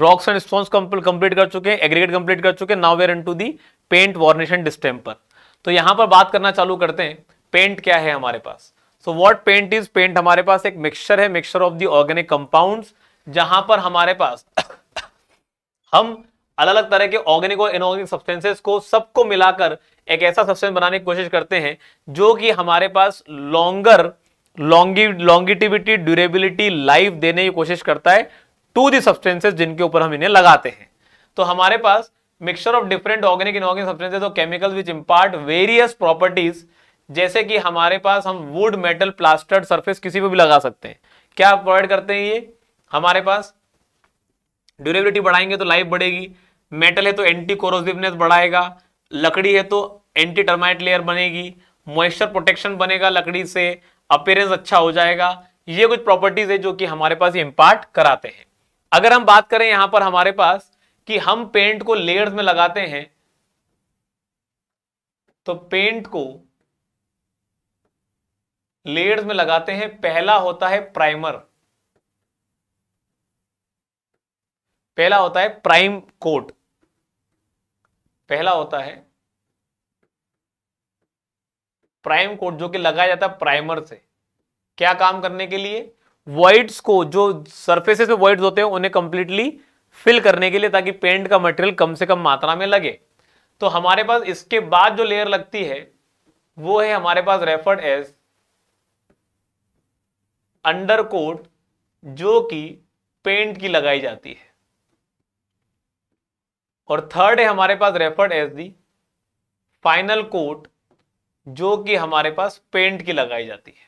रॉक्स एंड स्टोन्स कंप्लीट कर चुके हैं एग्रीगेट कंप्लीट कर चुके हैं now where to the paint varnish and distemper तो यहां पर बात करना चालू करते हैं पेंट क्या है हमारे पास so what paint is paint हमारे पास एक मिक्सचर है mixture of the organic compounds जहां पर हमारे पास हम अलग अलग तरह के ऑर्गेनिक और इनऑर्गेनिक सब्सटेंसेस को सबको मिलाकर एक ऐसा सब्सटेंस बनाने की कोशिश करते हैं जो कि हमारे पास लॉन्गर लॉन्गी लॉन्गिटिविटी ड्यूरेबिलिटी लाइफ देने की कोशिश करता है टू दी सब्सटेंसेस जिनके ऊपर हम इन्हें लगाते हैं तो हमारे पास mixture of different organic inorganic substances और chemicals which impart various properties जैसे कि हमारे पास हम वुड मेटल प्लास्टर्ड सरफेस किसी पे भी लगा सकते हैं क्या प्रोवाइड करते हैं ये हमारे पास ड्यूरेबिलिटी बढ़ाएंगे तो लाइफ बढ़ेगी मेटल है तो एंटी कोरोसिवनेस बढ़ाएगा लकड़ी है तो एंटी टर्माइट लेयर बनेगी मॉइस्चर प्रोटेक्शन बनेगा लकड़ी से अपेयरेंस अच्छा हो जाएगा ये कुछ प्रॉपर्टीज है जो कि हमारे पास इम्पार्ट कराते हैं अगर हम बात करें यहां पर हमारे पास कि हम पेंट को लेयर्स में लगाते हैं तो पेंट को लेयर्स में लगाते हैं पहला होता है प्राइमर पहला होता है प्राइम कोट पहला होता है प्राइम कोट जो कि लगाया जाता है प्राइमर से क्या काम करने के लिए वाइट्स को जो सरफेसेस में वाइट्स होते हैं उन्हें कंप्लीटली फिल करने के लिए ताकि पेंट का मटेरियल कम से कम मात्रा में लगे तो हमारे पास इसके बाद जो लेयर लगती है वो है हमारे पास रेफर्ड एज अंडर कोट जो कि पेंट की लगाई जाती है और थर्ड है हमारे पास referred as the final coat जो कि हमारे पास पेंट की लगाई जाती है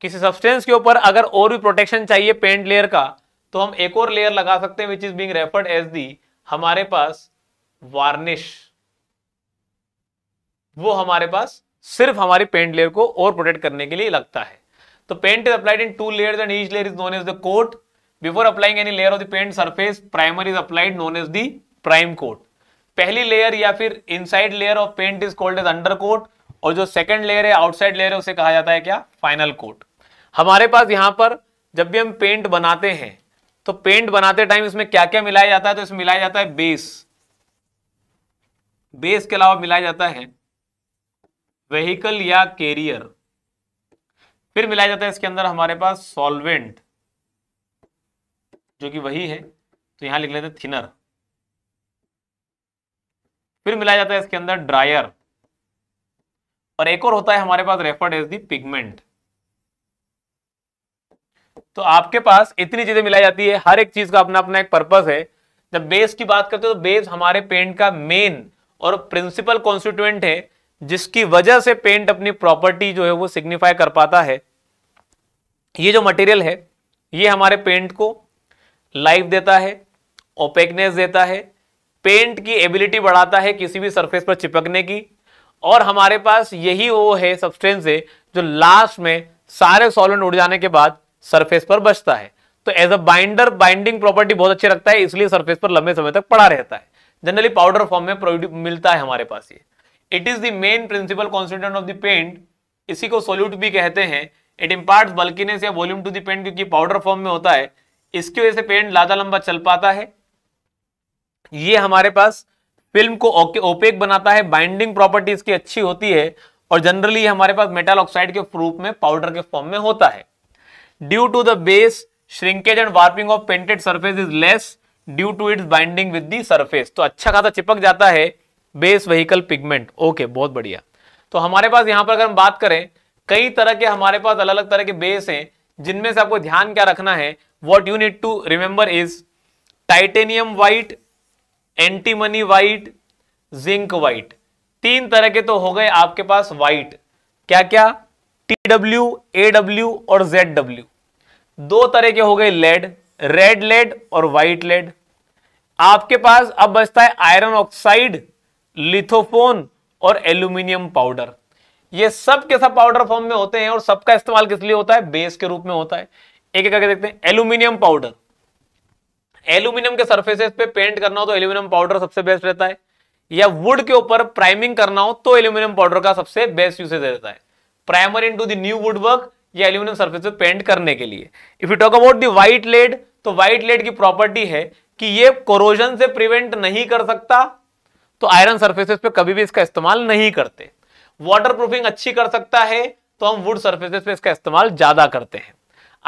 किसी सब्सटेंस के ऊपर अगर और भी प्रोटेक्शन चाहिए पेंट लेयर का तो हम एक और लेयर लगा सकते हैं which is being referred as the हमारे पास वार्निश वो हमारे पास सिर्फ हमारी पेंट लेयर को और प्रोटेक्ट करने के लिए लगता है तो paint is applied in two layers and each layer is known as the coat before applying any layer of the paint surface primer is applied known as the prime coat पहली लेयर या फिर inside layer of paint is called as under coat और जो सेकंड लेयर है आउटसाइड लेयर है उसे कहा जाता है क्या फाइनल कोट हमारे पास यहां पर जब भी हम पेंट बनाते हैं तो पेंट बनाते टाइम इसमें क्या क्या मिलाया जाता है तो इसमें मिलाया जाता है बेस बेस के अलावा मिलाया जाता है व्हीकल या कैरियर फिर मिलाया जाता है इसके अंदर हमारे पास सॉल्वेंट जो कि वही है तो यहां लिख लेते हैं थिनर फिर मिलाया जाता है इसके अंदर ड्रायर और एक और होता है हमारे पास रेफर्ड एज दी पिगमेंट तो आपके पास इतनी चीजें मिलाई जाती है हर एक चीज का अपना अपना एक पर्पस है जब बेस की बात करते हो तो बेस हमारे पेंट का मेन और प्रिंसिपल कॉन्स्टिट्यूएंट है जिसकी वजह से पेंट अपनी प्रॉपर्टी जो है वो सिग्निफाई कर पाता है ये जो मटेरियल है ये हमारे पेंट को लाइफ देता है ओपेकनेस देता है पेंट की एबिलिटी बढ़ाता है किसी भी सरफेस पर चिपकने की और हमारे पास यही वो है सब्सटेंस है जो लास्ट में सारे सॉलेंट उड़ जाने के बाद सरफेस पर बचता है तो as a binder binding property बहुत अच्छी रखता है इसलिए सरफेस पर लंबे समय तक पड़ा रहता है जनरली पाउडर फॉर्म में मिलता है हमारे पास ये it is the main principal concentrate of the paint इसी को सोल्यूट भी कहते हैं इट इम्पार्ट बल्किनेस या वॉल्यूम टू द पेंट क्योंकि पाउडर फॉर्म में होता है इसकी वजह से पेंट लादा लंबा चल पाता है ये हमारे पास फिल्म को ओपेक बनाता है बाइंडिंग प्रॉपर्टीज की अच्छी होती है और जनरली हमारे पास मेटल ऑक्साइड के रूप में पाउडर के फॉर्म में होता है due to the base shrinkage and warping of painted surface is less due to its binding with the surface तो अच्छा खासा चिपक जाता है बेस वहीकल पिगमेंट ओके बहुत बढ़िया तो हमारे पास यहां पर अगर हम बात करें कई तरह के हमारे पास अलग अलग तरह के बेस हैं जिनमें से आपको ध्यान क्या रखना है what you need to remember is titanium white antimony white zinc white तीन तरह के तो हो गए आपके पास वाइट क्या क्या टी डब्ल्यू ए डब्ल्यू और जेड डब्ल्यू दो तरह के हो गए लेड रेड लेड और वाइट लेड आपके पास अब बचता है आयरन ऑक्साइड लिथोफोन और एल्यूमिनियम पाउडर ये सब के सब पाउडर फॉर्म में होते हैं और सबका इस्तेमाल किस लिए होता है बेस के रूप में होता है एक एक करके देखते हैं एल्यूमिनियम पाउडर एल्यूमिनियम के सर्फेस पे पेंट करना हो तो एल्यूमिनियम पाउडर सबसे बेस्ट रहता है या वुड के ऊपर प्राइमिंग करना हो तो एल्यूमिनियम पाउडर का सबसे बेस्ट यूसेज रहता है primer into the new wood work या एल्यूमिनियम सर्फेस पे पेंट करने के लिए if you talk about the white lead तो व्हाइट लेड की प्रॉपर्टी है कि ये कोरोजन से प्रिवेंट नहीं कर सकता तो आयरन सर्फेसेस पे कभी भी इसका इस्तेमाल नहीं करते वाटर प्रूफिंग अच्छी कर सकता है तो हम वुड सर्फेसेस पे इसका इस्तेमाल ज्यादा करते हैं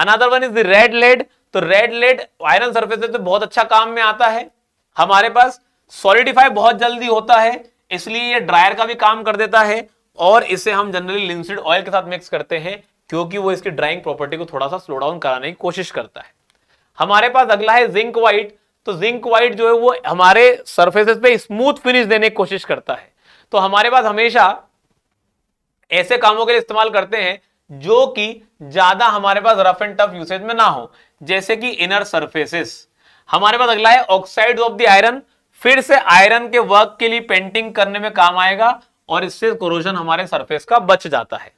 another one is the red lead तो रेड लेड आयरन सर्फेसेस पे बहुत अच्छा काम में आता है हमारे पास सॉलिडिफाई बहुत जल्दी होता है इसलिए ये ड्रायर का भी काम कर देता है और इसे हम जनरली लिंसिड ऑयल के साथ मिक्स करते हैं क्योंकि वो इसकी ड्राइंग प्रॉपर्टी को थोड़ा सा स्लो डाउन कराने की कोशिश करता है हमारे पास अगला है जिंक व्हाइट तो जिंक व्हाइट जो है वो हमारे सर्फेसेस पे स्मूथ फिनिश देने की कोशिश करता है तो हमारे पास हमेशा ऐसे कामों के लिए इस्तेमाल करते हैं जो कि ज्यादा हमारे पास रफ एंड टफ यूसेज में ना हो जैसे कि इनर सर्फेसिस हमारे पास अगला है ऑक्साइड ऑफ द आयरन फिर से आयरन के वर्क के लिए पेंटिंग करने में काम आएगा और इससे क्रोशन हमारे सरफेस का बच जाता है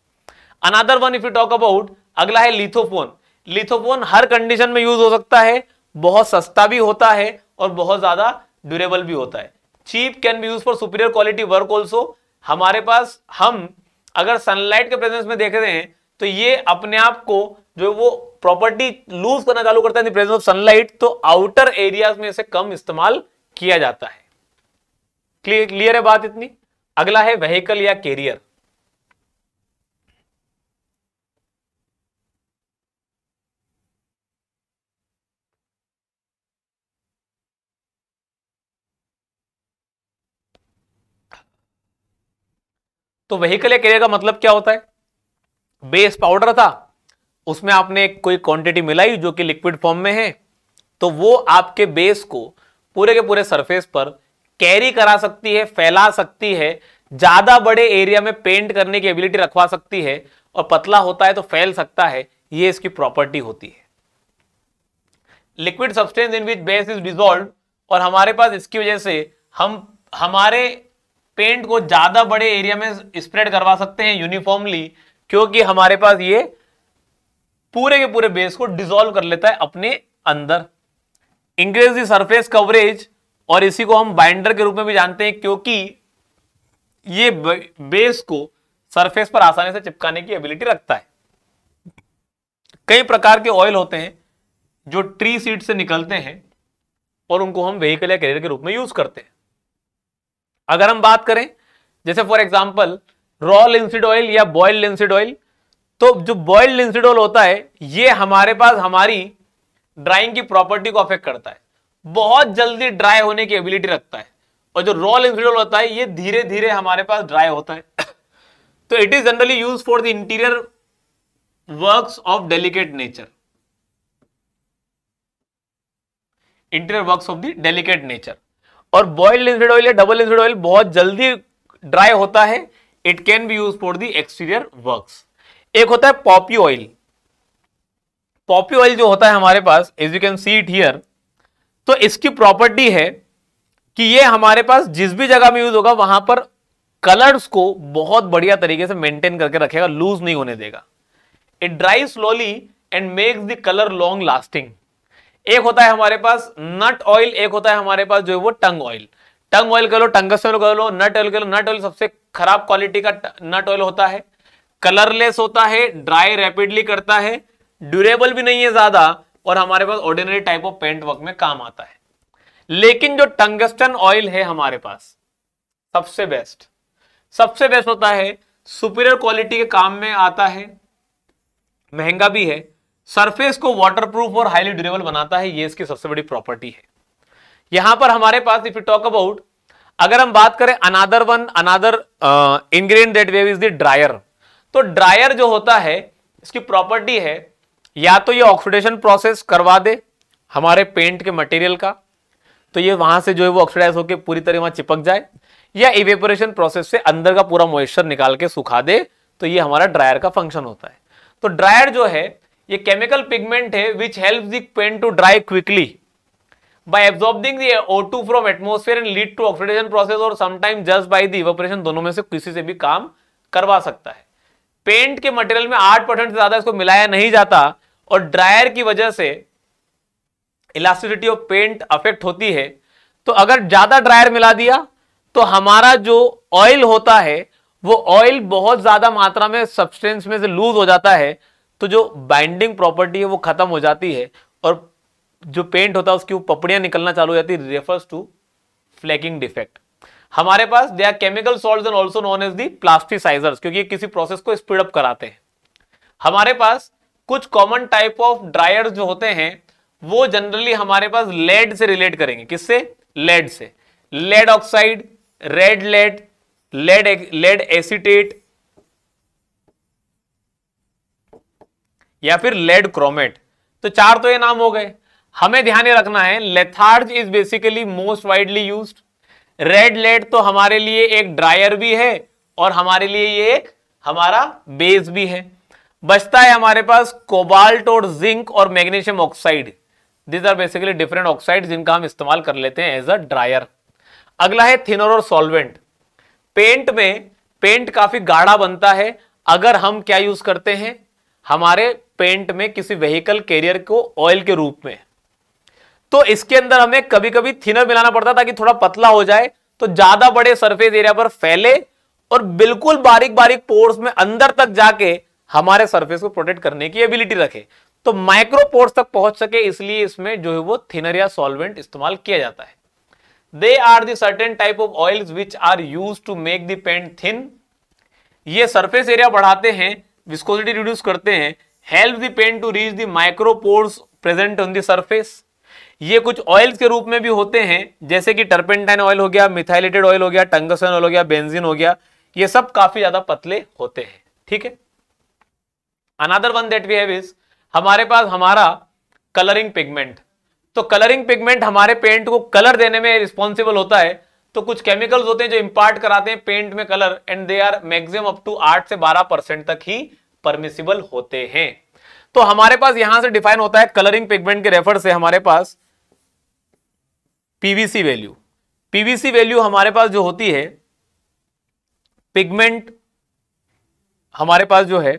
another one if you talk about अगला है लिथोफोन लिथोफोन हर कंडीशन में यूज हो सकता है बहुत सस्ता भी होता है और बहुत ज़्यादा ड्यूरेबल भी होता है cheap can be use for superior quality work also हमारे पास हम अगर सनलाइट के प्रेजेंस में देख रहे हैं तो ये अपने आप को जो वो प्रॉपर्टी लूज करना चालू करता है प्रेजेंस ऑफ सनलाइट तो आउटर एरियाज में इसे कम इस्तेमाल किया जाता है क्लियर है बात इतनी अगला है व्हीकल या कैरियर तो व्हीकल या कैरियर का मतलब क्या होता है बेस पाउडर था उसमें आपने कोई क्वांटिटी मिलाई जो कि लिक्विड फॉर्म में है तो वो आपके बेस को पूरे के पूरे सरफेस पर कैरी करा सकती है फैला सकती है ज्यादा बड़े एरिया में पेंट करने की एबिलिटी रखवा सकती है और पतला होता है तो फैल सकता है ये इसकी प्रॉपर्टी होती है liquid substance in which base is dissolve और हमारे पास इसकी वजह से हम हमारे पेंट को ज्यादा बड़े एरिया में स्प्रेड करवा सकते हैं यूनिफॉर्मली क्योंकि हमारे पास ये पूरे के पूरे बेस को डिजोल्व कर लेता है अपने अंदर इंक्रीज दी सरफेस कवरेज और इसी को हम बाइंडर के रूप में भी जानते हैं क्योंकि ये बेस को सरफेस पर आसानी से चिपकाने की एबिलिटी रखता है कई प्रकार के ऑयल होते हैं जो ट्री सीड से निकलते हैं और उनको हम व्हीकल या कैरियर के रूप में यूज करते हैं अगर हम बात करें जैसे for example raw linseed oil या बॉइल्ड लिंसिड ऑयल तो जो बॉइल्ड लिंसिड ऑयल होता है ये हमारे पास हमारी ड्राइंग की प्रॉपर्टी को अफेक्ट करता है बहुत जल्दी ड्राई होने की एबिलिटी रखता है और जो रॉ लिंसिड ऑयल होता है ये धीरे धीरे हमारे पास ड्राई होता है तो it is generally use for the interior works of delicate nature interior works of the delicate nature और बॉइल्ड लिंसेड ऑयल या डबल लिंसेड ऑयल बहुत जल्दी ड्राई होता है it can be use for the exterior work एक होता है पॉपी ऑयल पॉपी ऑयल जो होता है हमारे पास as you can see it here तो इसकी प्रॉपर्टी है कि ये हमारे पास जिस भी जगह में यूज होगा वहां पर कलर्स को बहुत बढ़िया तरीके से मेंटेन करके रखेगा लूज नहीं होने देगा it dry slowly and makes the colour long lasting एक होता है हमारे पास नट ऑयल एक होता है हमारे पास जो है वो टंग ऑयल टंग ऑयल कह लो टंगस ऑयल कह लो नट ऑयल कह लो नट ऑयल सबसे खराब क्वालिटी का नट ऑयल होता है कलरलेस होता है ड्राई रैपिडली करता है ड्यूरेबल भी नहीं है ज्यादा और हमारे पास ordinary type of paint work में काम आता है लेकिन जो टंगस्टन ऑयल है हमारे पास सबसे बेस्ट सबसे बेस्ट होता है सुपीरियर क्वालिटी के काम में आता है महंगा भी है सरफेस को वाटरप्रूफ और हाईली ड्यूरेबल बनाता है ये इसकी सबसे बड़ी प्रॉपर्टी है यहां पर हमारे पास इफ यू टॉक अबाउट अगर हम बात करें another one another ingredient that we've is the drier तो ड्रायर जो होता है इसकी प्रॉपर्टी है या तो ये ऑक्सीडेशन प्रोसेस करवा दे हमारे पेंट के मटेरियल का तो ये वहां से जो है वो ऑक्सीडाइज होकर पूरी तरह वहां चिपक जाए या इवेपोरेशन प्रोसेस से अंदर का पूरा मॉइस्चर निकाल के सुखा दे तो ये हमारा ड्रायर का फंक्शन होता है तो ड्रायर जो है ये केमिकल पिगमेंट है which help the paint to dry quickly by absorbing the two from atmosphere and lead to oxidation process और sometime just by the evaporation दोनों में से किसी से भी काम करवा सकता है पेंट के मटेरियल में आठ परसेंट से ज्यादा इसको मिलाया नहीं जाता और ड्रायर की वजह से इलास्टिसिटी ऑफ पेंट अफेक्ट होती है तो अगर ज्यादा ड्रायर मिला दिया तो हमारा जो ऑयल होता है वो ऑयल बहुत ज्यादा मात्रा में सब्सटेंस में से लूज हो जाता है तो जो बाइंडिंग प्रॉपर्टी है वो खत्म हो जाती है और जो पेंट होता है उसकी वो निकलना चालू हो जाती है रेफर्स टू फ्लैकिंग डिफेक्ट हमारे पास they are chemical salt and also known as the plasticizer क्योंकि ये किसी प्रोसेस को स्पीडअप कराते हैं हमारे पास कुछ कॉमन टाइप ऑफ ड्रायर्स जो होते हैं वो जनरली हमारे पास लेड से रिलेट करेंगे किससे लेड से lead oxide red lead lead lead acetate या फिर लेड क्रोमेट तो चार तो ये नाम हो गए हमें ध्यान रखना है litharge is basically most widely use red lead तो हमारे लिए एक ड्रायर भी है और हमारे लिए ये एक हमारा बेस भी है बचता है हमारे पास कोबाल्ट और जिंक और magnesium oxide these are basically different oxide जिनका हम इस्तेमाल कर लेते हैं एज अ ड्रायर अगला है थिनर और सॉल्वेंट पेंट में पेंट काफी गाढ़ा बनता है अगर हम क्या यूज करते हैं हमारे पेंट में किसी व्हीकल कैरियर को ऑयल के रूप में तो इसके अंदर हमें कभी कभी थिनर मिलाना पड़ता ताकि थोड़ा पतला हो जाए तो ज्यादा बड़े सरफेस एरिया पर फैले और बिल्कुल बारीक बारीक पोर्स में अंदर तक जाके हमारे सरफेस को प्रोटेक्ट करने की एबिलिटी रखे तो माइक्रो पोर्स तक पहुंच सके इसलिए इसमें जो है वो थिनर या सॉल्वेंट इस्तेमाल किया जाता है they are the certain type of oils which are use to make the paint thin ये सरफेस एरिया बढ़ाते हैं विस्कोसिटी रिड्यूस करते हैं help the paint to reach the micropores present on the surface ये कुछ ऑयल्स के रूप में भी होते हैं जैसे कि टर्पेंटाइन ऑयल हो गया मिथाइलेटेड ऑयल हो गया टंगसन ऑयल हो गया बेंजिन हो गया ये सब काफी ज्यादा पतले होते हैं ठीक है another one that we have is हमारे पास हमारा कलरिंग पिगमेंट तो कलरिंग पिगमेंट हमारे पेंट को कलर देने में रिस्पॉन्सिबल होता है तो कुछ केमिकल्स होते हैं जो इंपार्ट कराते हैं पेंट में colour and they are maximum up to आठ से बारह परसेंट तक ही परमिसिबल होते हैं तो हमारे पास यहां से डिफाइन होता है कलरिंग पिगमेंट के रेफर से हमारे पास पीवीसी वैल्यू पीवीसी वैल्यू हमारे पास जो होती है पिगमेंट हमारे पास जो है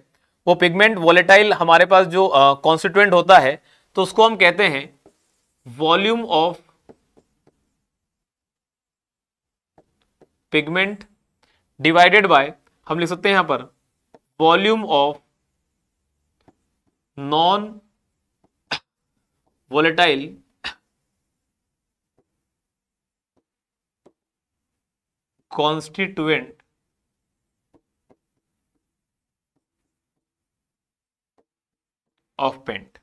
वो पिगमेंट वॉलेटाइल हमारे पास जो कॉन्स्टिट्यूएंट होता है तो उसको हम कहते हैं volume of pigment divided by हम लिख सकते हैं यहां पर volume of non volatile constituent of paint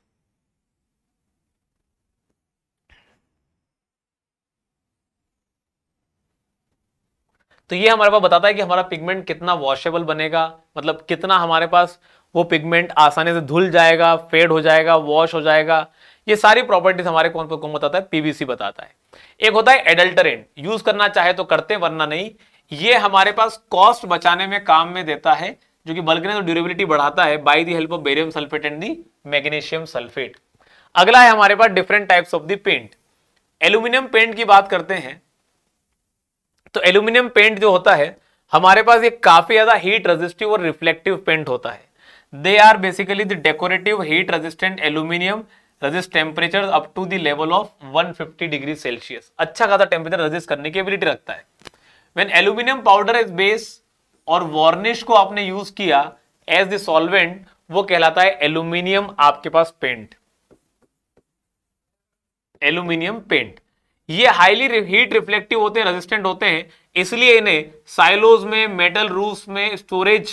तो ये हमारे पास बताता है कि हमारा पिगमेंट कितना वॉशेबल बनेगा मतलब कितना हमारे पास वो पिगमेंट आसानी से धुल जाएगा फेड हो जाएगा वॉश हो जाएगा ये सारी प्रॉपर्टीज हमारे कौन कौन बताता है पीवीसी बताता है एक होता है एडल्टरेंट यूज करना चाहे तो करते वरना नहीं ये हमारे पास कॉस्ट बचाने में काम में देता है जो कि बल्कि तो ड्यूरेबिलिटी बढ़ाता है by the help of barium sulphate and the magnesium sulphate अगला है हमारे पास different types of the paint aluminium paint की बात करते हैं तो एल्यूमिनियम पेंट जो होता है हमारे पास ये काफ़ी ज़्यादा हीट रेजिस्टिव और रिफ्लेक्टिव पेंट होता है they are basically the decorative heat resistant aluminium resist temperature up to the level of 150 degree Celsius अच्छा खासा टेम्परेचर रजिस्ट करने की एबिलिटी रखता है when aluminium powder as base और वार्निश को आपने यूज किया एज द सॉल्वेंट वो कहलाता है एल्यूमिनियम आपके पास पेंट एल्यूमिनियम पेंट ये हाईली हीट रिफ्लेक्टिव होते हैं रेजिस्टेंट होते हैं इसलिए इन्हें साइलोज में मेटल रूस में स्टोरेज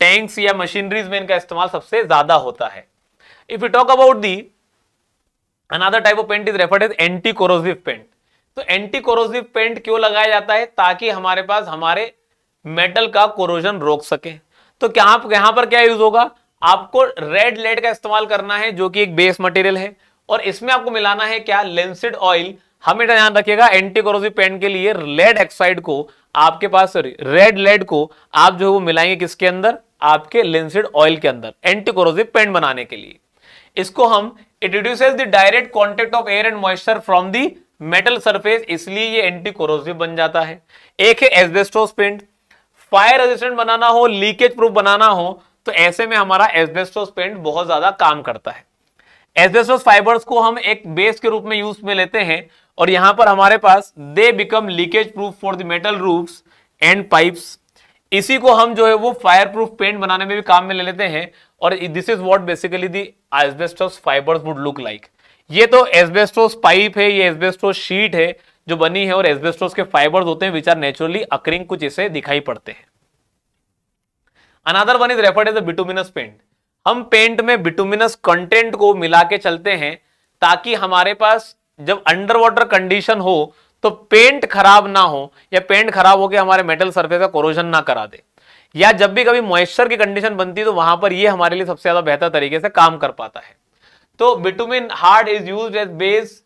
टैंक्स या मशीनरीज में इनका इस्तेमाल सबसे ज्यादा होता है if you talk about the another type of paint is referred as anti corrosive paint तो एंटी कोरोजिव पेंट क्यों लगाया जाता है ताकि हमारे पास हमारे मेटल का कोरोजन रोक सके तो क्या यहां पर क्या यूज होगा आपको रेड लेड का इस्तेमाल करना है जो कि एक बेस मटेरियल है और इसमें आपको मिलाना है क्या लेंसिड ऑयल हमेशा ध्यान रखिएगा एंटी कोरोसिव पेंट के लिए लेड एक्साइड को आपके पास सॉरी रेड लेड को आप जो है वो मिलाएंगे किसके अंदर आपके लिंसिड ऑयल के अंदर एंटी कोरोसिव पेंट बनाने के लिए इसको हम it reduces the direct contact of air and moisture from the metal surface इसलिए ये एंटी कोरोसिव बन जाता है एक है एस्बेस्टोस पेंट फायर रेजिस्टेंट बनाना हो लीकेज प्रूफ बनाना हो तो ऐसे में हमारा एस्बेस्टोस पेंट बहुत ज्यादा काम करता है एस्बेस्टोस फाइबर्स को हम एक बेस के रूप में यूज में लेते हैं और यहां पर हमारे पास they become leakage proof for the metal roof and pipes इसी को हम जो है वो फायर प्रूफ पेंट बनाने में भी काम में ले लेते हैं और this is what basically the asbestos fibres would look like ये तो एसबेस्टोस पाइप है ये एसबेस्टोस शीट है जो बनी है और एसबेस्टोस के फाइबर्स होते हैं विच आर नेचुरली अक्रिंग कुछ इसे दिखाई पड़ते हैं another one is referred as bituminous paint हम पेंट में बिटुमिनस कंटेंट को मिला के चलते हैं ताकि हमारे पास जब अंडर वाटर कंडीशन हो तो पेंट खराब ना हो या पेंट खराब होकर हमारे मेटल सरफेस का कोरोजन ना करा दे या जब भी कभी मॉइस्चर की कंडीशन बनती है तो वहां पर ये हमारे लिए सबसे ज्यादा बेहतर तरीके से काम कर पाता है तो bitumen hard is use as base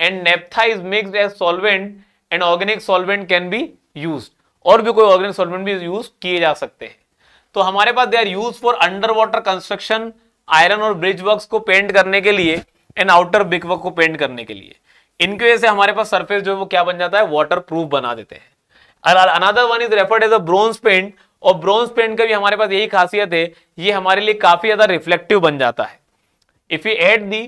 and naphtha is mixed as solvent and organic solvent can be use और भी कोई ऑर्गेनिक सॉल्वेंट भी यूज किए जा सकते हैं तो हमारे पास they are use for under water construction iron और ब्रिज वर्क को पेंट करने के लिए एंड आउटर बिकवक को पेंट करने के लिए इनकी वजह से हमारे पास सरफेस जो है वो क्या बन जाता है वाटर प्रूफ बना देते हैं another one is referred as a bronze paint और ब्रोंज पेंट का भी हमारे पास यही खासियत है ये हमारे लिए काफी ज्यादा रिफ्लेक्टिव बन जाता है if you add the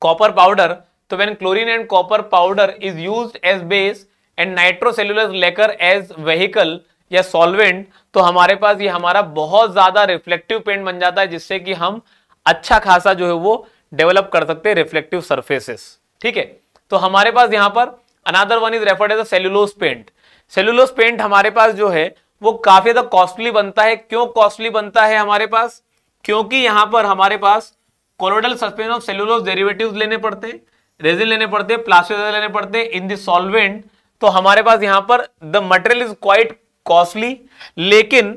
copper powder तो when chlorine and copper powder is use as base and nitrocellulose lacquer as vehicle या सॉल्वेंट तो हमारे पास ये हमारा बहुत ज्यादा रिफ्लेक्टिव पेंट बन जाता है जिससे कि हम अच्छा खासा जो है वो डेवलप कर सकते हैं रिफ्लेक्टिव सर्फेसिस ठीक है तो हमारे पास यहाँ पर another one is referred as a paint cellulose paint हमारे पास जो है वो काफी ज्यादा कॉस्टली बनता है क्यों कॉस्टली बनता है हमारे पास क्योंकि यहां पर हमारे पास colloidal suspension of cellulose derivatives लेने पड़ते हैं रेजिन लेने पड़ते हैं प्लास्टिक लेने पड़ते हैं इन दी सॉल्वेंट तो हमारे पास यहाँ पर the material is quite costly लेकिन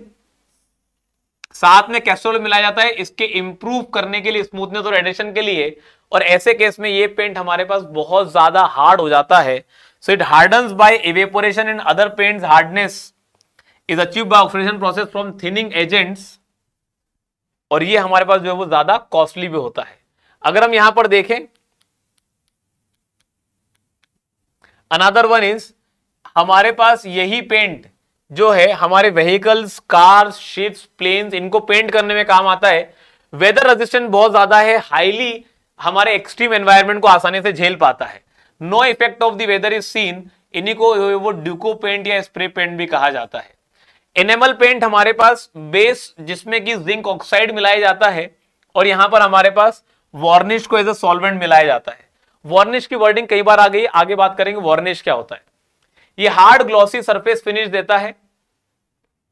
साथ में कैस्ट्रोल मिलाया जाता है इसके इंप्रूव करने के लिए स्मूथनेस और एडिशन के लिए और ऐसे केस में ये पेंट हमारे पास बहुत ज्यादा हार्ड हो जाता है so it harden by evaporation and other paint hardness is achieve by oxidation process from thinning agents और ये हमारे पास जो है वो ज्यादा कॉस्टली भी होता है अगर हम यहां पर देखें अनादर वन इज हमारे पास यही पेंट जो है हमारे व्हीकल्स कार्स शिप्स प्लेन्स इनको पेंट करने में काम आता है वेदर रेजिस्टेंट बहुत ज्यादा है हाईली हमारे एक्सट्रीम एनवायरमेंट को आसानी से झेल पाता है no effect of the weather is seen इन्हीं को वो ड्यूको पेंट या स्प्रे पेंट भी कहा जाता है एनेमल पेंट हमारे पास बेस जिसमें कि जिंक ऑक्साइड मिलाया जाता है और यहां पर हमारे पास वार्निश को एज अ सॉल्वेंट मिलाया जाता है वार्निश की वर्डिंग कई बार आ गई आगे बात करेंगे वार्निश क्या होता है ये हार्ड ग्लॉसी सरफेस फिनिश देता है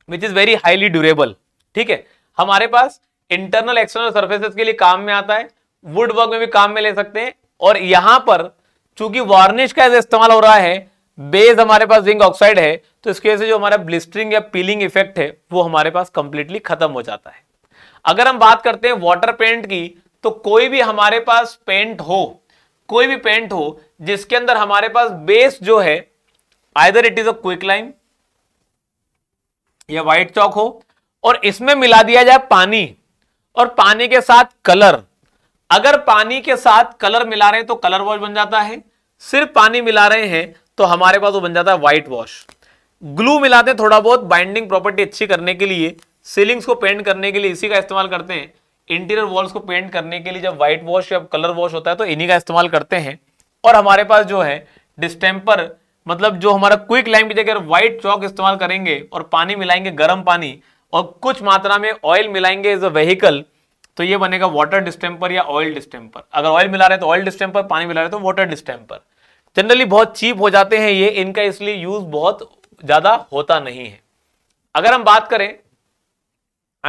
which is very highly durable ठीक है हमारे पास इंटरनल एक्सटर्नल सर्फेसिस के लिए काम में आता है वुड वर्क में भी काम में ले सकते हैं और यहां पर चूंकि वार्निश का इस्तेमाल हो रहा है बेस हमारे पास जिंक ऑक्साइड है तो इसकी वजह से जो हमारा ब्लिस्टरिंग या पीलिंग इफेक्ट है वो हमारे पास कंप्लीटली खत्म हो जाता है अगर हम बात करते हैं वाटर पेंट की तो कोई भी हमारे पास पेंट हो कोई भी पेंट हो जिसके अंदर हमारे पास बेस जो है either it is a quick lime या व्हाइट चौक हो और इसमें मिला दिया जाए पानी और पानी के साथ कलर अगर पानी के साथ कलर मिला रहे हैं तो कलर वॉश बन जाता है सिर्फ पानी मिला रहे हैं तो हमारे पास वो बन जाता है व्हाइट वॉश ग्लू मिलाते हैं थोड़ा बहुत बाइंडिंग प्रॉपर्टी अच्छी करने के लिए सीलिंग्स को पेंट करने के लिए इसी का इस्तेमाल करते हैं इंटीरियर वॉल्स को पेंट करने के लिए जब व्हाइट वॉश या कलर वॉश होता है तो इन्हीं का इस्तेमाल करते हैं और हमारे पास जो है डिस्टेम्पर मतलब जो हमारा क्विक लाइम की जगह व्हाइट चौक इस्तेमाल करेंगे और पानी मिलाएंगे गर्म पानी और कुछ मात्रा में ऑयल मिलाएंगे एज अ वेहीकल तो ये बनेगा वाटर डिस्टेम्पर या ऑयल डिस्टेम्पर अगर ऑयल मिला रहे हैं तो ऑयल डिस्टेम्पर पानी मिला रहे तो वाटर डिस्टेम्पर जनरली बहुत चीप हो जाते हैं ये इनका इसलिए यूज बहुत ज्यादा होता नहीं है अगर हम बात करें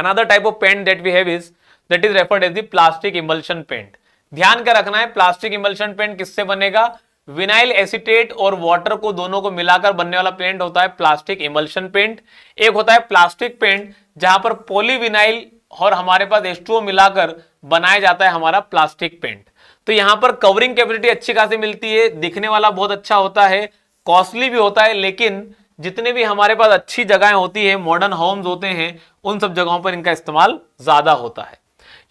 another type of paint that we have is that is referred as the plastic emulsion paint ध्यान का रखना है प्लास्टिक इमल्शन पेंट किससे बनेगा विनाइल एसिटेट और वाटर को दोनों को मिलाकर बनने वाला पेंट होता है प्लास्टिक इमल्शन पेंट एक होता है प्लास्टिक पेंट जहां पर पोलीविनाइल और हमारे पास एस मिलाकर बनाया जाता है हमारा प्लास्टिक पेंट तो यहां पर कवरिंग कैपेसिटी अच्छी खासी मिलती है दिखने वाला बहुत अच्छा होता है कॉस्टली भी होता है लेकिन जितने भी हमारे पास अच्छी जगहें होती है मॉडर्न होम्स होते हैं उन सब जगहों पर इनका इस्तेमाल ज़्यादा होता है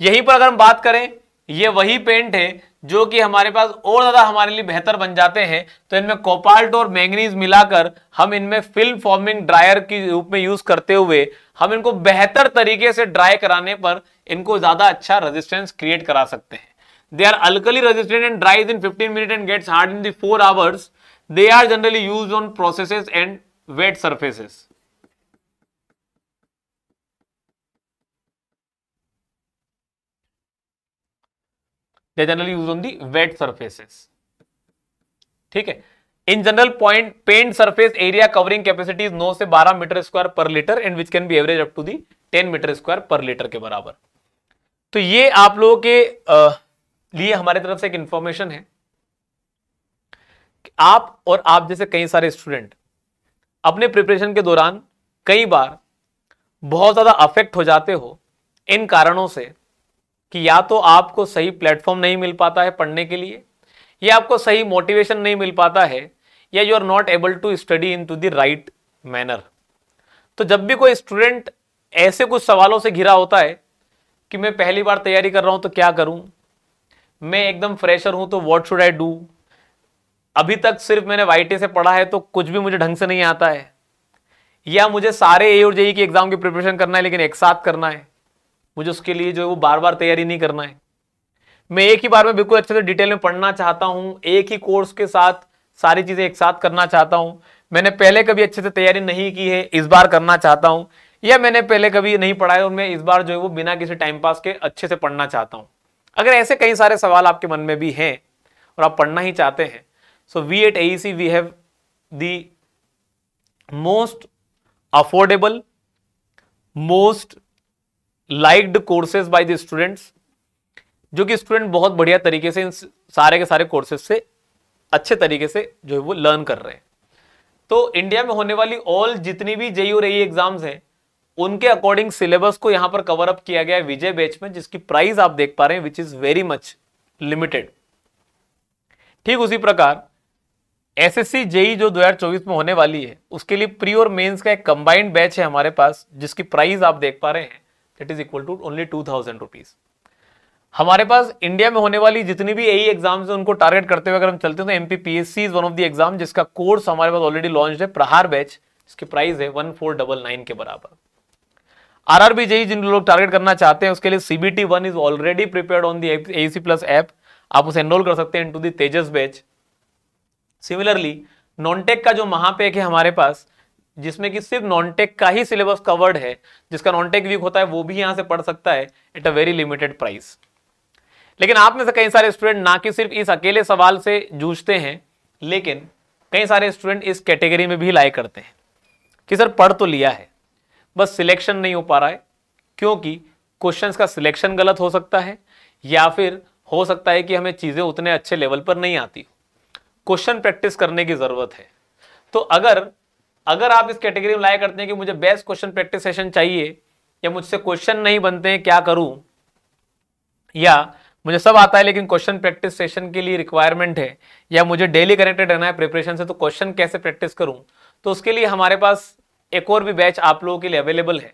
यहीं पर अगर हम बात करें ये वही पेंट है जो कि हमारे पास और ज़्यादा हमारे लिए बेहतर बन जाते हैं तो इनमें कोपाल्ट और मैंगनीज मिलाकर हम इनमें फिल्म फॉर्मिंग ड्रायर के रूप में यूज़ करते हुए हम इनको बेहतर तरीके से ड्राई कराने पर इनको ज़्यादा अच्छा रेजिस्टेंस क्रिएट करा सकते हैं they are alkali resistant and dry in fifteen minute and gets hard in the four hours they are generally use on process and wet surfaces they generally used on the wet surfaces ठीक है in general point paint surface area covering capacity नौ से बारह metre square per litre and which can be average up to the ten metre square per litre के बराबर तो ये आप लोगों के लिए हमारे तरफ से एक इंफॉर्मेशन है कि आप और आप जैसे कई सारे स्टूडेंट अपने प्रिपरेशन के दौरान कई बार बहुत ज़्यादा अफेक्ट हो जाते हो इन कारणों से कि या तो आपको सही प्लेटफॉर्म नहीं मिल पाता है पढ़ने के लिए या आपको सही मोटिवेशन नहीं मिल पाता है या you are not able to study into the right manner तो जब भी कोई स्टूडेंट ऐसे कुछ सवालों से घिरा होता है कि मैं पहली बार तैयारी कर रहा हूं तो क्या करूँ मैं एकदम फ्रेशर हूं तो वॉट शुड आई डू अभी तक सिर्फ मैंने वाई से पढ़ा है तो कुछ भी मुझे ढंग से नहीं आता है या मुझे सारे ए और जेई के एग्ज़ाम की प्रिपरेशन करना है लेकिन एक साथ करना है मुझे उसके लिए जो है वो बार बार तैयारी नहीं करना है मैं एक ही बार में बिल्कुल अच्छे से डिटेल में पढ़ना चाहता हूँ एक ही कोर्स के साथ सारी चीज़ें एक साथ करना चाहता हूँ मैंने पहले कभी अच्छे से तैयारी नहीं की है इस बार करना चाहता हूँ या मैंने पहले कभी नहीं पढ़ा है और मैं इस बार जो है वो बिना किसी टाइम पास के अच्छे से पढ़ना चाहता हूँ अगर ऐसे कई सारे सवाल आपके मन में भी हैं और आप पढ़ना ही चाहते हैं so we at A C we have the most affordable most liked courses by the students जो कि स्टूडेंट बहुत बढ़िया तरीके से इन सारे के सारे कोर्सेज से अच्छे तरीके से जो है वो लर्न कर रहे हैं तो इंडिया में होने वाली ऑल जितनी भी जेई और एग्जाम्स हैं उनके अकॉर्डिंग सिलेबस को यहां पर कवर अप किया गया है विजय बैच में जिसकी प्राइस आप देख पा रहे हैं which is very much limited ठीक उसी प्रकार एसएससी जेई e जो 2024 में होने वाली है उसके लिए प्री और मेंस का एक कंबाइंड बैच है हमारे पास जिसकी प्राइस आप देख पा रहे हैं it is equal to only two thousand rupees हमारे पास इंडिया में होने वाली जितनी भी यही एग्जाम्स e हैं उनको टारगेट करते हुए अगर हम चलते हैं तो MPPSC is one of the exam जिसका कोर्स हमारे पास ऑलरेडी लॉन्च है प्रहार बैच इसकी प्राइस है वन फोर डबल नाइन के बराबर आर आर बी जी जिन लोग टारगेट करना चाहते हैं उसके लिए CBT one is already prepare on the AC plus app आप उसे एनरोल कर सकते हैं इन to the Tejas batch similarly non tech का जो महापैक है हमारे पास जिसमें कि सिर्फ नॉन टेक का ही सिलेबस कवर्ड है जिसका नॉन टेक वीक होता है वो भी यहाँ से पढ़ सकता है at a very limited price लेकिन आप में से कई सारे स्टूडेंट ना कि सिर्फ इस अकेले सवाल से जूझते हैं लेकिन कई सारे स्टूडेंट इस कैटेगरी में भी लाए करते हैं कि सर पढ़ तो लिया है बस सिलेक्शन नहीं हो पा रहा है क्योंकि क्वेश्चंस का सिलेक्शन गलत हो सकता है या फिर हो सकता है कि हमें चीज़ें उतने अच्छे लेवल पर नहीं आती क्वेश्चन प्रैक्टिस करने की ज़रूरत है तो अगर अगर आप इस कैटेगरी में लाया करते हैं कि मुझे बेस्ट क्वेश्चन प्रैक्टिस सेशन चाहिए या मुझसे क्वेश्चन नहीं बनते हैं क्या करूं या मुझे सब आता है लेकिन क्वेश्चन प्रैक्टिस सेशन के लिए रिक्वायरमेंट है या मुझे डेली कनेक्टेड रहना है प्रिपरेशन से तो क्वेश्चन कैसे प्रैक्टिस करूं तो उसके लिए हमारे पास एक और भी बैच आप लोगों के लिए अवेलेबल है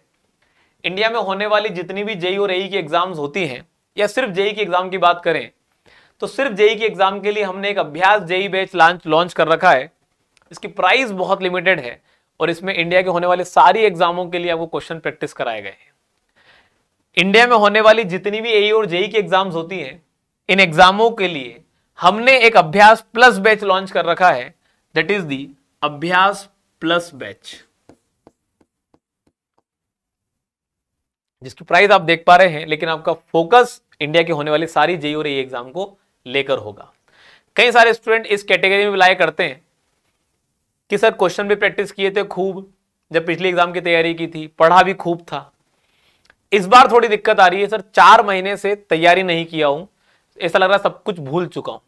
इंडिया में होने वाली जितनी भी जेई और ए की एग्जाम्स होती हैं या सिर्फ जेई की एग्जाम की बात करें तो सिर्फ जेई की एग्जाम के लिए हमने एक अभ्यास जेई बैच लॉन्च कर रखा है इसकी प्राइस बहुत लिमिटेड है और इसमें इंडिया के होने वाले सारी एग्जामों के लिए आपको क्वेश्चन प्रैक्टिस कराए गए हैं इंडिया में होने वाली जितनी भी ए e और जेई e की एग्जाम्स होती हैं इन एग्जामों के लिए हमने एक अभ्यास प्लस बैच लॉन्च कर रखा है दैट इज दी अभ्यास प्लस बैच जिसकी प्राइस आप देख पा रहे हैं लेकिन आपका फोकस इंडिया के होने वाली सारी जेई e और ए एग्जाम को लेकर होगा कई सारे स्टूडेंट इस कैटेगरी में लाए करते हैं कि सर क्वेश्चन भी प्रैक्टिस किए थे खूब जब पिछली एग्जाम की तैयारी की थी पढ़ा भी खूब था इस बार थोड़ी दिक्कत आ रही है सर चार महीने से तैयारी नहीं किया हूं ऐसा लग रहा है सब कुछ भूल चुका हूं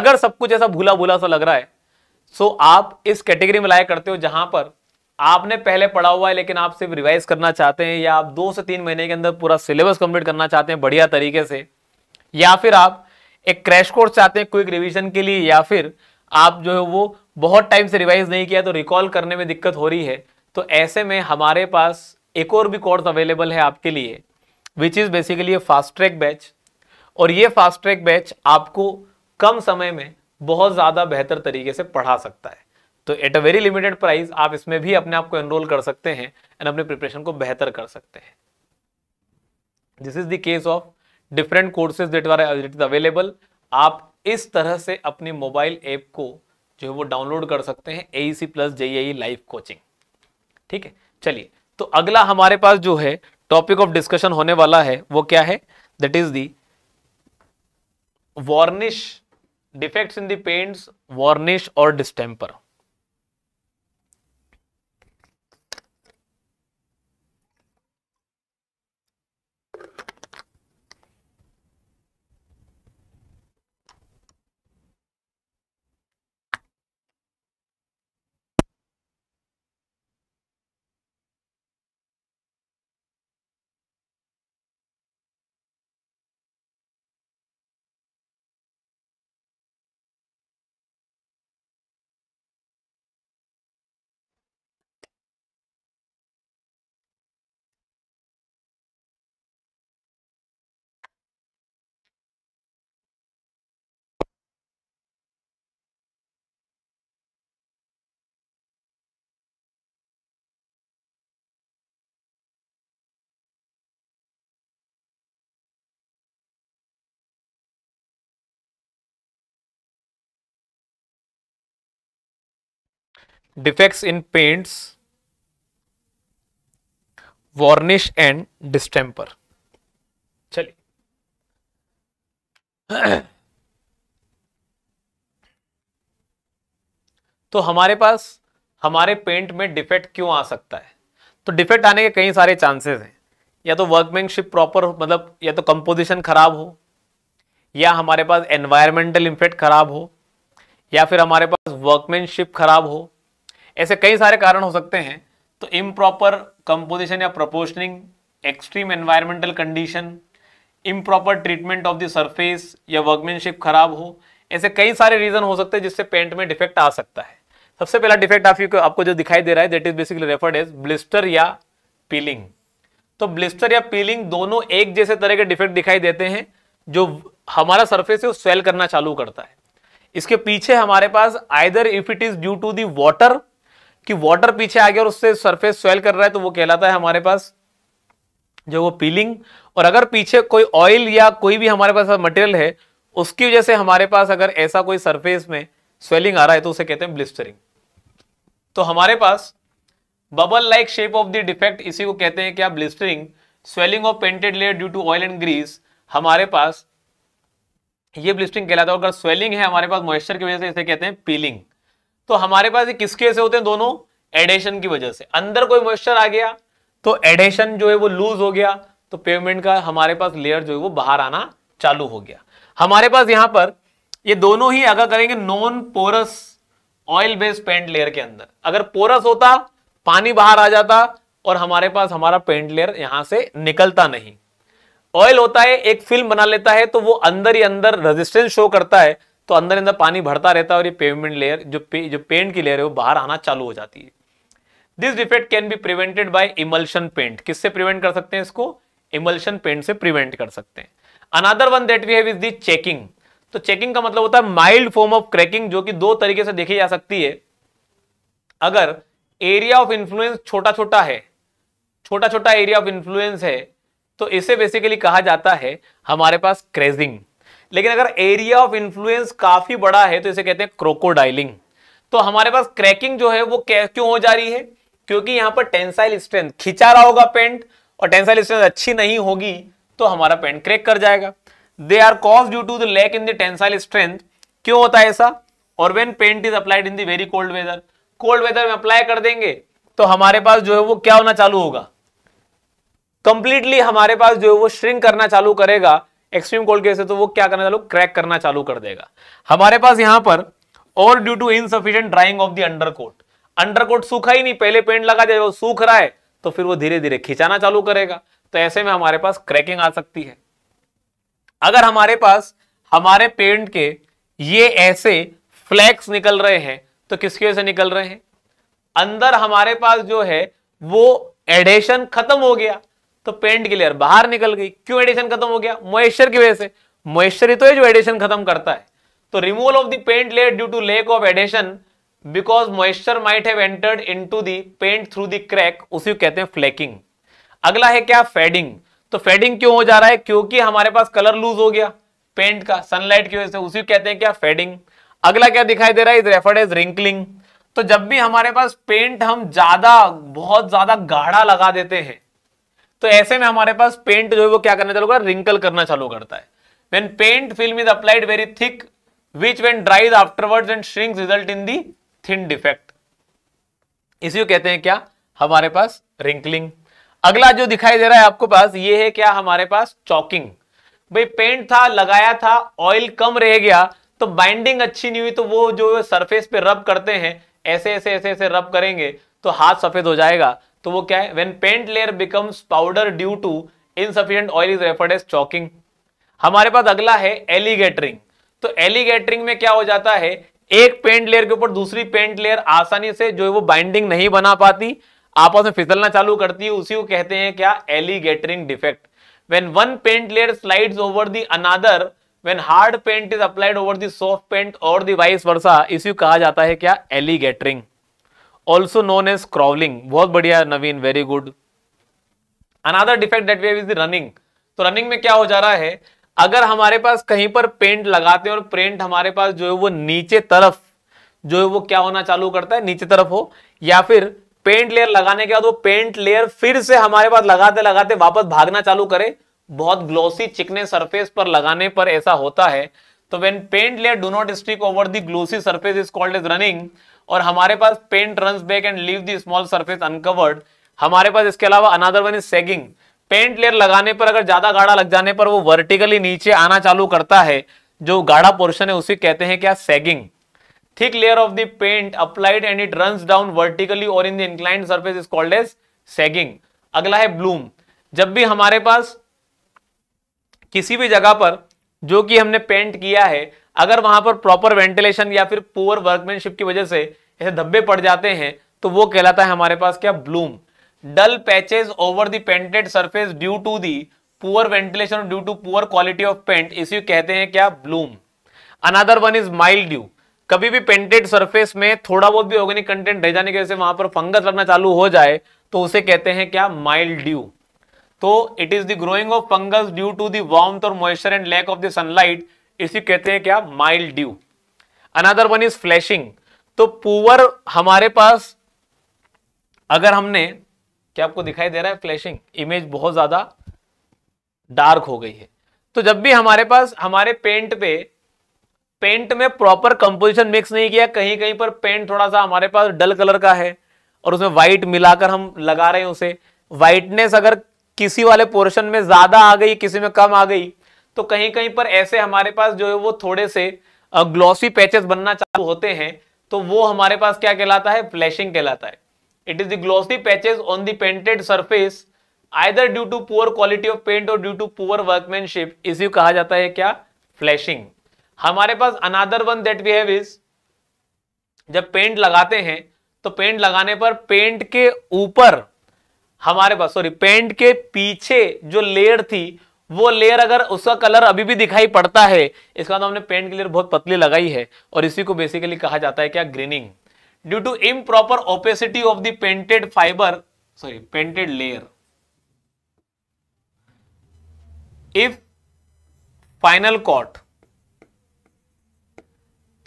अगर सब कुछ ऐसा भूला भूला सा लग रहा है सो आप इस कैटेगरी में लाया करते हो जहां पर आपने पहले पढ़ा हुआ है लेकिन आप सिर्फ रिवाइज करना चाहते हैं या आप दो से तीन महीने के अंदर पूरा सिलेबस कंप्लीट करना चाहते हैं बढ़िया तरीके से या फिर आप एक क्रैश कोर्स चाहते हैं क्विक रिविजन के लिए या फिर आप जो है वो बहुत टाइम से रिवाइज नहीं किया तो रिकॉल करने में दिक्कत हो रही है तो ऐसे में हमारे पास एक और भी कोर्स अवेलेबल है आपके लिए विच इज़ बेसिकली ये फास्ट ट्रैक बैच और ये फास्ट ट्रैक बैच आपको कम समय में बहुत ज़्यादा बेहतर तरीके से पढ़ा सकता है तो at a very limited price आप इसमें भी अपने आप को एनरोल कर सकते हैं एंड अपने प्रिपरेशन को बेहतर कर सकते हैं this is the case of different courses that are it is available आप इस तरह से अपने मोबाइल ऐप को जो है वो डाउनलोड कर सकते हैं A C plus JE live coaching ठीक है चलिए तो अगला हमारे पास जो है टॉपिक ऑफ डिस्कशन होने वाला है वो क्या है that is the varnish defects in the paints varnish और distemper defects in paints varnish and distemper चलिए तो हमारे पास हमारे पेंट में डिफेक्ट क्यों आ सकता है तो डिफेक्ट आने के कई सारे चांसेस हैं या तो वर्कमैनशिप प्रॉपर मतलब या तो कंपोजिशन खराब हो या हमारे पास एनवायरमेंटल इम्फेक्ट खराब हो या फिर हमारे पास वर्कमैनशिप खराब हो ऐसे कई सारे कारण हो सकते हैं तो इम्प्रॉपर कंपोजिशन या proportioning extreme environmental condition improper treatment of the surface या वर्कमैनशिप खराब हो ऐसे कई सारे रीजन हो सकते हैं जिससे पेंट में डिफेक्ट आ सकता है सबसे पहला डिफेक्ट आप आपको जो दिखाई दे रहा है that is basically referred as blister या पीलिंग तो ब्लिस्टर या पीलिंग दोनों एक जैसे तरह के डिफेक्ट दिखाई देते हैं जो हमारा सरफेस है वो स्वेल करना चालू करता है इसके पीछे हमारे पास either if it is due to the water कि वाटर पीछे आ गया और उससे सरफेस स्वेल कर रहा है तो वो कहलाता है हमारे पास जो वो पीलिंग और अगर पीछे कोई ऑयल या कोई भी हमारे पास मटेरियल है उसकी वजह से हमारे पास अगर ऐसा कोई सरफेस में स्वेलिंग आ रहा है तो उसे कहते हैं ब्लिस्टरिंग तो हमारे पास bubble like shape of the defect इसी को कहते हैं क्या blistering swelling of painted layer due to oil and grease हमारे पास ये ब्लिस्टरिंग कहलाता है अगर स्वेलिंग है हमारे पास मॉइस्चर की वजह से इसे कहते हैं पीलिंग तो हमारे पास ये किसके ऐसे होते हैं दोनों एडेशन की वजह से अंदर कोई मॉइस्चर आ गया तो एडेशन जो है वो लूज हो गया तो पेमेंट का हमारे पास लेयर जो है वो बाहर आना चालू हो गया हमारे पास यहां पर ये दोनों ही अगर करेंगे non porous oil based paint layer के अंदर अगर पोरस होता पानी बाहर आ जाता और हमारे पास हमारा पेंट लेयर यहां से निकलता नहीं ऑयल होता है एक फिल्म बना लेता है तो वो अंदर ही अंदर रेजिस्टेंस शो करता है तो अंदर अंदर पानी भरता रहता है और ये पेवमेंट लेयर जो पे, जो पेंट की लेयर है वो बाहर आना चालू हो जाती है this defect can be prevented by emulsion paint किससे प्रिवेंट कर सकते हैं इसको इमल्शन पेंट से प्रिवेंट कर सकते हैं another one that we have is the checking तो चेकिंग का मतलब होता है माइल्ड फॉर्म ऑफ क्रैकिंग जो कि दो तरीके से देखी जा सकती है अगर एरिया ऑफ इन्फ्लुएंस छोटा छोटा है छोटा छोटा एरिया ऑफ इन्फ्लुएंस है तो इसे बेसिकली कहा जाता है हमारे पास क्रेजिंग लेकिन अगर एरिया ऑफ इन्फ्लुएंस काफी बड़ा है तो इसे कहते हैं क्रोकोडाइलिंग तो हमारे पास क्रैकिंग जो है वो क्यों हो जा रही है क्योंकि यहां पर टेंसाइल स्ट्रेंथ खिंचा रहा होगा पेंट और टेंसाइल स्ट्रेंथ अच्छी नहीं होगी तो हमारा पेंट क्रैक कर जाएगा they are cause due to the lack in the tensile strength क्यों होता है ऐसा और when paint is applied in the very cold weather cold weather में अप्लाई कर देंगे तो हमारे पास जो है वो क्या होना चालू होगा कंप्लीटली हमारे पास जो है वो श्रिंक करना चालू करेगा एक्सट्रीम कोल्ड केस है तो वो क्या करने चालू क्रैक करना चालू कर देगा हमारे पास यहाँ पर और due to insufficient drying of the undercoat undercoat सूखा ही नहीं पहले पेंट लगा जाए वो सूख रहा है तो फिर वो धीरे धीरे खिंचाना चालू करेगा तो ऐसे में हमारे पास क्रैकिंग आ सकती है अगर हमारे पास हमारे पेंट के ये ऐसे फ्लैक्स निकल रहे हैं तो किसकी वजह से निकल रहे हैं अंदर हमारे पास जो है वो एडेशन खत्म हो गया तो पेंट की लेयर बाहर निकल गई क्यों एडिशन खत्म हो गया मॉइस्चर की वजह से मॉइस्चर ही तो है जो एडिशन खत्म करता है तो removal of the paint layer due to lack of adhesion because moisture might have entered into the paint through the crack उसी को कहते हैं फ्लैकिंग अगला है क्या फेडिंग तो फेडिंग क्यों हो जा रहा है क्योंकि हमारे पास कलर लूज हो गया पेंट का सनलाइट की वजह से उसी को कहते हैं क्या फेडिंग अगला क्या दिखाई दे रहा है इज रेफर्ड एज रिंकलिंग तो जब भी हमारे पास पेंट हम ज्यादा बहुत ज्यादा गाढ़ा लगा देते हैं तो ऐसे में हमारे पास पेंट जो है वो क्या करना चालू करता है रिंकल करना चालू करता है when paint film is applied very thick which when dries afterwards and shrinks result in the thin defect इसी को कहते हैं क्या हमारे पास रिंकलिंग अगला जो दिखाई दे रहा है आपको पास ये है क्या हमारे पास चॉकिंग भाई पेंट था लगाया था ऑयल कम रह गया तो बाइंडिंग अच्छी नहीं हुई तो वो जो सरफेस पे रब करते हैं ऐसे ऐसे ऐसे ऐसे रब करेंगे तो हाथ सफेद हो जाएगा तो वो क्या है when paint layer becomes powder due to insufficient oil is referred as chalking हमारे पास अगला है एलिगेटरिंग तो एलिगेटरिंग में क्या हो जाता है एक पेंट लेयर के ऊपर दूसरी पेंट लेयर आसानी से जो है वो बाइंडिंग नहीं बना पाती आपस में फिसलना चालू करती है उसी को कहते हैं क्या alligatoring defect when one paint layer slide over the another when hard paint is applied over the soft paint or the vice versa इसी कहा जाता है क्या alligatoring also known as crawling बहुत बढ़िया Naveen very good another defect that we've is the running तो रनिंग में क्या हो जा रहा है अगर हमारे पास कहीं पर पेंट लगाते हैं और पेंट हमारे पास जो है वो नीचे तरफ जो है वो क्या होना चालू करता है नीचे तरफ हो या फिर पेंट लेयर लगाने के बाद वो पेंट लेयर फिर से हमारे पास लगाते लगाते वापस भागना चालू करे बहुत ग्लोसी चिकने सरफेस पर लगाने पर ऐसा होता है तो when paint layer do not stick over the glossy surface is called as running और हमारे पास paint run back and leave the small surface uncovered हमारे पास इसके अलावा another one is sagging paint layer लगाने पर अगर ज्यादा गाढ़ा लग जाने पर वो वर्टिकली नीचे आना चालू करता है जो गाढ़ा पोर्शन है उसे कहते हैं क्या sagging thick layer of the paint applied and it run down vertically और in the inclined surface is called as sagging अगला है ब्लूम जब भी हमारे पास किसी भी जगह पर जो कि हमने पेंट किया है अगर वहां पर प्रॉपर वेंटिलेशन या फिर पुअर वर्कमैनशिप की वजह से ऐसे धब्बे पड़ जाते हैं तो वो कहलाता है हमारे पास क्या bloom dull patches over the painted surface due to the poor ventilation due to poor quality of paint इसी कहते हैं क्या bloom another one is mildew कभी भी पेंटेड सरफेस में थोड़ा बहुत भी ऑर्गेनिक कंटेंट रह जाने की वजह से वहां पर फंगस लगना चालू हो जाए तो उसे कहते हैं क्या माइल्ड ड्यू तो it is the growing of fungus due to the और moisture and lack of the sunlight इसी कहते हैं क्या mildew another one is flashing तो पुअर हमारे पास अगर हमने क्या आपको दिखाई दे रहा है फ्लैशिंग इमेज बहुत ज्यादा डार्क हो गई है तो जब भी हमारे पास हमारे पेंट पे पेंट में प्रॉपर कंपोजिशन मिक्स नहीं किया कहीं कहीं पर पेंट थोड़ा सा हमारे पास डल कलर का है और उसमें व्हाइट मिलाकर हम लगा रहे हैं उसे व्हाइटनेस अगर किसी वाले पोर्शन में ज्यादा आ गई किसी में कम आ गई तो कहीं कहीं पर ऐसे हमारे पास जो है वो थोड़े से ग्लॉसी पैचेस बनना चालू होते हैं तो वो हमारे पास क्या कहलाता है फ्लैशिंग कहलाता है it is the glossy patches on the painted surface either due to poor quality of paint और ड्यू टू पुअर वर्कमैनशिप इसी कहा जाता है क्या फ्लैशिंग हमारे पास another one that we have is जब पेंट लगाते हैं तो पेंट लगाने पर पेंट के ऊपर हमारे पास सॉरी पेंट के पीछे जो लेयर थी वो लेयर अगर उसका कलर अभी भी दिखाई पड़ता है इसके बाद तो हमने पेंट की लेयर बहुत पतली लगाई है और इसी को बेसिकली कहा जाता है क्या greening due to improper opacity of the painted fibre sorry painted layer if final coat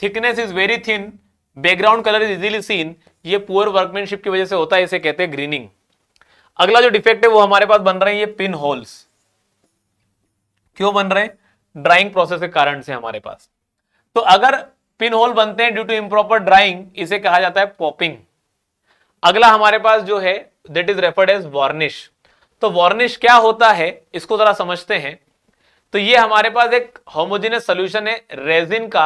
thickness is very thin background colour is easily seen ये पुअर वर्कमैनशिप की वजह से होता है इसे कहते हैं ग्रीनिंग अगला जो डिफेक्ट है वो हमारे पास बन रहे हैं ये पिन होल्स क्यों बन रहे ड्राइंग प्रोसेस के कारण से हमारे पास तो अगर पिन होल बनते हैं ड्यू टू इम्प्रॉपर ड्राइंग इसे कहा जाता है पॉपिंग अगला हमारे पास जो है that is referred as varnish तो वार्निश क्या होता है इसको जरा समझते हैं तो ये हमारे पास एक होमोजीनियस सोल्यूशन है रेजिन का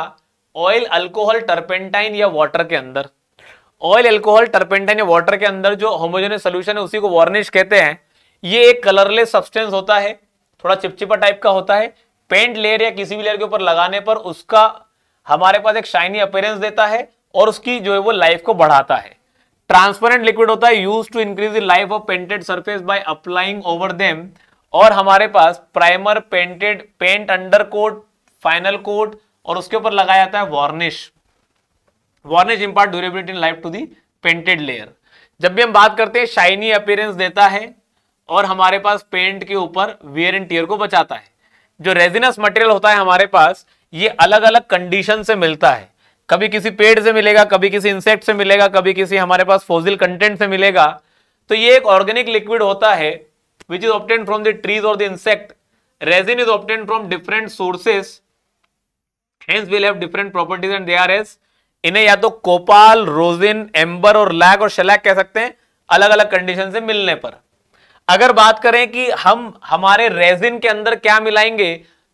ऑयल अल्कोहल टर्पेंटाइन या वाटर के अंदर ऑयल अल्कोहल टर्पेंटाइन या वाटर के अंदर जो होमोजीनियस सोल्यूशन है उसी को वार्निश कहते हैं ये एक कलरलेस सब्सटेंस होता है थोड़ा चिपचिपा टाइप का होता है पेंट लेयर या किसी भी लेयर के ऊपर लगाने पर उसका हमारे पास एक शाइनी अपेयरेंस देता है और उसकी जो है वो लाइफ को बढ़ाता है ट्रांसपेरेंट लिक्विड होता है use to increase life of painted surface by applying over them और हमारे पास primer painted paint undercoat final coat और उसके ऊपर लगाया जाता है varnish varnish impart durability in life to the painted layer जब भी हम बात करते हैं शाइनी अपेयरेंस देता है और हमारे पास पेंट के ऊपर वेयर एंड टीयर को बचाता है जो रेजिनस मटेरियल होता है हमारे पास ये अलग अलग कंडीशन से मिलता है कभी किसी पेड़ से मिलेगा कभी किसी इंसेक्ट से मिलेगा कभी किसी हमारे पास फोजिल कंटेंट से मिलेगा तो ये एक ऑर्गेनिक लिक्विड होता है which is obtained from the trees और the insect resin is obtained from different sources hence will have different properties and they are as इन्हें या तो कोपाल रोजिन एम्बर और लैक और शलैक कह सकते हैं अलग अलग कंडीशन से मिलने पर अगर बात करें कि हम हमारे रेजिन के अंदर क्या मिलाएंगे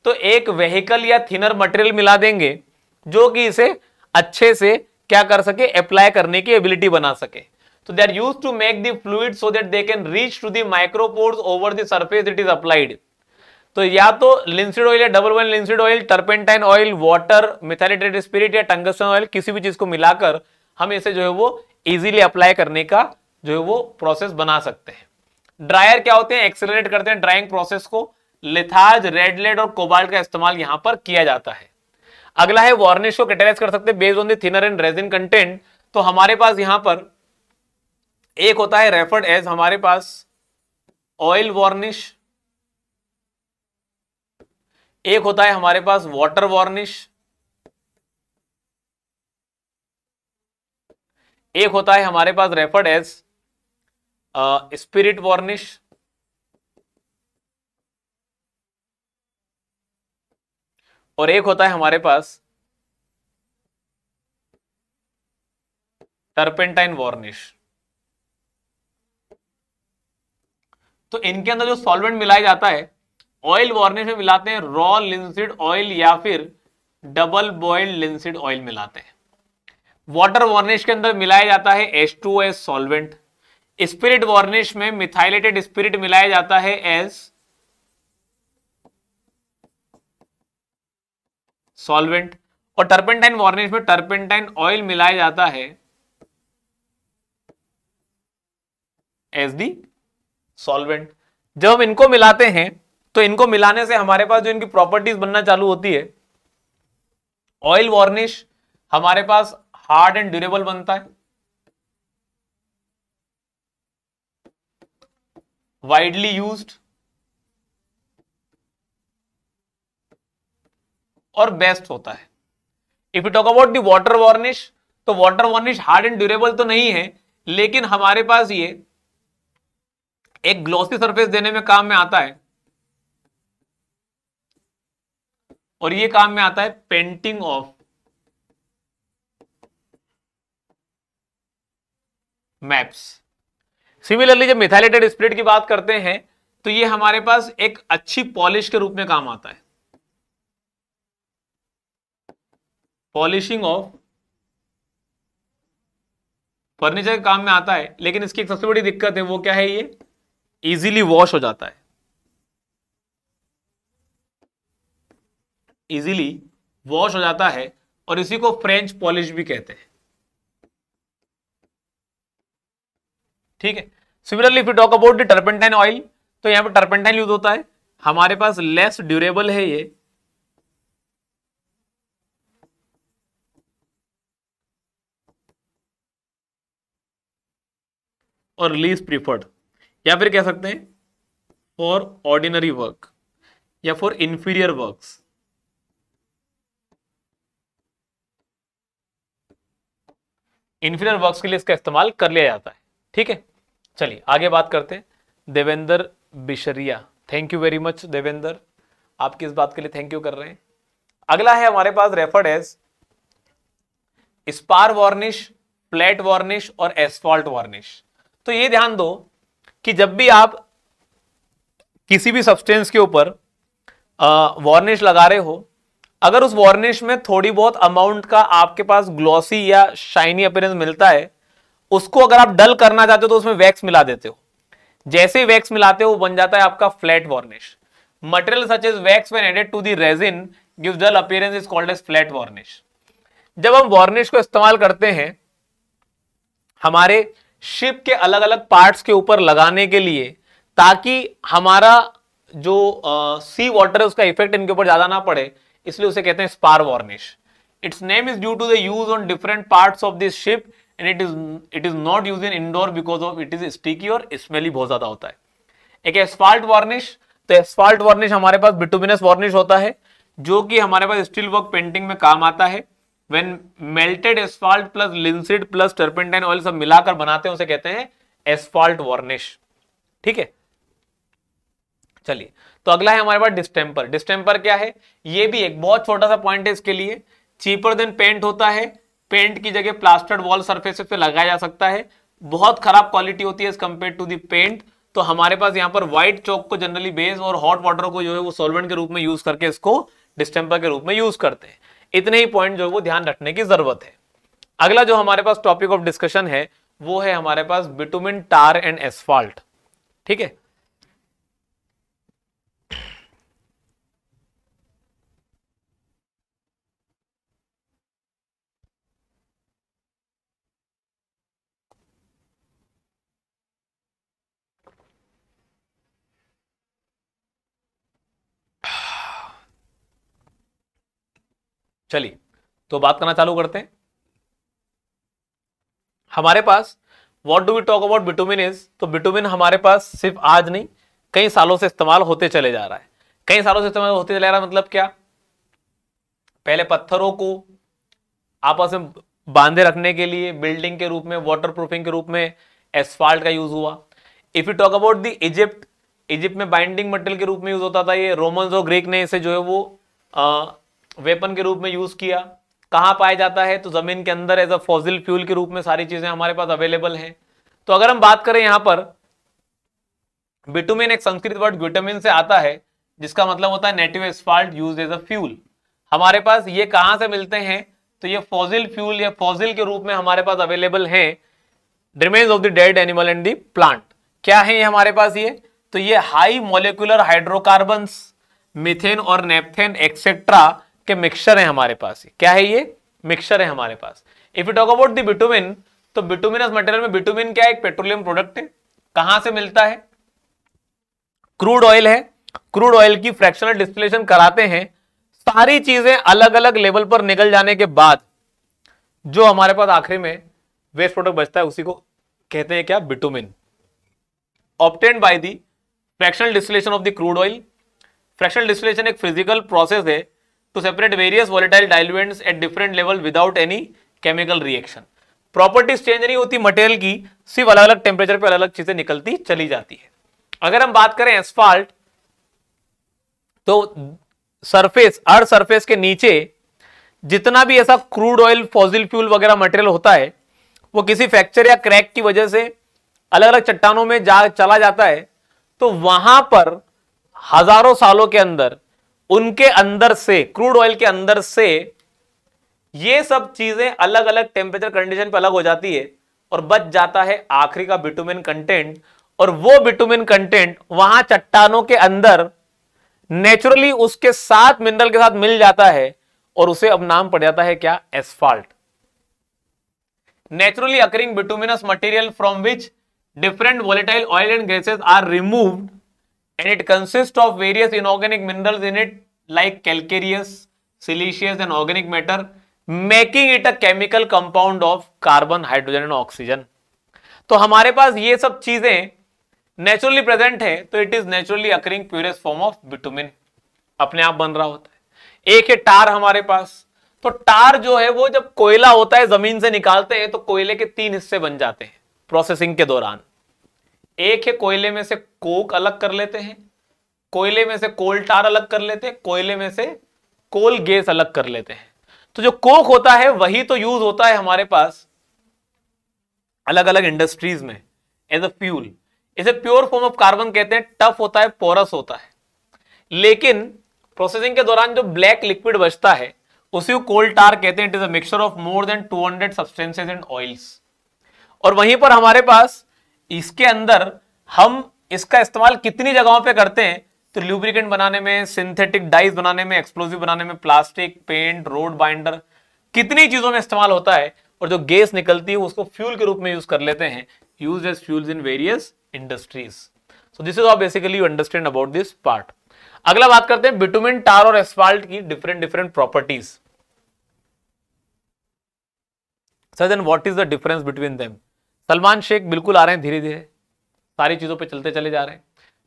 तो एक वेहीकल या थिनर मटेरियल मिला देंगे जो कि इसे अच्छे से क्या कर सके अप्लाई करने की एबिलिटी बना सके तो they are use to make the fluid so that they can reach to the micropores over the surface it is तो या तो लिंसिड ऑयल या double one linseed oil turpentine oil water methylated spirit या टंगस्टन ऑयल किसी भी चीज को मिलाकर हम इसे जो है वो इजीली अप्लाई करने का जो है वो प्रोसेस बना सकते हैं ड्रायर क्या होते हैं एक्सेलरेट करते हैं ड्राइंग प्रोसेस को लिथार्ज रेडलेट और कोबाल्ट का इस्तेमाल यहां पर किया जाता है अगला है वार्निश को कैटेलाइज कर सकते हैं based on thinner and resin content तो हमारे पास यहां पर एक होता है रेफर्ड एज हमारे पास ऑयल वार्निश एक होता है हमारे पास वाटर वार्निश एक होता है हमारे पास रेफर्ड एज स्पिरिट वार्निश और एक होता है हमारे पास टर्पेंटाइन वार्निश तो इनके अंदर जो सॉल्वेंट मिलाया जाता है ऑयल वार्निश में मिलाते हैं रॉ लिंसिड ऑयल या फिर डबल बॉइल्ड लिंसिड ऑयल मिलाते हैं वाटर वार्निश के अंदर मिलाया जाता है H2S सॉल्वेंट स्पिरिट वार्निश में मिथाइलेटेड स्पिरिट मिलाया जाता है एज सॉल्वेंट और टर्पेंटाइन वार्निश में टर्पेंटाइन ऑयल मिलाया जाता है एज दी सॉल्वेंट जब हम इनको मिलाते हैं तो इनको मिलाने से हमारे पास जो इनकी प्रॉपर्टीज बनना चालू होती है ऑयल वार्निश हमारे पास हार्ड एंड ड्यूरेबल बनता है वाइडली यूज और बेस्ट होता है if you talk about the water varnish तो water varnish hard and durable तो नहीं है लेकिन हमारे पास ये एक ग्लॉसी सरफेस देने में काम में आता है और ये काम में आता है पेंटिंग ऑफ मैप्स सिमिलरली जब मिथाइलेटेड स्प्रिट की बात करते हैं तो ये हमारे पास एक अच्छी पॉलिश के रूप में काम आता है पॉलिशिंग ऑफ फर्नीचर के काम में आता है लेकिन इसकी एक सबसे बड़ी दिक्कत है वो क्या है ये इजीली वॉश हो जाता है इजीली वॉश हो जाता है और इसी को फ्रेंच पॉलिश भी कहते हैं ठीक है सिमिलरली फिर talk about the turpentine oil तो यहां पर टर्पेंटाइन यूज होता है हमारे पास लेस ड्यूरेबल है ये और लीज प्रीफर्ड या फिर कह सकते हैं फॉर ऑर्डिनरी वर्क या for inferior works inferior works के लिए इसका इस्तेमाल कर लिया जाता है ठीक है चलिए आगे बात करते हैं Devendra Bishariya thank you very much Devendra आप किस बात के लिए थैंक यू कर रहे हैं अगला है हमारे पास referred as spar varnish plate varnish और एस्फॉल्ट वार्निश तो ये ध्यान दो कि जब भी आप किसी भी सब्सटेंस के ऊपर वार्निश लगा रहे हो अगर उस वार्निश में थोड़ी बहुत अमाउंट का आपके पास ग्लॉसी या शाइनी अपीयरेंस मिलता है उसको अगर आप डल करना चाहते हो तो उसमें वैक्स मिला देते हो जैसे वैक्स मिलाते हो बन जाता है आपका flat varnish material such is wax when added to the resin give dull appearance is called as flat varnish जब हम वार्निश को इस्तेमाल करते हैं हमारे शिप के अलग अलग पार्ट्स के ऊपर लगाने के लिए ताकि हमारा जो सी वाटर है उसका इफेक्ट इनके ऊपर ज्यादा ना पड़े इसलिए उसे कहते हैं spar varnish its name is due to the use on different parts of this ship and it is it is not use in indoor because of it is sticky और स्मेली बहुत ज्यादा होता है एक एस्फाल्ट वार्निश तो एस्फाल्ट वार्निश हमारे पास बिटुमिनस वार्निश होता है जो कि हमारे पास स्टील वर्क पेंटिंग में काम आता है when melted asphalt plus linseed plus turpentine oil सब मिलाकर बनाते हैं उसे कहते हैं एस्फाल्ट वार्निश ठीक है चलिए तो अगला है हमारे पास डिस्टेंपर डिस्टेंपर क्या है ये भी एक बहुत छोटा सा पॉइंट है इसके लिए चीपर देन पेंट होता है पेंट की जगह प्लास्टर्ड वॉल सर्फेस पे लगाया जा सकता है बहुत खराब क्वालिटी होती है as compare to the paint तो हमारे पास यहाँ पर व्हाइट चौक को जनरली बेस और हॉट वाटर को जो है वो सोलवेंट के रूप में यूज करके इसको डिस्टेम्पर के रूप में यूज करते हैं इतने ही पॉइंट जो है वो ध्यान रखने की जरूरत है अगला जो हमारे पास टॉपिक ऑफ डिस्कशन है वो है हमारे पास बिटुमिन टार एंड एसफॉल्ट ठीक है चलिए तो बात करना चालू करते हैं हमारे पास what do we talk about bitumen is तो बिटुमिन हमारे पास सिर्फ आज नहीं कई सालों से इस्तेमाल होते चले जा रहा है कई सालों से इस्तेमाल होते चले जा रहा है मतलब क्या पहले पत्थरों को आपस में बांधे रखने के लिए बिल्डिंग के रूप में वाटर प्रूफिंग के रूप में एसफाल्ट का यूज हुआ if you talk about the Egypt Egypt में बाइंडिंग मटेरियल के रूप में यूज होता था ये रोमन्स और ग्रीक ने इसे जो है वो वेपन के रूप में यूज किया कहाँ पाया जाता है तो जमीन के अंदर एज अ फॉजिल फ्यूल के रूप में सारी चीजें हमारे पास अवेलेबल हैं तो अगर हम बात करें यहाँ पर बिटुमिन एक संस्कृत वर्ड ग्लूटामिन से आता है जिसका मतलब होता है native asphalt use as a fuel हमारे पास ये कहाँ से मिलते हैं तो ये फॉजिल फ्यूल या फॉजिल के रूप में हमारे पास अवेलेबल है remains of the dead animal and the plant क्या है ये हमारे पास ये तो ये हाई मोलिकुलर हाइड्रोकार्बन मिथेन और नेपथेन एक्सेट्रा के मिक्सचर है हमारे पास क्या है ये मिक्सचर है हमारे पास if you talk about the bitumen तो बिटुमिनस मटेरियल में बिटुमिन क्या है एक पेट्रोलियम प्रोडक्ट है कहां से मिलता है क्रूड ऑयल है क्रूड ऑयल की फ्रैक्शनल डिस्टिलेशन कराते हैं सारी चीजें अलग अलग लेवल पर निकल जाने के बाद जो हमारे पास आखिरी में वेस्ट प्रोडक्ट बचता है उसी को कहते हैं क्या bitumen obtained by the fractional distillation of the crude oil fractional distillation एक फिजिकल प्रोसेस है to separate various volatile diluents at different level without any chemical reaction properties change नहीं होती मटेरियल की सिर्फ अलग अलग टेम्परेचर पर अलग अलग चीजें निकलती चली जाती है अगर हम बात करें एस्फाल्ट तो सरफेस अर्थ सरफेस के नीचे जितना भी ऐसा क्रूड ऑयल फॉजिल फ्यूल वगैरह मटेरियल होता है वो किसी फ्रैक्चर या क्रैक की वजह से अलग अलग चट्टानों में जा चला जाता है तो वहां पर हजारों सालों के अंदर उनके अंदर से क्रूड ऑयल के अंदर से ये सब चीजें अलग अलग टेम्परेचर कंडीशन पे अलग हो जाती है और बच जाता है आखिरी का बिटुमिन कंटेंट और वो बिटुमिन कंटेंट वहां चट्टानों के अंदर नेचुरली उसके साथ मिनरल के साथ मिल जाता है और उसे अब नाम पड़ जाता है क्या asphalt naturally occurring bituminous material from which different volatile oil and gases are removed and it consist of various inorganic minerals in it like calcareous siliceous and organic matter making it a chemical compound of carbon hydrogen and oxygen तो हमारे पास ये सब चीजें नेचुरली प्रेजेंट है तो it is naturally occurring purest form of bitumen अपने आप बन रहा होता है एक है टार हमारे पास तो टार जो है वो जब कोयला होता है जमीन से निकालते हैं तो कोयले के तीन हिस्से बन जाते हैं प्रोसेसिंग के दौरान एक है कोयले में से कोक अलग कर लेते हैं कोयले में से कोल टार अलग कर लेते हैं कोयले में से कोल गैस अलग कर लेते हैं तो जो कोक होता है वही तो यूज होता है हमारे पास अलग अलग इंडस्ट्रीज में एज अ फ्यूल इसे प्योर फॉर्म ऑफ कार्बन कहते हैं टफ होता है पोरस होता है लेकिन प्रोसेसिंग के दौरान जो ब्लैक लिक्विड बचता है उसी को कोल टार कहते हैं it is a mixture of more than 200 substances and oils और वहीं पर हमारे पास इसके अंदर हम इसका इस्तेमाल कितनी जगहों पे करते हैं तो ल्यूब्रिकेंट बनाने में सिंथेटिक डाइस बनाने में एक्सप्लोजिव बनाने में प्लास्टिक पेंट रोड बाइंडर कितनी चीजों में इस्तेमाल होता है और जो गैस निकलती है उसको फ्यूल के रूप में यूज कर लेते हैं use as fuels in various industries so this is all basically you understand about this part अगला बात करते हैं बिटुमिन टार और एस्फाल्ट की different different properties sir then what is the difference between them Salman Shaikh बिल्कुल आ रहे हैं धीरे धीरे सारी चीज़ों पर चलते चले जा रहे हैं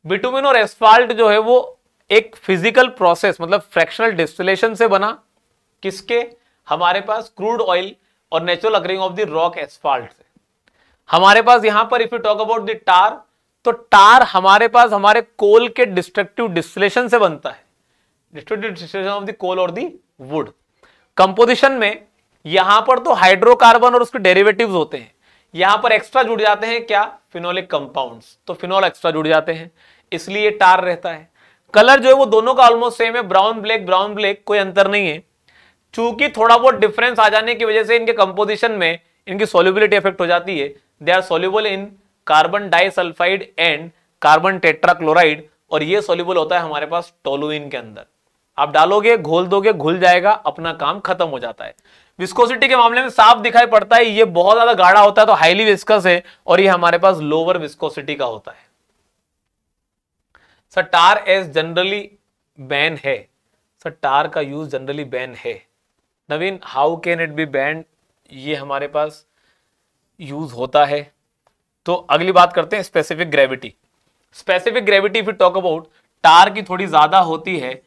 बिटुमिन और एस्फाल्ट जो है वो एक फिजिकल प्रोसेस मतलब फ्रैक्शनल डिस्टिलेशन से बना किसके हमारे पास क्रूड ऑयल और natural occurring of the rock asphalt से हमारे पास यहां पर if you talk about the tar तो टार हमारे पास हमारे कोल के डिस्ट्रक्टिव डिस्टिलेशन से बनता है destructive distillation of the coal और द वुड कंपोजिशन में यहां पर तो हाइड्रोकार्बन और उसके डेरिवेटिव्स होते हैं यहां पर एक्स्ट्रा जुड़ जाते हैं क्या फिनोलिक कंपाउंड्स तो फिनोल एक्स्ट्रा जुड़ जाते हैं इसलिए टार रहता है कलर जो है वो दोनों का ऑलमोस्ट सेम है ब्राउन ब्लैक ब्राउन ब्लैक कोई अंतर नहीं है चूंकि थोड़ा बहुत डिफरेंस आ जाने की वजह से इनके कंपोजिशन में इनकी सोल्यूबिलिटी इफेक्ट हो जाती है they are soluble in carbon disulphide and carbon tetrachloride और ये सोल्यूबल होता है हमारे पास टोलुइन के अंदर आप डालोगे घोल दोगे घुल जाएगा अपना काम खत्म हो जाता है विस्कोसिटी के मामले में साफ दिखाई पड़ता है ये बहुत ज्यादा गाढ़ा होता है तो हाईली विस्कस है और ये हमारे पास लोअर विस्कोसिटी का होता है sir tar as generally ban है सर टार का यूज जनरली बैन है Naveen how can it be ban ये हमारे पास यूज होता है तो अगली बात करते हैं स्पेसिफिक ग्रेविटी स्पेसिफिक ग्रेविटी फिर टॉक अबाउट टार की थोड़ी ज्यादा होती है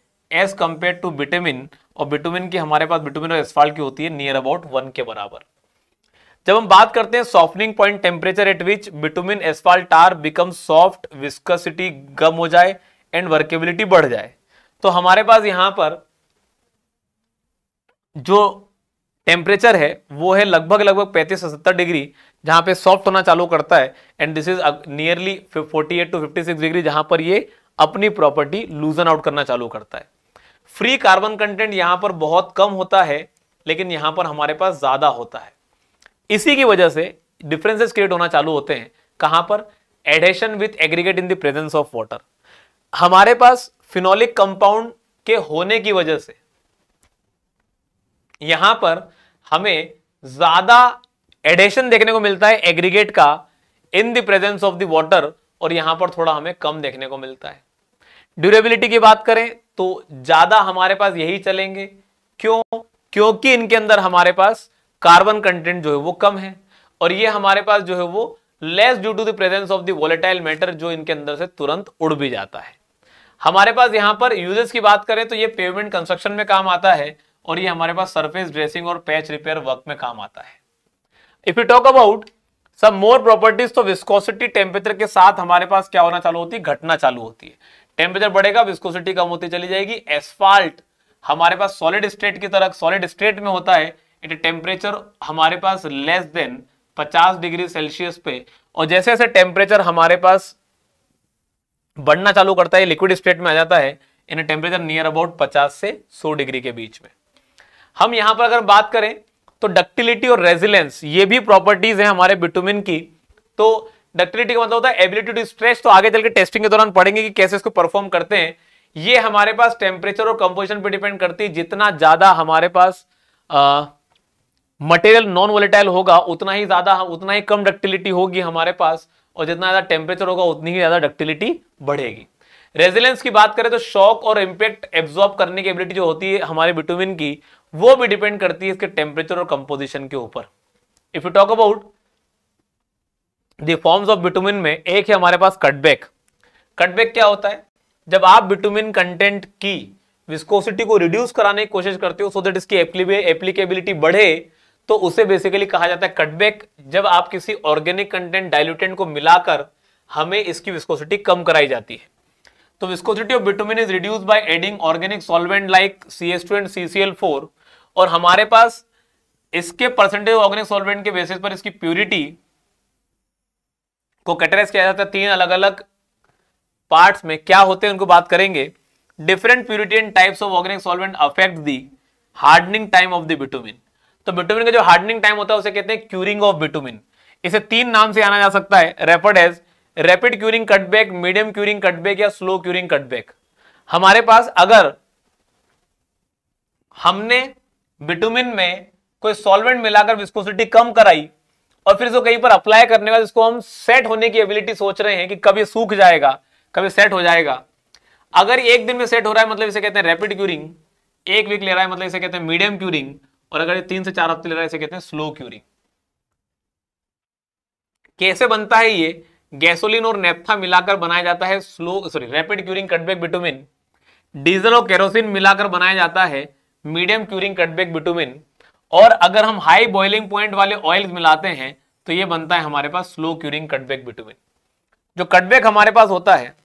एज कंपेयर टू विटामिन और बिटुमिन की हमारे पास बिटुमिन और एसफाल्ट की होती है नियर अबाउट वन के बराबर जब हम बात करते हैं softening point temperature at which bitumen asphalt become soft viscosity गम हो जाए एंड वर्केबिलिटी बढ़ जाए तो हमारे पास यहां पर जो टेम्परेचर है वो है लगभग लगभग पैंतीस से सत्तर डिग्री जहां पे सॉफ्ट होना चालू करता है and this is nearly forty eight to fifty six degree जहां पर ये अपनी प्रॉपर्टी लूजन आउट करना चालू करता है फ्री कार्बन कंटेंट यहां पर बहुत कम होता है लेकिन यहां पर हमारे पास ज़्यादा होता है इसी की वजह से डिफरेंसेस क्रिएट होना चालू होते हैं कहां पर adhesion with aggregate in the presence of water हमारे पास फिनोलिक कंपाउंड के होने की वजह से यहां पर हमें ज्यादा एडेशन देखने को मिलता है एग्रीगेट का in the presence of the water और यहां पर थोड़ा हमें कम देखने को मिलता है ड्यूरेबिलिटी की बात करें तो ज्यादा हमारे पास यही चलेंगे क्यों क्योंकि इनके अंदर हमारे पास कार्बन कंटेंट जो है वो कम है और ये हमारे पास जो है वो less due to the presence of the volatile matter जो इनके अंदर से तुरंत उड़ भी जाता है हमारे पास यहाँ पर यूजेस की बात करें तो ये पेमेंट कंस्ट्रक्शन में काम आता है और ये हमारे पास सरफेस ड्रेसिंग और पैच रिपेयर वर्क में काम आता है if you talk about some more properties तो विस्कोसिटी टेम्परेचर के साथ हमारे पास क्या होना चालू होती है घटना चालू होती है टेम्परेचर बढ़ेगा विस्कोसिटी कम होती चली जाएगी एसफाल्ट हमारे पास सॉलिड स्टेट की तरह सॉलिड स्टेट में होता है इट टेम्परेचर हमारे पास लेस देन 50 डिग्री सेल्सियस पे और जैसे जैसे टेम्परेचर हमारे पास बढ़ना चालू करता है लिक्विड स्टेट में आ जाता है इन टेम्परेचर नियर अबाउट 50 से 100 डिग्री के बीच में हम यहां पर अगर बात करें तो डक्टिलिटी और रेजिलेंस ये भी प्रॉपर्टीज है हमारे बिटुमिन की तो डक्टिलिटी का मतलब होता है एबिलिटी टू स्ट्रेच तो आगे चल के टेस्टिंग के दौरान पढ़ेंगे कि कैसे इसको परफॉर्म करते हैं ये हमारे पास टेम्परेचर और कंपोजिशन पे डिपेंड करती है जितना ज्यादा हमारे पास मटेरियल नॉन वोलेटाइल होगा उतना ही ज्यादा उतना ही कम डक्टिलिटी होगी हमारे पास और जितना ज्यादा टेम्परेचर होगा उतनी ही ज्यादा डक्टिलिटी बढ़ेगी रेजिलेंस की बात करें तो शॉक और इम्पैक्ट एब्जॉर्ब करने की एबिलिटी जो होती है हमारे बिटुमिन की वो भी डिपेंड करती है इसके टेम्परेचर और कंपोजिशन के ऊपर if you talk about the forms of bitumen में एक है हमारे पास कटबैक कटबैक क्या होता है जब आप बिटुमिन कंटेंट की विस्कोसिटी को रिड्यूस कराने की कोशिश करते हो सो दैट इसकी एप्लीकेबिलिटी बढ़े तो उसे बेसिकली कहा जाता है कटबैक जब आप किसी ऑर्गेनिक कंटेंट डाइल्यूटेंट को मिलाकर हमें इसकी विस्कोसिटी कम कराई जाती है तो viscosity of bitumen is reduce by adding organic solvent like C S two and C C L four और हमारे पास इसके परसेंटेज ऑर्गेनिक सॉल्वेंट के बेसिस पर इसकी प्योरिटी को कैटेगराइज किया जाता है तीन अलग अलग पार्ट्स में क्या होते हैं उनको बात करेंगे different purity and types of organic solvent affect the hardening time of the bitumen तो बिटुमिन का जो हार्डनिंग टाइम होता है उसे कहते हैं क्यूरिंग ऑफ बिटुमिन इसे तीन नाम से आना जा सकता है rapid as rapid curing cutback medium curing cutback या स्लो क्यूरिंग कटबैक हमारे पास अगर हमने बिटुमिन में कोई सॉल्वेंट मिलाकर विस्कोसिटी कम कराई और फिर इसको कहीं पर अप्लाई करने का जिसको हम सेट होने की एबिलिटी सोच रहे हैं कि कभी सूख जाएगा कभी सेट हो जाएगा अगर एक दिन में सेट हो रहा है मतलब इसे कहते हैं रैपिड क्यूरिंग एक वीक ले रहा है मतलब इसे कहते हैं मीडियम क्यूरिंग और अगर ये तीन से चार हफ्ते ले रहा है इसे कहते हैं स्लो क्यूरिंग कैसे बनता है ये गैसोलीन और नेप्था मिलाकर बनाया जाता है slow sorry rapid curing cutback bitumen diesel और केरोसिन मिलाकर बनाया जाता है मीडियम क्यूरिंग कटबैक बिटुमिन और अगर हम हाई बॉइलिंग पॉइंट वाले ऑयल मिलाते हैं तो ये बनता है हमारे पास स्लो क्यूरिंग कटबैक बिटुमिन जो कटबैक हमारे पास होता है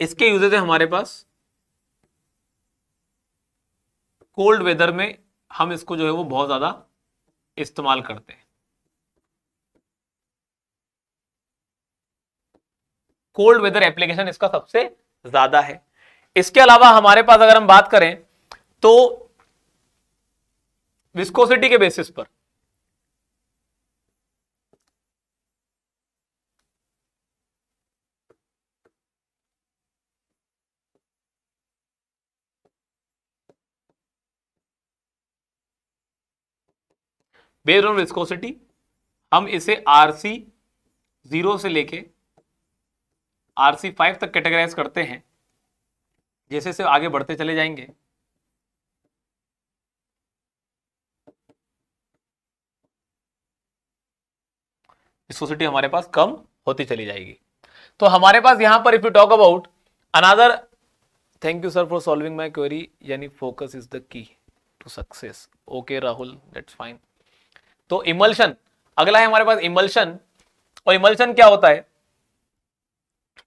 इसके यूजेज है हमारे पास कोल्ड वेदर में हम इसको जो है वो बहुत ज्यादा इस्तेमाल करते हैं कोल्ड वेदर एप्लीकेशन इसका सबसे ज्यादा है इसके अलावा हमारे पास अगर हम बात करें तो विस्कोसिटी के बेसिस पर बेस्ड ऑन विस्कोसिटी हम इसे आरसी जीरो से लेके आरसी फाइव तक कैटेगराइज करते हैं जैसे जैसे आगे बढ़ते चले जाएंगे विस्कोसिटी हमारे पास कम होती चली जाएगी तो हमारे पास यहां पर if you talk about another thank you sir for solving my query यानी focus is the key to success okay Rahul that's fine तो इमल्शन अगला है हमारे पास इमल्शन और इमल्शन क्या होता है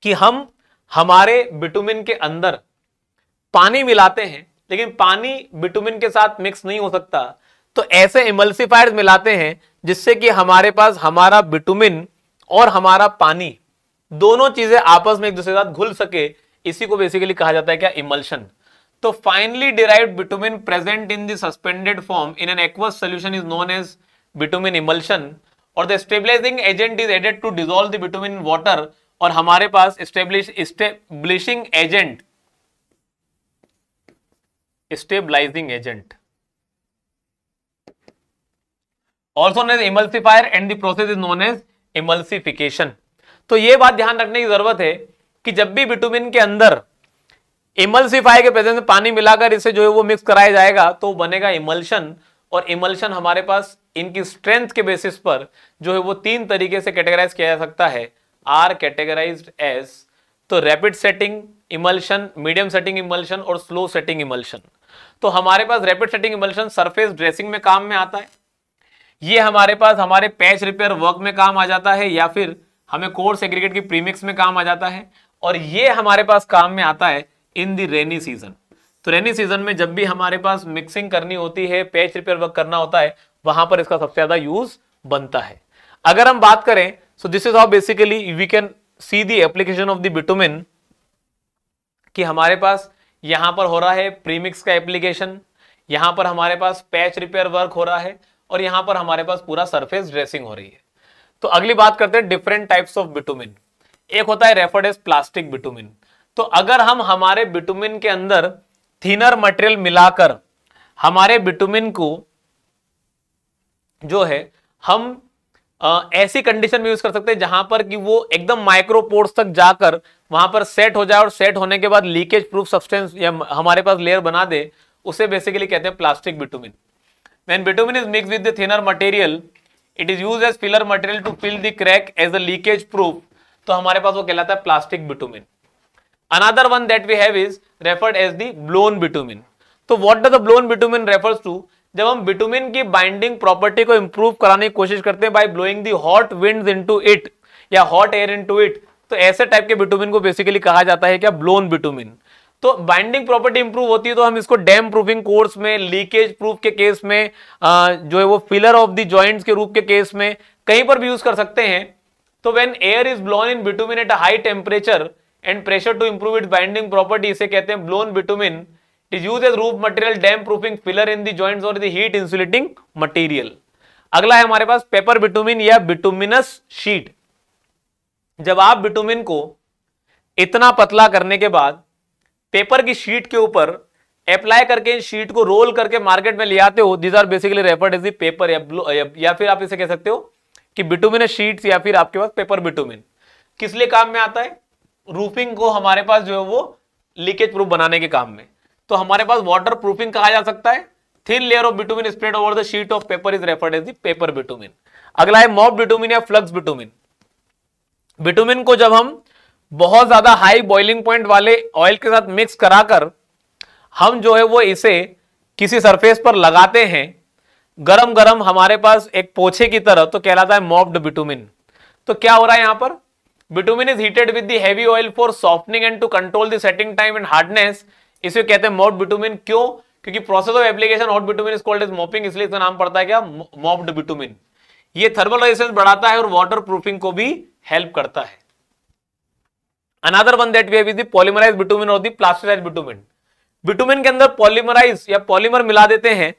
कि हम हमारे बिटुमिन के अंदर पानी मिलाते हैं लेकिन पानी बिटुमिन के साथ मिक्स नहीं हो सकता तो ऐसे इमल्सिफायर मिलाते हैं जिससे कि हमारे पास हमारा बिटुमिन और हमारा पानी दोनों चीजें आपस में एक दूसरे के साथ घुल सके इसी को बेसिकली कहा जाता है क्या इमल्शन तो finely derive bitumen present in the suspended form in an aqueous solution is known as bitumen emulsion और the stabilising agent is added to dissolve the bitumen और हमारे पास establish establishing agent stabilising agent also known as emulsifier and the process is known as emulsification तो ये बात ध्यान रखने की जरूरत है कि जब भी विटामिन के अंदर इमल्सिफाई के प्रेजेंस में पानी मिलाकर इसे जो है वो मिक्स कराया जाएगा तो बनेगा इमल्शन और इमल्शन हमारे पास इनकी स्ट्रेंथ के बेसिस पर जो है वो तीन तरीके से कैटेगराइज किया जा सकता है आर कैटेगराइज एज तो rapid setting emulsion medium setting emulsion और स्लो सेटिंग इमल्शन तो हमारे पास rapid setting emulsion surface dressing में काम में आता है ये हमारे पास हमारे पैच रिपेयर वर्क में काम आ जाता है या फिर हमें कोर्स एग्रीगेट की प्रीमिक्स में काम आ जाता है और ये हमारे पास काम में आता है इन द रेनी सीजन तो रेनी सीजन में जब भी हमारे पास मिक्सिंग करनी होती है पैच रिपेयर वर्क करना होता है वहां पर इसका सबसे ज्यादा यूज बनता है अगर हम बात करें so this is how basically we can see the application of the bitumen कि हमारे पास यहाँ पर हो रहा है प्रीमिक्स का एप्लीकेशन यहाँ पर हमारे पास पैच रिपेयर वर्क हो रहा है और यहाँ पर हमारे पास पूरा सरफेस ड्रेसिंग हो रही है तो अगली बात करते हैं डिफरेंट टाइप्स ऑफ बिटुमिन एक होता है रेफर्ड एज प्लास्टिक बिटुमिन तो अगर हम हमारे बिटुमिन के अंदर थीनर मटेरियल मिलाकर हमारे बिटुमिन को जो है हम ऐसी कंडीशन में यूज कर सकते हैं जहां पर कि वो एकदम माइक्रोपोर्स तक जाकर वहां पर सेट हो जाए और सेट होने के बाद लीकेज प्रूफ सब्सटेंस या हमारे पास लेयर बना दे उसे बेसिकली कहते हैं plastic bitumen when bitumen is mix with the thinner material it is used as filler material to fill the crack as a leakage proof तो हमारे पास वो कहलाता है plastic bitumen another one that we have is referred as the blown bitumen तो what does the blown bitumen refers to जब हम बिटुमिन की बाइंडिंग प्रॉपर्टी को इंप्रूव कराने की कोशिश करते हैं by blowing the hot winds into it या हॉट एयर इनटू इट तो ऐसे टाइप के बिटुमिन को बेसिकली कहा जाता है क्या ब्लोन बिटुमिन तो बाइंडिंग प्रॉपर्टी इंप्रूव होती है तो हम इसको डैम प्रूफिंग कोर्स में लीकेज प्रूफ के केस में जो है वो फिलर ऑफ दी जॉइंट्स के रूप के केस में कहीं पर भी यूज कर सकते हैं तो when air is blown in bitumen at high temperature and pressure to improve it binding property इसे कहते हैं blown bitumen is use as roof material damp proofing filler in the joint और द हीट इंसुलेटिंग मटीरियल अगला है हमारे पास पेपर बिटुमिन या बिटुमिनस शीट जब आप बिटुमिन को इतना पतला करने के बाद पेपर की शीट के ऊपर अप्लाई करके इन शीट को रोल करके मार्केट में ले आते हो these are basically referred is paper या, या फिर आप इसे कह सकते हो कि बिटुमिन शीट्स या फिर आपके पास पेपर बिटुमिन किस लिए काम में आता है रूफिंग को हमारे पास जो है वो लीकेज प्रूफ बनाने के काम में तो हमारे पास वाटर प्रूफिंग कहा जा सकता है thin layer of bitumen spread over the sheet of paper is referred as paper bitumen अगला है मॉब बिटुमिन या फ्लक्स बिटुमिन बिटुमिन को जब हम बहुत ज्यादा हाई बॉइलिंग पॉइंट वाले ऑयल के साथ मिक्स कराकर हम जो है वो इसे किसी सरफेस पर लगाते हैं गरम गरम हमारे पास एक पोछे की तरह तो कहलाता है मॉप्ड बिटुमिन तो क्या हो रहा है यहां पर bitumen is heated with heavy oil for softening and to control the setting time and hardness इसे कहते हैं मॉप्ड बिटुमिन क्यों क्योंकि process of application hot bitumen is called is mopping इसलिए इसका नाम पड़ता है क्या मॉप्ड बिटुमिन ये थर्मल रेजिस्टेंस बढ़ाता है और वाटर प्रूफिंग को भी हेल्प करता है another one that we have polymerise bitumen और दी प्लास्टराइज बिटुमिन बिटुमिन के अंदर पॉलीमराइज या पॉलीमर मिला देते हैं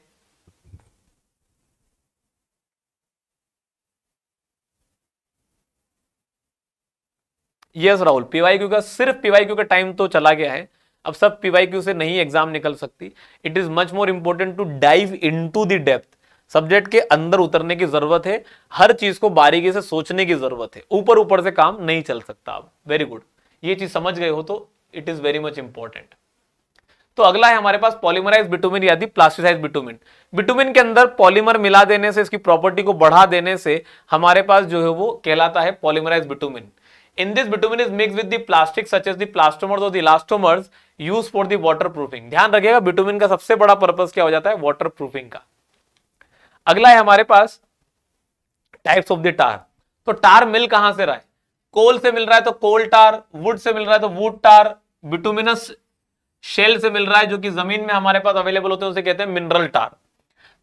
यस राहुल पीवाई क्यू का सिर्फ पीवाई क्यू का टाइम तो चला गया है अब सब पीवाई क्यू से नहीं एग्जाम निकल सकती it is much more important to dive into the depth subject के अंदर उतरने की जरूरत है हर चीज को बारीकी से सोचने की जरूरत है ऊपर ऊपर से काम नहीं चल सकता अब वेरी गुड ये चीज समझ गए हो तो it is very much important तो अगला है हमारे पास पॉलीमराइज बिटुमिन यादि प्लास्टिसाइज बिटुमिन बिटुमिन के अंदर पॉलीमर मिला देने से इसकी प्रॉपर्टी को बढ़ा देने से हमारे पास जो है वो कहलाता है polymerise bitumen in this bitumen is mix with the plastic such as the plastomers or the elastomers used ध्यान रखिएगा बिटुमिन का सबसे बड़ा पर्पज क्या हो जाता है waterproofing का अगला है हमारे पास टाइप्स ऑफ द टार तो टार मिल कहां से रहा है कोल से मिल रहा है तो कोल टार वुड से मिल रहा है तो वुड टार बिटुमिनस शेल से मिल रहा है जो कि जमीन में हमारे पास अवेलेबल होते हैं उसे कहते हैं मिनरल टार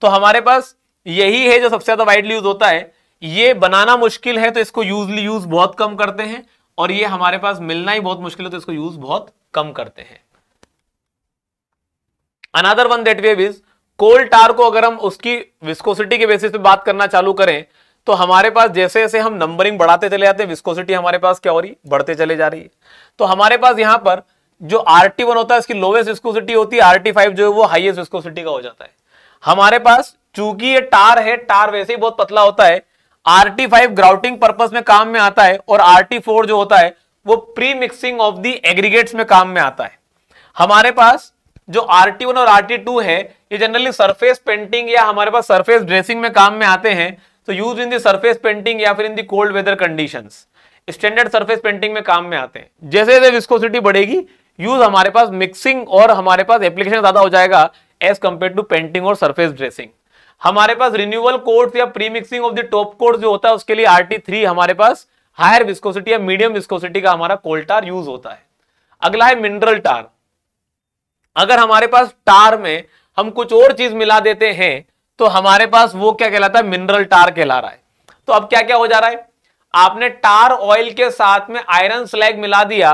तो हमारे पास यही है जो सबसे ज्यादा वाइडली यूज होता है ये बनाना मुश्किल है तो इसको यूजली यूज बहुत कम करते हैं और ये हमारे पास मिलना ही बहुत मुश्किल है तो इसको यूज बहुत कम करते हैं another one that we've is coal tar को अगर हम उसकी विस्कोसिटी के बेसिस पे बात करना चालू करें तो हमारे पास जैसे जैसे हम नंबरिंग बढ़ाते चले जाते हैं विस्कोसिटी हमारे पास क्या हो रही बढ़ते चले जा रही है तो हमारे पास यहां पर जो आर टी वन होता है इसकी लोवेस्ट विस्कोसिटी होती है आर टी फाइव जो है वो हाइएस्ट विस्कोसिटी का हो जाता है हमारे पास चूंकि ये टार है टार वैसे ही बहुत पतला होता है R T five grouting purpose में काम में आता है और आर टी फोर जो होता है वो pre mixing of the aggregates में काम में आता है हमारे पास जो आर टी वन और आर टी टू है ये जनरली सरफेस पेंटिंग या हमारे पास सरफेस ड्रेसिंग में काम में आते हैं तो use in the surface painting या फिर in the cold weather condition standard surface painting में काम में आते हैं जैसे जैसे विस्कोसिटी बढ़ेगी यूज हमारे पास मिक्सिंग और हमारे पास एप्लीकेशन ज्यादा हो जाएगा एज कंपेयर टू पेंटिंग और सरफेस ड्रेसिंग हमारे पास रिन्यूअल कोर्ट या pre mixing of the top coat जो होता है उसके लिए आर टी थ्री हमारे पास हायर विस्कोसिटी या मीडियम विस्कोसिटी का हमारा कोल्टार यूज होता है अगला है मिनरल टार अगर हमारे पास टार में हम कुछ और चीज मिला देते हैं तो हमारे पास वो क्या कहलाता है मिनरल टार कहला रहा है तो अब क्या क्या हो जा रहा है आपने टार ऑयल के साथ में आयरन स्लैग मिला दिया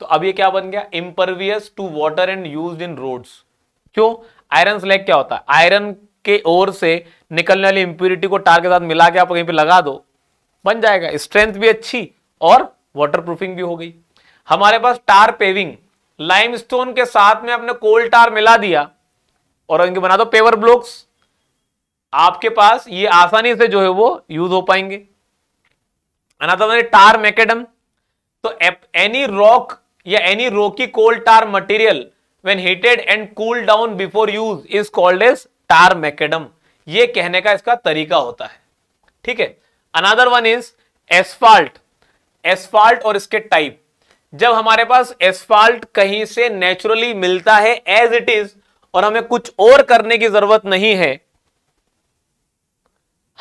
तो अब ये क्या बन गया impervious to water and use in roads क्यों आयरन स्लैग क्या होता है आयरन के ओर से निकलने वाली इंप्यूरिटी को टार के साथ मिला के आप कहीं पर लगा दो बन जाएगा स्ट्रेंथ भी अच्छी और वाटर प्रूफिंग भी हो गई हमारे पास टार पेविंग लाइमस्टोन के साथ में आपने टार मिला दिया और इनके बना दो पेवर ब्लॉक्स आपके पास ये आसानी से जो है वो यूज हो पाएंगे टार मैकेडम तो एनी रॉक या any rocky coal tar material when heated and cool down before use is called as tar macadam ये कहने का इसका तरीका होता है ठीक है another one is asphalt asphalt और इसके टाइप जब हमारे पास एस्फाल्ट कहीं से नेचुरली मिलता है एज इट इज और हमें कुछ और करने की जरूरत नहीं है